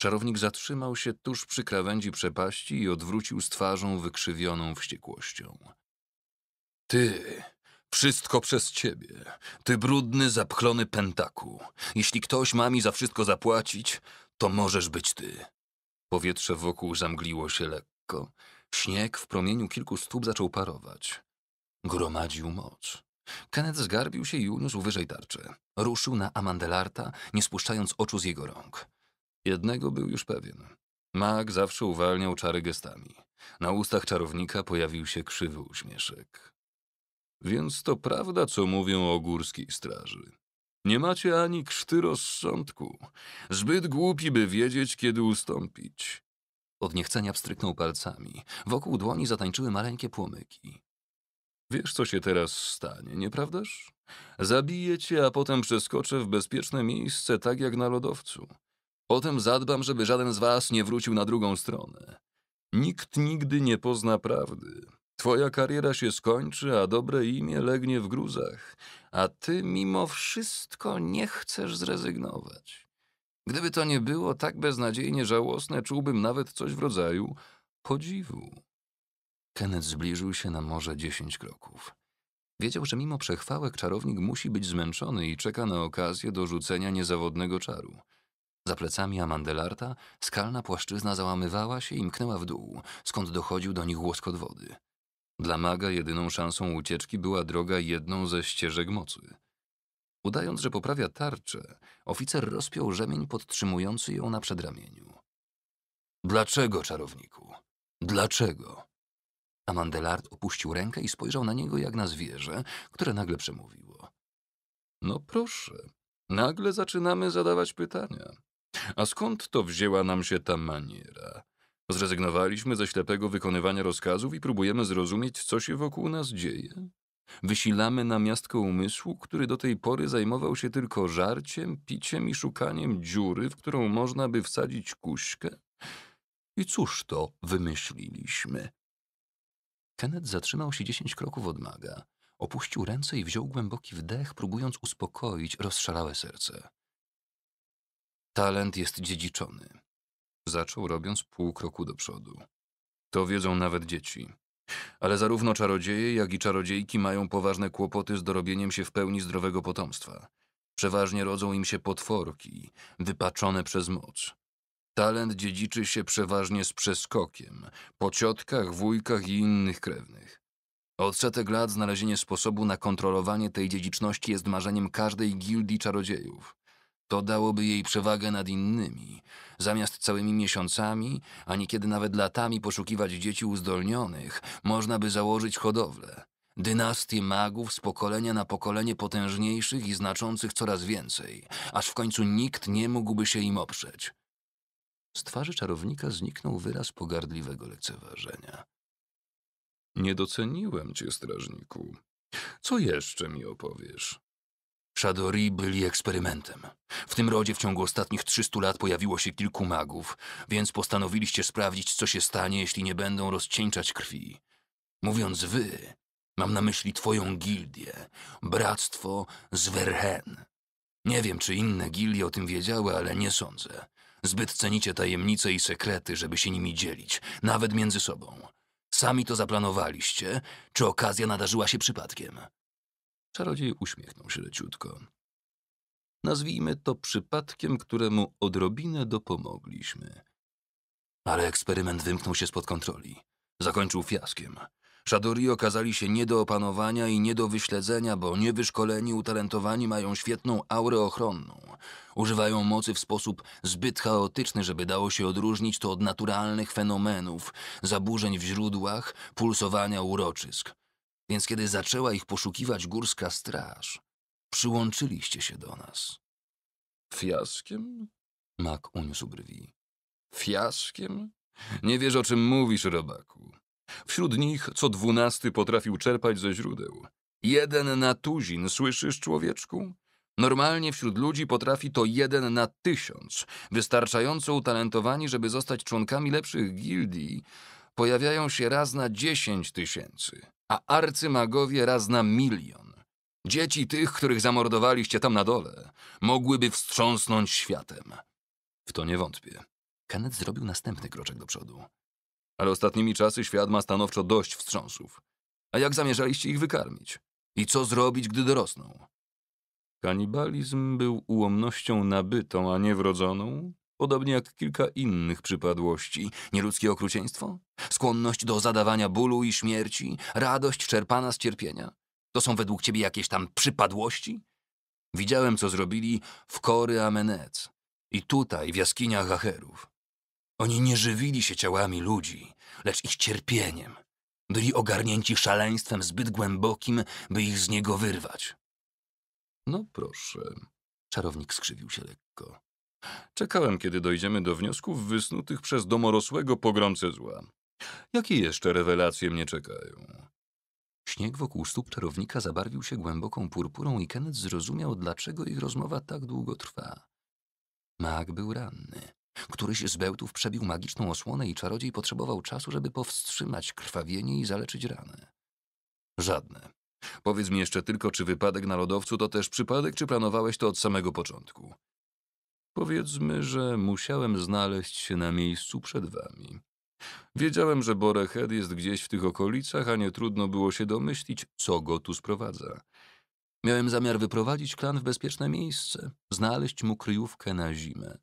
Speaker 1: Czarownik zatrzymał się tuż przy krawędzi przepaści i odwrócił z twarzą wykrzywioną wściekłością. Ty, wszystko przez ciebie. Ty brudny, zapchlony pentaku. Jeśli ktoś ma mi za wszystko zapłacić, to możesz być ty. Powietrze wokół zamgliło się lekko. Śnieg w promieniu kilku stóp zaczął parować. Gromadził moc. Kenneth zgarbił się i uniósł wyżej tarczy. Ruszył na Amandelarta, nie spuszczając oczu z jego rąk. Jednego był już pewien. Mag zawsze uwalniał czary gestami. Na ustach czarownika pojawił się krzywy uśmieszek. Więc to prawda, co mówią o górskiej straży. Nie macie ani krzty rozsądku. Zbyt głupi, by wiedzieć, kiedy ustąpić. Od niechcenia pstryknął palcami. Wokół dłoni zatańczyły maleńkie płomyki. Wiesz, co się teraz stanie, nieprawdaż? Zabiję cię, a potem przeskoczę w bezpieczne miejsce, tak jak na lodowcu. Potem zadbam, żeby żaden z was nie wrócił na drugą stronę. Nikt nigdy nie pozna prawdy. Twoja kariera się skończy, a dobre imię legnie w gruzach, a ty mimo wszystko nie chcesz zrezygnować. Gdyby to nie było tak beznadziejnie żałosne, czułbym nawet coś w rodzaju podziwu. Kenneth zbliżył się na morze dziesięć kroków. Wiedział, że mimo przechwałek czarownik musi być zmęczony i czeka na okazję do rzucenia niezawodnego czaru. Za plecami Amandelarta skalna płaszczyzna załamywała się i mknęła w dół, skąd dochodził do nich łoskot wody. Dla maga jedyną szansą ucieczki była droga jedną ze ścieżek mocy. Udając, że poprawia tarczę, oficer rozpiął rzemień podtrzymujący ją na przedramieniu. Dlaczego, czarowniku? Dlaczego? Amandelard opuścił rękę i spojrzał na niego jak na zwierzę, które nagle przemówiło. No proszę, nagle zaczynamy zadawać pytania. A skąd to wzięła nam się ta maniera? Zrezygnowaliśmy ze ślepego wykonywania rozkazów i próbujemy zrozumieć, co się wokół nas dzieje? Wysilamy na umysłu, który do tej pory zajmował się tylko żarciem, piciem i szukaniem dziury, w którą można by wsadzić kuśkę? I cóż to wymyśliliśmy? Tenet zatrzymał się dziesięć kroków od maga. Opuścił ręce i wziął głęboki wdech, próbując uspokoić rozszalałe serce. Talent jest dziedziczony. Zaczął robiąc pół kroku do przodu. To wiedzą nawet dzieci. Ale zarówno czarodzieje, jak i czarodziejki mają poważne kłopoty z dorobieniem się w pełni zdrowego potomstwa. Przeważnie rodzą im się potworki, wypaczone przez moc. Talent dziedziczy się przeważnie z przeskokiem, po ciotkach, wujkach i innych krewnych. Od setek lat znalezienie sposobu na kontrolowanie tej dziedziczności jest marzeniem każdej gildii czarodziejów. To dałoby jej przewagę nad innymi. Zamiast całymi miesiącami, a niekiedy nawet latami poszukiwać dzieci uzdolnionych, można by założyć hodowlę. Dynastie magów z pokolenia na pokolenie potężniejszych i znaczących coraz więcej, aż w końcu nikt nie mógłby się im oprzeć. Z twarzy czarownika zniknął wyraz pogardliwego lekceważenia. Nie doceniłem cię, strażniku. Co jeszcze mi opowiesz? Shadori byli eksperymentem. W tym rodzie w ciągu ostatnich 300 lat pojawiło się kilku magów, więc postanowiliście sprawdzić, co się stanie, jeśli nie będą rozcieńczać krwi. Mówiąc wy, mam na myśli twoją gildię, bractwo z Nie wiem, czy inne gildie o tym wiedziały, ale nie sądzę. Zbyt cenicie tajemnice i sekrety, żeby się nimi dzielić, nawet między sobą. Sami to zaplanowaliście, czy okazja nadarzyła się przypadkiem? Czarodziej uśmiechnął się leciutko. Nazwijmy to przypadkiem, któremu odrobinę dopomogliśmy. Ale eksperyment wymknął się spod kontroli. Zakończył fiaskiem. Szadori okazali się nie do opanowania i nie do wyśledzenia, bo niewyszkoleni, utalentowani mają świetną aurę ochronną. Używają mocy w sposób zbyt chaotyczny, żeby dało się odróżnić to od naturalnych fenomenów, zaburzeń w źródłach, pulsowania uroczysk. Więc kiedy zaczęła ich poszukiwać górska straż, przyłączyliście się do nas. Fiaskiem? Mak uniósł brwi. Fiaskiem? Nie wiesz, o czym mówisz, robaku. Wśród nich co dwunasty potrafił czerpać ze źródeł. Jeden na tuzin, słyszysz, człowieczku? Normalnie wśród ludzi potrafi to jeden na tysiąc. Wystarczająco utalentowani, żeby zostać członkami lepszych gildii, pojawiają się raz na dziesięć tysięcy, a arcymagowie raz na milion. Dzieci tych, których zamordowaliście tam na dole, mogłyby wstrząsnąć światem. W to nie wątpię. Kenneth zrobił następny kroczek do przodu ale ostatnimi czasy świat ma stanowczo dość wstrząsów. A jak zamierzaliście ich wykarmić? I co zrobić, gdy dorosną? Kanibalizm był ułomnością nabytą, a nie wrodzoną, podobnie jak kilka innych przypadłości. Nieludzkie okrucieństwo, skłonność do zadawania bólu i śmierci, radość czerpana z cierpienia. To są według ciebie jakieś tam przypadłości? Widziałem, co zrobili w Kory Amenec i tutaj, w jaskiniach Acherów. Oni nie żywili się ciałami ludzi, lecz ich cierpieniem. Byli ogarnięci szaleństwem zbyt głębokim, by ich z niego wyrwać. No proszę. Czarownik skrzywił się lekko. Czekałem, kiedy dojdziemy do wniosków wysnutych przez domorosłego pogromcę zła. Jakie jeszcze rewelacje mnie czekają? Śnieg wokół stóp czarownika zabarwił się głęboką purpurą i Kenneth zrozumiał, dlaczego ich rozmowa tak długo trwa. Mag był ranny. Któryś z bełtów przebił magiczną osłonę i czarodziej potrzebował czasu, żeby powstrzymać krwawienie i zaleczyć rany. Żadne. Powiedz mi jeszcze tylko, czy wypadek na lodowcu to też przypadek, czy planowałeś to od samego początku? Powiedzmy, że musiałem znaleźć się na miejscu przed wami. Wiedziałem, że Borehead jest gdzieś w tych okolicach, a nie trudno było się domyślić, co go tu sprowadza. Miałem zamiar wyprowadzić klan w bezpieczne miejsce, znaleźć mu kryjówkę na zimę.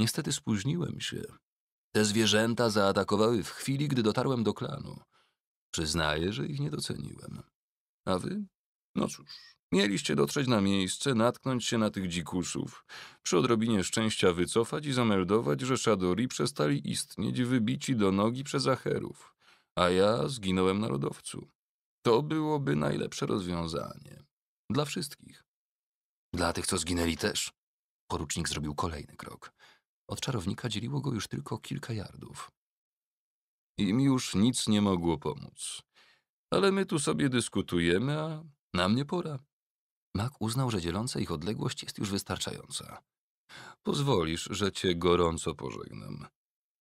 Speaker 1: Niestety spóźniłem się. Te zwierzęta zaatakowały w chwili, gdy dotarłem do klanu. Przyznaję, że ich nie doceniłem. A wy? No cóż, mieliście dotrzeć na miejsce, natknąć się na tych dzikusów, przy odrobinie szczęścia wycofać i zameldować, że Shadori przestali istnieć wybici do nogi przez acherów, a ja zginąłem na lodowcu. To byłoby najlepsze rozwiązanie. Dla wszystkich. Dla tych, co zginęli też. Porucznik zrobił kolejny krok. Od czarownika dzieliło go już tylko kilka jardów. Im już nic nie mogło pomóc. Ale my tu sobie dyskutujemy, a nam nie pora. Mak uznał, że dzieląca ich odległość jest już wystarczająca. Pozwolisz, że cię gorąco pożegnam.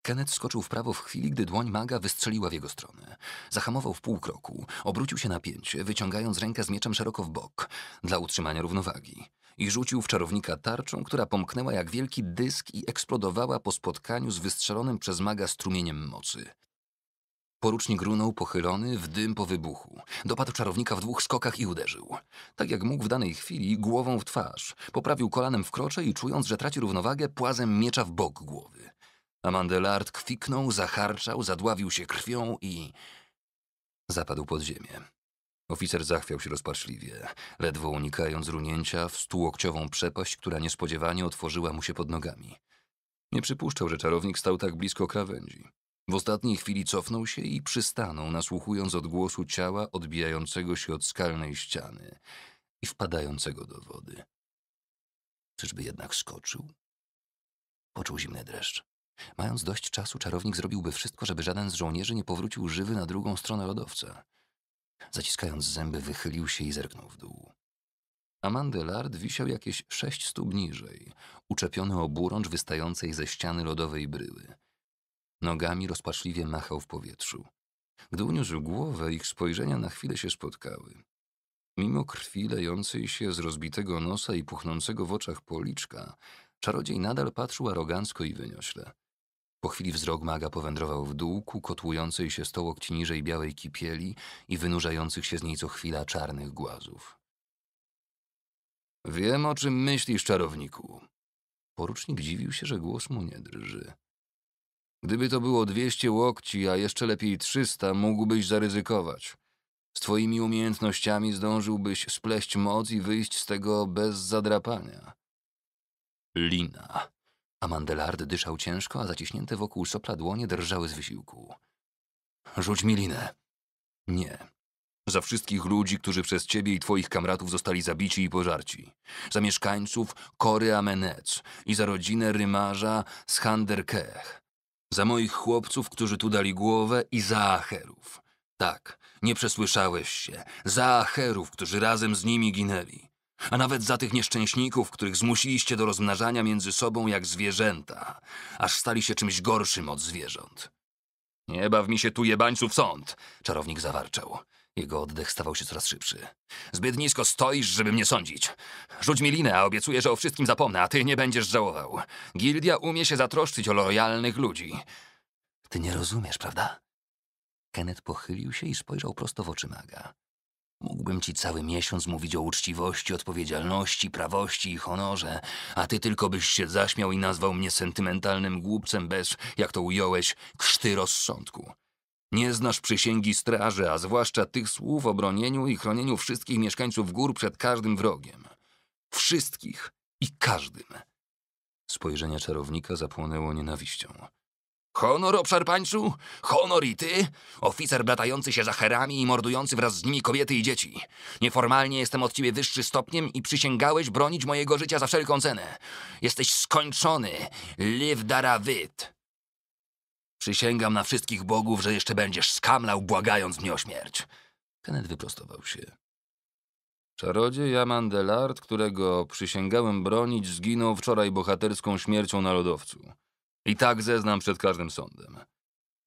Speaker 1: Kenneth skoczył w prawo w chwili, gdy dłoń maga wystrzeliła w jego stronę. Zahamował w pół kroku, obrócił się na pięcie, wyciągając rękę z mieczem szeroko w bok, dla utrzymania równowagi i rzucił w czarownika tarczą, która pomknęła jak wielki dysk i eksplodowała po spotkaniu z wystrzelonym przez maga strumieniem mocy. Porucznik runął pochylony w dym po wybuchu. Dopadł czarownika w dwóch skokach i uderzył. Tak jak mógł w danej chwili, głową w twarz. Poprawił kolanem w krocze i czując, że traci równowagę, płazem miecza w bok głowy. Amandelard kwiknął, zacharczał, zadławił się krwią i... Zapadł pod ziemię. Oficer zachwiał się rozpaczliwie, ledwo unikając runięcia w stułokciową przepaść, która niespodziewanie otworzyła mu się pod nogami. Nie przypuszczał, że czarownik stał tak blisko krawędzi. W ostatniej chwili cofnął się i przystanął, nasłuchując odgłosu ciała odbijającego się od skalnej ściany i wpadającego do wody. Czyżby jednak skoczył? Poczuł zimny dreszcz. Mając dość czasu, czarownik zrobiłby wszystko, żeby żaden z żołnierzy nie powrócił żywy na drugą stronę lodowca. Zaciskając zęby, wychylił się i zerknął w dół. Amandelard wisiał jakieś sześć stóp niżej, uczepiony oburącz wystającej ze ściany lodowej bryły. Nogami rozpaczliwie machał w powietrzu. Gdy uniósł głowę, ich spojrzenia na chwilę się spotkały. Mimo krwi lejącej się z rozbitego nosa i puchnącego w oczach policzka, czarodziej nadal patrzył arogancko i wyniośle – po chwili wzrok maga powędrował w dół ku kotłującej się stołokci niżej białej kipieli i wynurzających się z niej co chwila czarnych głazów. Wiem, o czym myślisz, czarowniku. Porucznik dziwił się, że głos mu nie drży. Gdyby to było dwieście łokci, a jeszcze lepiej trzysta, mógłbyś zaryzykować. Z twoimi umiejętnościami zdążyłbyś spleść moc i wyjść z tego bez zadrapania. Lina. Amandelard dyszał ciężko, a zaciśnięte wokół sopla dłonie drżały z wysiłku. Rzuć mi linę. Nie. Za wszystkich ludzi, którzy przez ciebie i twoich kamratów zostali zabici i pożarci. Za mieszkańców Kory Amenec i za rodzinę rymarza Skanderkech. Za moich chłopców, którzy tu dali głowę i za Acherów. Tak, nie przesłyszałeś się. Za Acherów, którzy razem z nimi ginęli a nawet za tych nieszczęśników, których zmusiliście do rozmnażania między sobą jak zwierzęta, aż stali się czymś gorszym od zwierząt. Nie baw mi się tu jebańców sąd, czarownik zawarczał. Jego oddech stawał się coraz szybszy. Zbyt nisko stoisz, żeby mnie sądzić. Rzuć mi linę, a obiecuję, że o wszystkim zapomnę, a ty nie będziesz żałował. Gildia umie się zatroszczyć o lojalnych ludzi. Ty nie rozumiesz, prawda? Kenneth pochylił się i spojrzał prosto w oczy maga. Mógłbym ci cały miesiąc mówić o uczciwości, odpowiedzialności, prawości i honorze, a ty tylko byś się zaśmiał i nazwał mnie sentymentalnym głupcem bez, jak to ująłeś, krzty rozsądku. Nie znasz przysięgi straży, a zwłaszcza tych słów o bronieniu i chronieniu wszystkich mieszkańców gór przed każdym wrogiem. Wszystkich i każdym. Spojrzenie czarownika zapłonęło nienawiścią. Honor, pańczu? Honor i ty? Oficer blatający się za herami i mordujący wraz z nimi kobiety i dzieci. Nieformalnie jestem od ciebie wyższy stopniem i przysięgałeś bronić mojego życia za wszelką cenę. Jesteś skończony. Liv Darawit. Przysięgam na wszystkich bogów, że jeszcze będziesz skamlał, błagając mnie o śmierć. Kenneth wyprostował się. Czarodziej Aman którego przysięgałem bronić, zginął wczoraj bohaterską śmiercią na lodowcu. I tak zeznam przed każdym sądem.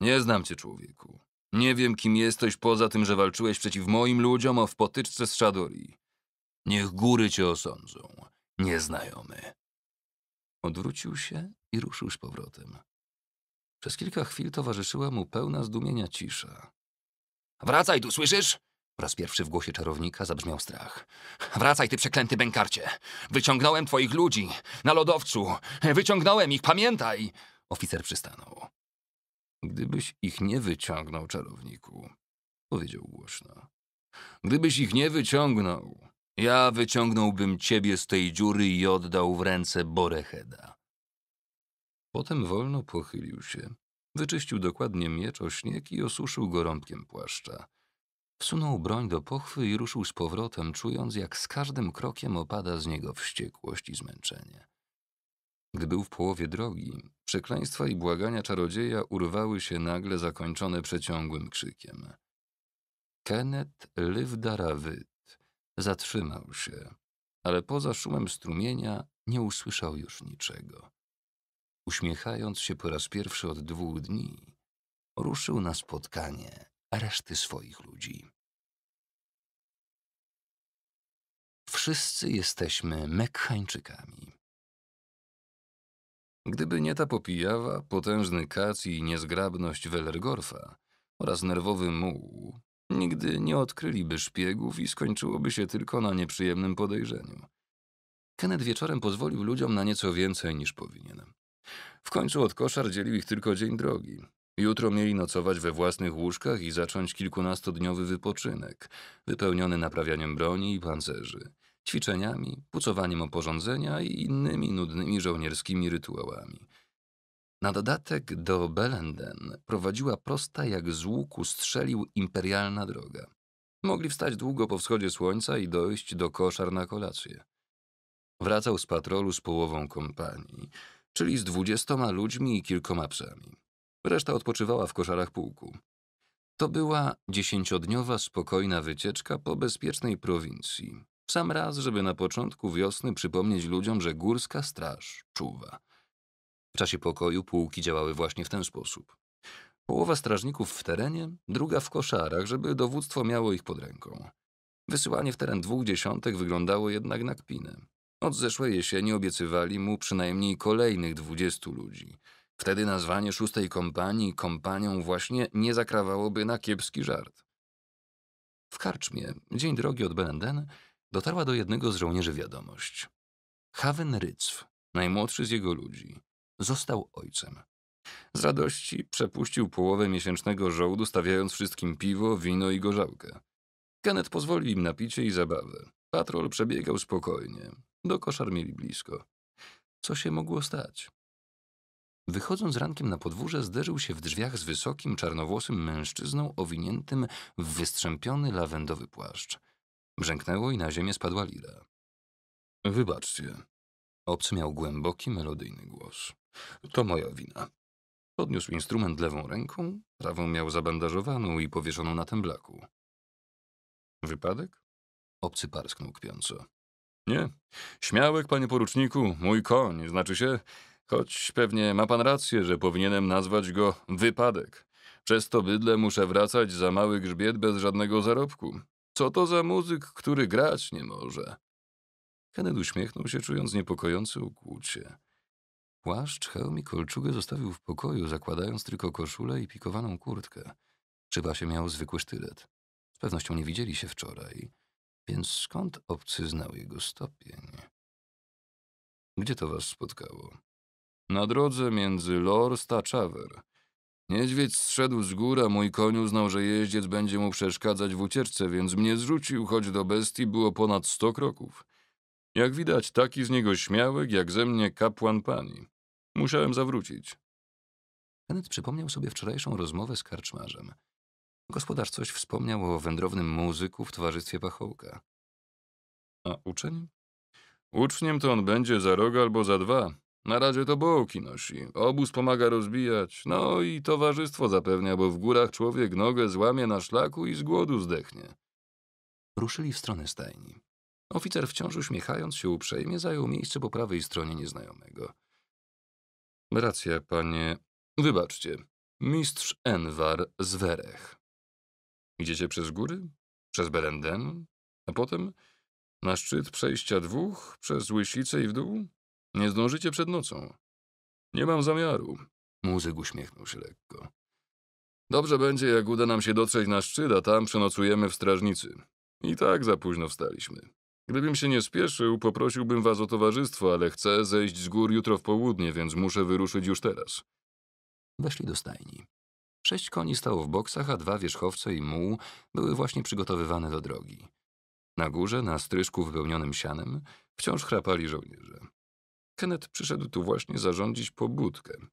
Speaker 1: Nie znam cię, człowieku. Nie wiem, kim jesteś, poza tym, że walczyłeś przeciw moim ludziom o w potyczce z Szadori. Niech góry cię osądzą, nieznajomy. Odwrócił się i ruszył z powrotem. Przez kilka chwil towarzyszyła mu pełna zdumienia cisza. Wracaj tu, słyszysz? Raz pierwszy w głosie czarownika zabrzmiał strach. Wracaj, ty przeklęty bękarcie! Wyciągnąłem twoich ludzi! Na lodowcu! Wyciągnąłem ich, pamiętaj! Oficer przystanął. Gdybyś ich nie wyciągnął, czarowniku, powiedział głośno. Gdybyś ich nie wyciągnął, ja wyciągnąłbym ciebie z tej dziury i oddał w ręce Boreheda. Potem wolno pochylił się, wyczyścił dokładnie miecz o śnieg i osuszył go rąbkiem płaszcza. Wsunął broń do pochwy i ruszył z powrotem, czując jak z każdym krokiem opada z niego wściekłość i zmęczenie. Gdy był w połowie drogi, przekleństwa i błagania czarodzieja urwały się nagle zakończone przeciągłym krzykiem. Kenneth Lywdarawyd zatrzymał się, ale poza szumem strumienia nie usłyszał już niczego. Uśmiechając się po raz pierwszy od dwóch dni, ruszył na spotkanie reszty swoich ludzi. Wszyscy jesteśmy Mekhańczykami. Gdyby nie ta popijawa, potężny kac i niezgrabność Wellergorfa oraz nerwowy muł, nigdy nie odkryliby szpiegów i skończyłoby się tylko na nieprzyjemnym podejrzeniu. Kenneth wieczorem pozwolił ludziom na nieco więcej niż powinien. W końcu od koszar dzielił ich tylko dzień drogi. Jutro mieli nocować we własnych łóżkach i zacząć kilkunastodniowy wypoczynek, wypełniony naprawianiem broni i pancerzy ćwiczeniami, pucowaniem oporządzenia i innymi nudnymi żołnierskimi rytuałami. Na dodatek do Belenden prowadziła prosta jak z łuku strzelił imperialna droga. Mogli wstać długo po wschodzie słońca i dojść do koszar na kolację. Wracał z patrolu z połową kompanii, czyli z dwudziestoma ludźmi i kilkoma psami. Reszta odpoczywała w koszarach pułku. To była dziesięciodniowa spokojna wycieczka po bezpiecznej prowincji, sam raz, żeby na początku wiosny przypomnieć ludziom, że górska straż czuwa. W czasie pokoju pułki działały właśnie w ten sposób. Połowa strażników w terenie, druga w koszarach, żeby dowództwo miało ich pod ręką. Wysyłanie w teren dwóch dziesiątek wyglądało jednak na kpinę. Od zeszłej jesieni obiecywali mu przynajmniej kolejnych dwudziestu ludzi. Wtedy nazwanie szóstej kompanii kompanią właśnie nie zakrawałoby na kiepski żart. W karczmie, dzień drogi od Benenden, dotarła do jednego z żołnierzy wiadomość. Haven Rycw, najmłodszy z jego ludzi, został ojcem. Z radości przepuścił połowę miesięcznego żołdu, stawiając wszystkim piwo, wino i gorzałkę. Kenneth pozwolił im na picie i zabawę. Patrol przebiegał spokojnie. Do koszar mieli blisko. Co się mogło stać? Wychodząc rankiem na podwórze, zderzył się w drzwiach z wysokim, czarnowłosym mężczyzną owiniętym w wystrzępiony lawendowy płaszcz. Brzęknęło i na ziemię spadła lila. Wybaczcie. Obcy miał głęboki, melodyjny głos. To moja wina. Podniósł instrument lewą ręką, prawą miał zabandażowaną i powieszoną na temblaku. Wypadek? Obcy parsknął kpiąco. Nie. Śmiałek, panie poruczniku, mój koń, znaczy się, choć pewnie ma pan rację, że powinienem nazwać go wypadek. Przez to bydle muszę wracać za mały grzbiet bez żadnego zarobku. Co to za muzyk, który grać nie może? Kennedy uśmiechnął się, czując niepokojące ukłucie. Płaszcz, hełm i kolczugę zostawił w pokoju, zakładając tylko koszulę i pikowaną kurtkę. Trzeba się miał zwykły sztylet. Z pewnością nie widzieli się wczoraj, więc skąd obcy znał jego stopień? Gdzie to was spotkało? Na drodze między Lorst a Niedźwiedź zszedł z góry, mój koń uznał, że jeździec będzie mu przeszkadzać w ucieczce, więc mnie zrzucił, choć do bestii było ponad sto kroków. Jak widać, taki z niego śmiałek, jak ze mnie kapłan pani. Musiałem zawrócić. Kenneth przypomniał sobie wczorajszą rozmowę z karczmarzem. Gospodarz coś wspomniał o wędrownym muzyku w towarzystwie pachołka. A uczeń? Uczniem to on będzie za rok albo za dwa, na razie to bołki nosi, obóz pomaga rozbijać, no i towarzystwo zapewnia, bo w górach człowiek nogę złamie na szlaku i z głodu zdechnie. Ruszyli w stronę stajni. Oficer wciąż uśmiechając się uprzejmie zajął miejsce po prawej stronie nieznajomego. Racja, panie. Wybaczcie. Mistrz Enwar z Werech. Idziecie przez góry, przez Berenden, a potem na szczyt przejścia dwóch, przez Łysicę i w dół? Nie zdążycie przed nocą. Nie mam zamiaru. Muzyk uśmiechnął się lekko. Dobrze będzie, jak uda nam się dotrzeć na szczyt, a tam przenocujemy w strażnicy. I tak za późno wstaliśmy. Gdybym się nie spieszył, poprosiłbym was o towarzystwo, ale chcę zejść z gór jutro w południe, więc muszę wyruszyć już teraz. Weszli do stajni. Sześć koni stało w boksach, a dwa wierzchowce i muł były właśnie przygotowywane do drogi. Na górze, na stryżku wypełnionym sianem, wciąż chrapali żołnierze. Kenneth przyszedł tu właśnie zarządzić pobudkę.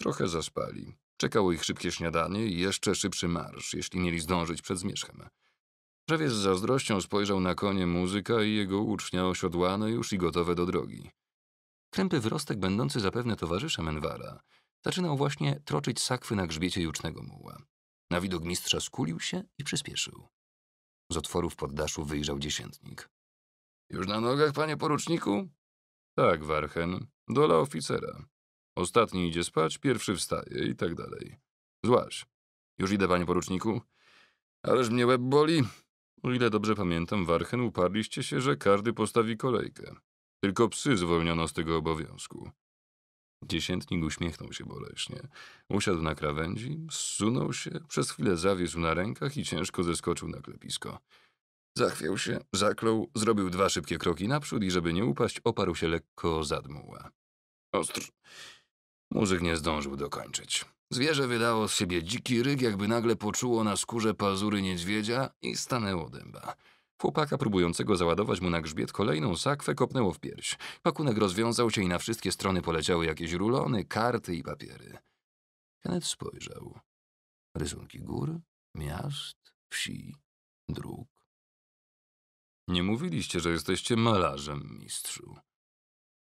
Speaker 1: Trochę zaspali. Czekało ich szybkie śniadanie i jeszcze szybszy marsz, jeśli mieli zdążyć przed zmierzchem. Prawie z zazdrością spojrzał na konie muzyka i jego ucznia osiodłane już i gotowe do drogi. Krępy wyrostek, będący zapewne towarzyszem Enwara, zaczynał właśnie troczyć sakwy na grzbiecie jucznego muła. Na widok mistrza skulił się i przyspieszył. Z otworów poddaszu wyjrzał dziesiętnik. Już na nogach, panie poruczniku? Tak, Warchen, dola oficera. Ostatni idzie spać, pierwszy wstaje i tak dalej. Złaś. Już idę, panie poruczniku. Ależ mnie łeb boli. O ile dobrze pamiętam, Warchen uparliście się, że każdy postawi kolejkę. Tylko psy zwolniono z tego obowiązku. Dziesiętnik uśmiechnął się boleśnie. Usiadł na krawędzi, zsunął się, przez chwilę zawiesł na rękach i ciężko zeskoczył na klepisko. Zachwiał się, zaklął, zrobił dwa szybkie kroki naprzód i żeby nie upaść, oparł się lekko o zadmuła. Ostr. Muzyk nie zdążył dokończyć. Zwierzę wydało z siebie dziki ryk, jakby nagle poczuło na skórze pazury niedźwiedzia i stanęło dęba. Chłopaka próbującego załadować mu na grzbiet kolejną sakwę kopnęło w pierś. Pakunek rozwiązał się i na wszystkie strony poleciały jakieś rulony, karty i papiery. Kenneth spojrzał.
Speaker 2: Rysunki gór, miast, wsi, dróg, nie mówiliście, że jesteście malarzem, mistrzu.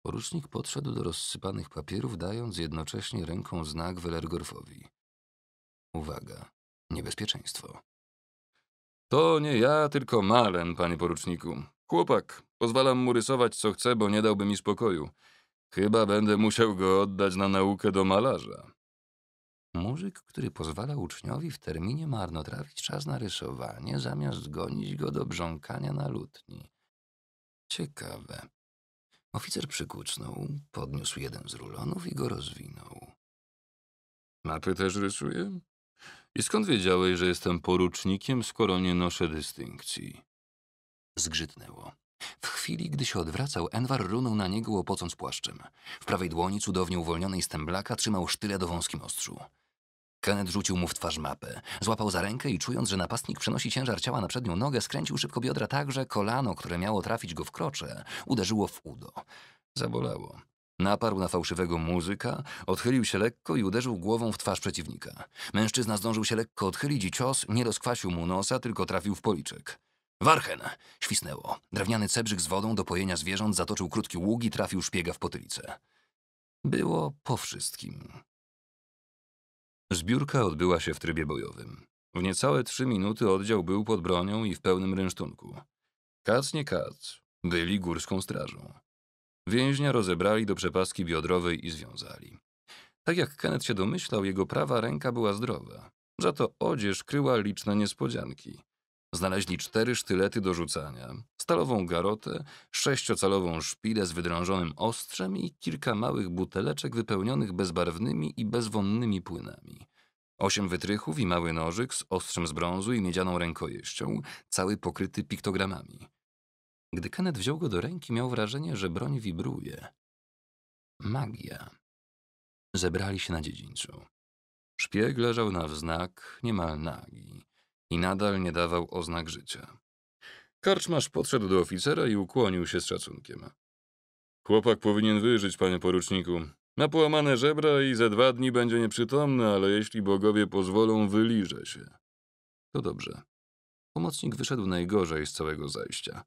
Speaker 2: Porucznik
Speaker 1: podszedł do rozsypanych papierów, dając jednocześnie ręką znak Wellergorfowi. Uwaga, niebezpieczeństwo. To nie ja, tylko Malen, panie poruczniku. Chłopak, pozwalam mu rysować co chce, bo nie dałby mi spokoju. Chyba będę musiał go oddać na naukę do malarza. Muzyk, który pozwala uczniowi w terminie marnotrawić czas na rysowanie, zamiast gonić go do brząkania na lutni. Ciekawe. Oficer przykucnął, podniósł jeden z rulonów i go rozwinął. Mapy też rysuję? I skąd wiedziałeś, że jestem porucznikiem, skoro nie noszę dystynkcji? Zgrzytnęło. W chwili, gdy się odwracał, Enwar runął na niego łopocąc płaszczem. W prawej dłoni, cudownie uwolnionej z tęblaka, trzymał sztylet o wąskim ostrzu. Kenneth rzucił mu w twarz mapę. Złapał za rękę i czując, że napastnik przenosi ciężar ciała na przednią nogę, skręcił szybko biodra tak, że kolano, które miało trafić go w krocze, uderzyło w udo. Zabolało. Naparł na fałszywego muzyka, odchylił się lekko i uderzył głową w twarz przeciwnika. Mężczyzna zdążył się lekko odchylić i cios nie rozkwasił mu nosa, tylko trafił w policzek. Warchen! Świsnęło. Drewniany cebrzyk z wodą do pojenia zwierząt zatoczył krótki ług i trafił szpiega w potylicę. Było po wszystkim. Zbiórka odbyła się w trybie bojowym. W niecałe trzy minuty oddział był pod bronią i w pełnym rynsztunku. Kac nie kac, byli górską strażą. Więźnia rozebrali do przepaski biodrowej i związali. Tak jak Kenneth się domyślał, jego prawa ręka była zdrowa. Za to odzież kryła liczne niespodzianki. Znaleźli cztery sztylety do rzucania, stalową garotę, sześciocalową szpilę z wydrążonym ostrzem i kilka małych buteleczek wypełnionych bezbarwnymi i bezwonnymi płynami. Osiem wytrychów i mały nożyk z ostrzem z brązu i miedzianą rękojeścią, cały pokryty piktogramami. Gdy Kenneth wziął go do ręki, miał wrażenie, że broń wibruje. Magia. Zebrali się na dziedzińcu. Szpieg leżał na wznak, niemal nagi i nadal nie dawał oznak życia. Karczmarz podszedł do oficera i ukłonił się z szacunkiem. Chłopak powinien wyżyć, panie poruczniku. na połamane żebra i za dwa dni będzie nieprzytomny, ale jeśli bogowie pozwolą, wyliże się. To dobrze. Pomocnik wyszedł najgorzej z całego zajścia.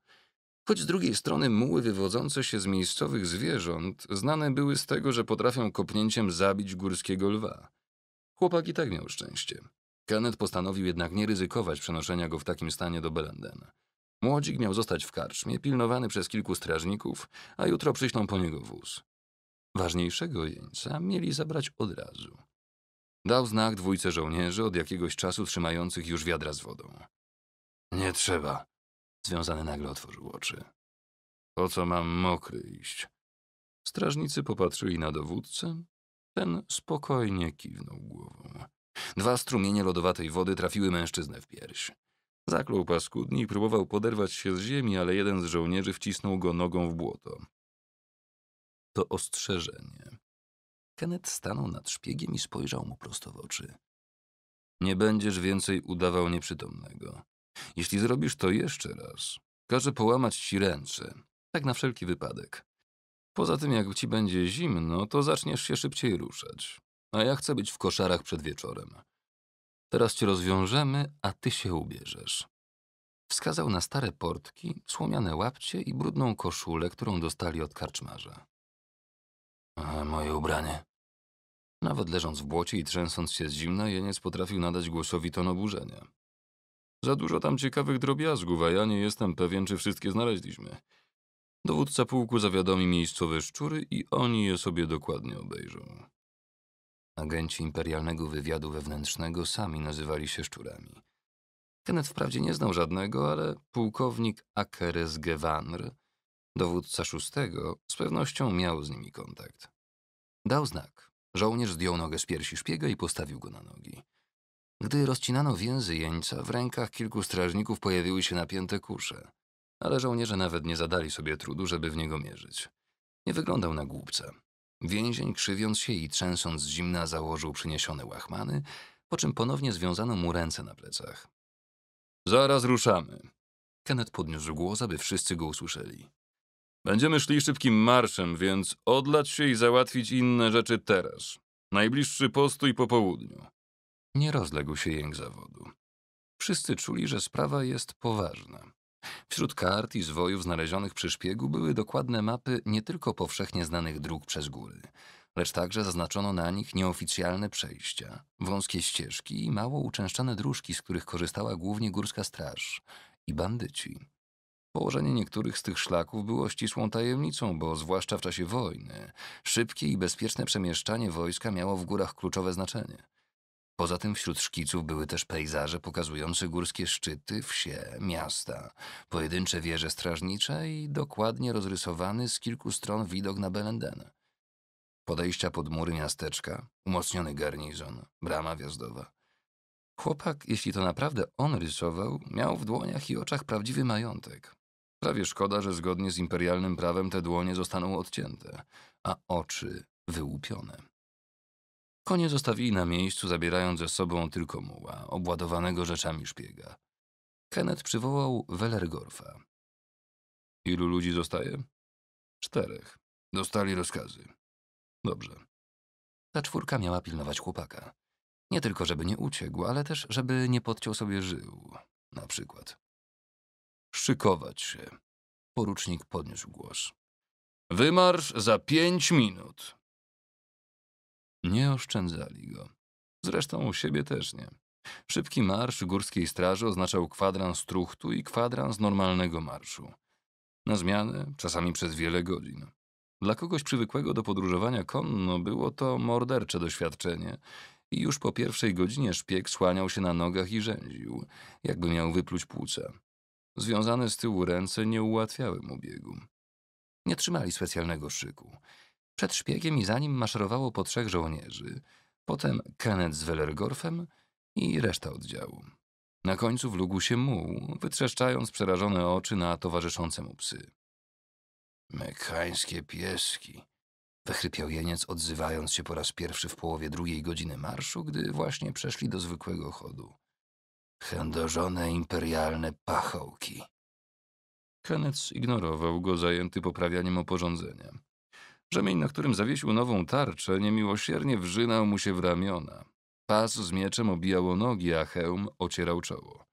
Speaker 1: Choć z drugiej strony muły wywodzące się z miejscowych zwierząt znane były z tego, że potrafią kopnięciem zabić górskiego lwa. Chłopak i tak miał szczęście. Kenneth postanowił jednak nie ryzykować przenoszenia go w takim stanie do Belenden. Młodzik miał zostać w karczmie, pilnowany przez kilku strażników, a jutro przyślą po niego wóz. Ważniejszego jeńca mieli zabrać od razu. Dał znak dwójce żołnierzy od jakiegoś czasu trzymających już wiadra z wodą. Nie trzeba. Związany nagle otworzył oczy. Po co mam mokry iść? Strażnicy popatrzyli na dowódcę. Ten spokojnie kiwnął głową. Dwa strumienie lodowatej wody trafiły mężczyznę w pierś. Zaklął paskudni i próbował poderwać się z ziemi, ale jeden z żołnierzy wcisnął go nogą w błoto. To ostrzeżenie. Kenneth stanął nad szpiegiem i spojrzał mu prosto w oczy. Nie będziesz więcej udawał nieprzytomnego. Jeśli zrobisz to jeszcze raz, każę połamać ci ręce. Tak na wszelki wypadek. Poza tym, jak ci będzie zimno, to zaczniesz się szybciej ruszać a ja chcę być w koszarach przed wieczorem. Teraz cię rozwiążemy, a ty się ubierzesz. Wskazał na stare portki, słomiane łapcie i brudną koszulę, którą dostali od karczmarza. A moje ubranie. Nawet leżąc w błocie i trzęsąc się z zimna, jeniec potrafił nadać głosowi ton oburzenia. Za dużo tam ciekawych drobiazgów, a ja nie jestem pewien, czy wszystkie znaleźliśmy. Dowódca pułku zawiadomi miejscowe szczury i oni je sobie dokładnie obejrzą. Agenci imperialnego wywiadu wewnętrznego sami nazywali się szczurami. Kenneth wprawdzie nie znał żadnego, ale pułkownik Akeres Gewanr, dowódca szóstego, z pewnością miał z nimi kontakt. Dał znak. Żołnierz zdjął nogę z piersi szpiega i postawił go na nogi. Gdy rozcinano więzy jeńca, w rękach kilku strażników pojawiły się napięte kusze, ale żołnierze nawet nie zadali sobie trudu, żeby w niego mierzyć. Nie wyglądał na głupca. Więzień, krzywiąc się i trzęsąc z zimna, założył przyniesione łachmany, po czym ponownie związano mu ręce na plecach. Zaraz ruszamy. Kenneth podniósł głos, aby wszyscy go usłyszeli. Będziemy szli szybkim marszem, więc odlać się i załatwić inne rzeczy teraz. Najbliższy postój po południu. Nie rozległ się jęk zawodu. Wszyscy czuli, że sprawa jest poważna. Wśród kart i zwojów znalezionych przy szpiegu były dokładne mapy nie tylko powszechnie znanych dróg przez góry, lecz także zaznaczono na nich nieoficjalne przejścia, wąskie ścieżki i mało uczęszczane dróżki, z których korzystała głównie górska straż i bandyci. Położenie niektórych z tych szlaków było ścisłą tajemnicą, bo zwłaszcza w czasie wojny szybkie i bezpieczne przemieszczanie wojska miało w górach kluczowe znaczenie. Poza tym wśród szkiców były też pejzaże pokazujące górskie szczyty, wsie, miasta, pojedyncze wieże strażnicze i dokładnie rozrysowany z kilku stron widok na Belendenę. Podejścia pod mury miasteczka, umocniony garnizon, brama wjazdowa. Chłopak, jeśli to naprawdę on rysował, miał w dłoniach i oczach prawdziwy majątek. Prawie szkoda, że zgodnie z imperialnym prawem te dłonie zostaną odcięte, a oczy wyłupione. Konie zostawili na miejscu, zabierając ze sobą tylko muła, obładowanego rzeczami szpiega. Kenneth przywołał Wellergorfa.
Speaker 2: Ilu ludzi zostaje? Czterech. Dostali rozkazy. Dobrze. Ta czwórka miała pilnować chłopaka. Nie tylko, żeby
Speaker 1: nie uciekł, ale też, żeby nie podciął sobie żył. Na przykład. Szykować się. Porucznik podniósł głos. Wymarsz za pięć
Speaker 2: minut.
Speaker 1: Nie oszczędzali go. Zresztą u siebie też nie. Szybki marsz górskiej straży oznaczał kwadrans truchtu i kwadrans normalnego marszu. Na zmianę, czasami przez wiele godzin. Dla kogoś przywykłego do podróżowania konno było to mordercze doświadczenie i już po pierwszej godzinie szpieg słaniał się na nogach i rzęził, jakby miał wypluć płuca. Związane z tyłu ręce nie ułatwiały mu biegu. Nie trzymali specjalnego szyku. Przed szpiegiem i za nim maszerowało po trzech żołnierzy, potem Kenneth z Wellergorfem i reszta oddziału. Na końcu wlógł się muł, wytrzeszczając przerażone oczy na towarzyszące mu psy. Mekańskie pieski, wychrypiał jeniec, odzywając się po raz pierwszy w połowie drugiej godziny marszu, gdy właśnie przeszli do zwykłego chodu. Chędożone imperialne pachołki. Kenneth ignorował go, zajęty poprawianiem oporządzenia. Rzemień, na którym zawiesił nową tarczę, niemiłosiernie wrzynał mu się w ramiona. Pas z mieczem obijał nogi, a hełm ocierał czoło.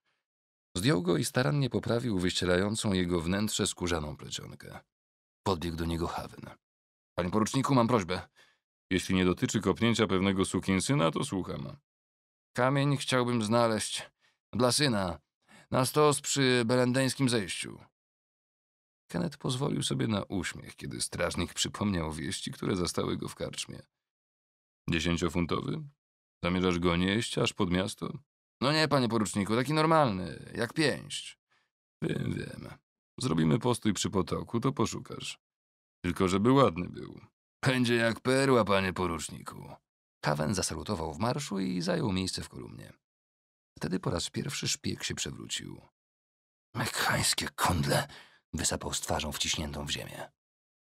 Speaker 1: Zdjął go i starannie poprawił wyścierającą jego wnętrze skórzaną plecionkę. Podbiegł do niego Hawen. Panie poruczniku, mam prośbę. Jeśli nie dotyczy kopnięcia pewnego sukinsyna, to słucham. Kamień chciałbym znaleźć dla syna na stos przy belendeńskim zejściu. Kenet pozwolił sobie na uśmiech, kiedy strażnik przypomniał wieści, które zastały go w karczmie. Dziesięciofuntowy? Zamierzasz go nieść aż pod miasto? No nie, panie poruczniku, taki normalny, jak pięść. Wiem, wiem. Zrobimy postój przy potoku, to poszukasz. Tylko żeby ładny był. Będzie jak perła, panie poruczniku. Kawen zasalutował w marszu i zajął miejsce w kolumnie. Wtedy po raz pierwszy szpieg się przewrócił. Mechańskie kundle! wysapał z twarzą wciśniętą w ziemię.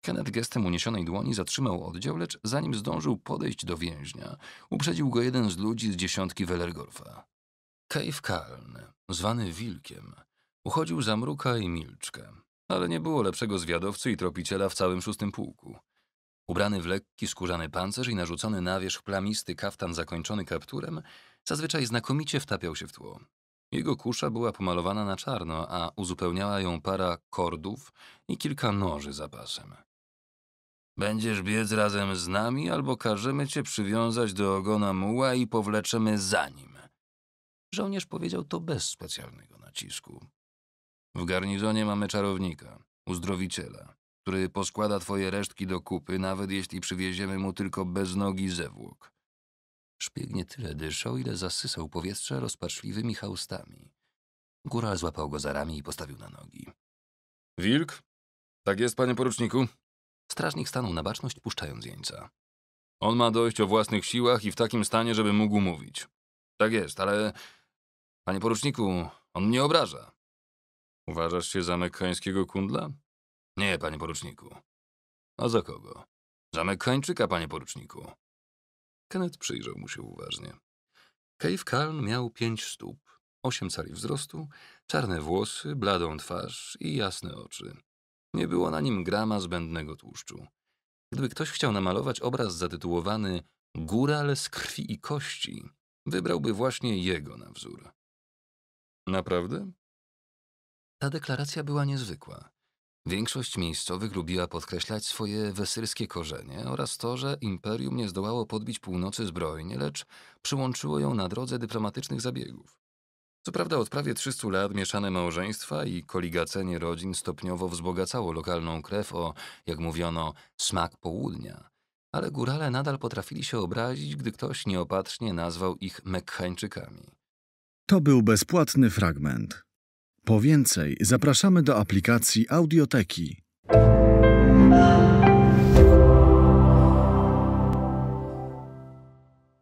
Speaker 1: Kenneth gestem uniesionej dłoni zatrzymał oddział, lecz zanim zdążył podejść do więźnia, uprzedził go jeden z ludzi z dziesiątki Wellergorf'a. Cave Kaln, zwany Wilkiem, uchodził za Mruka i Milczkę, ale nie było lepszego zwiadowcy i tropiciela w całym szóstym pułku. Ubrany w lekki, skórzany pancerz i narzucony na wierzch plamisty kaftan zakończony kapturem, zazwyczaj znakomicie wtapiał się w tło, jego kusza była pomalowana na czarno, a uzupełniała ją para kordów i kilka noży pasem. Będziesz biec razem z nami, albo każemy cię przywiązać do ogona muła i powleczemy za nim. Żołnierz powiedział to bez specjalnego nacisku. W garnizonie mamy czarownika, uzdrowiciela, który poskłada twoje resztki do kupy, nawet jeśli przywieziemy mu tylko bez nogi zewłok. Szpieg nie tyle dyszał, ile zasysał powietrze rozpaczliwymi haustami. Góral złapał go za ramię i postawił na nogi. Wilk? Tak jest, panie poruczniku? Strażnik stanął na baczność, puszczając jeńca. On ma dojść o własnych siłach i w takim stanie, żeby mógł mówić. Tak jest, ale... Panie poruczniku, on mnie obraża. Uważasz się za mekkańskiego kundla? Nie, panie poruczniku. A za kogo? Za Mekkańczyka, panie poruczniku. Kenneth przyjrzał mu się uważnie. Cave Calm miał pięć stóp, osiem cali wzrostu, czarne włosy, bladą twarz i jasne oczy. Nie było na nim grama zbędnego tłuszczu. Gdyby ktoś chciał namalować obraz zatytułowany Górale z krwi i kości, wybrałby właśnie jego na wzór. Naprawdę? Ta deklaracja była niezwykła. Większość miejscowych lubiła podkreślać swoje wesyrskie korzenie oraz to, że imperium nie zdołało podbić północy zbrojnie, lecz przyłączyło ją na drodze dyplomatycznych zabiegów. Co prawda od prawie 300 lat mieszane małżeństwa i koligacenie rodzin stopniowo wzbogacało lokalną krew o, jak mówiono, smak południa, ale górale nadal potrafili się obrazić, gdy ktoś nieopatrznie nazwał ich Mekhańczykami. To był bezpłatny fragment. Po więcej zapraszamy
Speaker 2: do aplikacji Audioteki.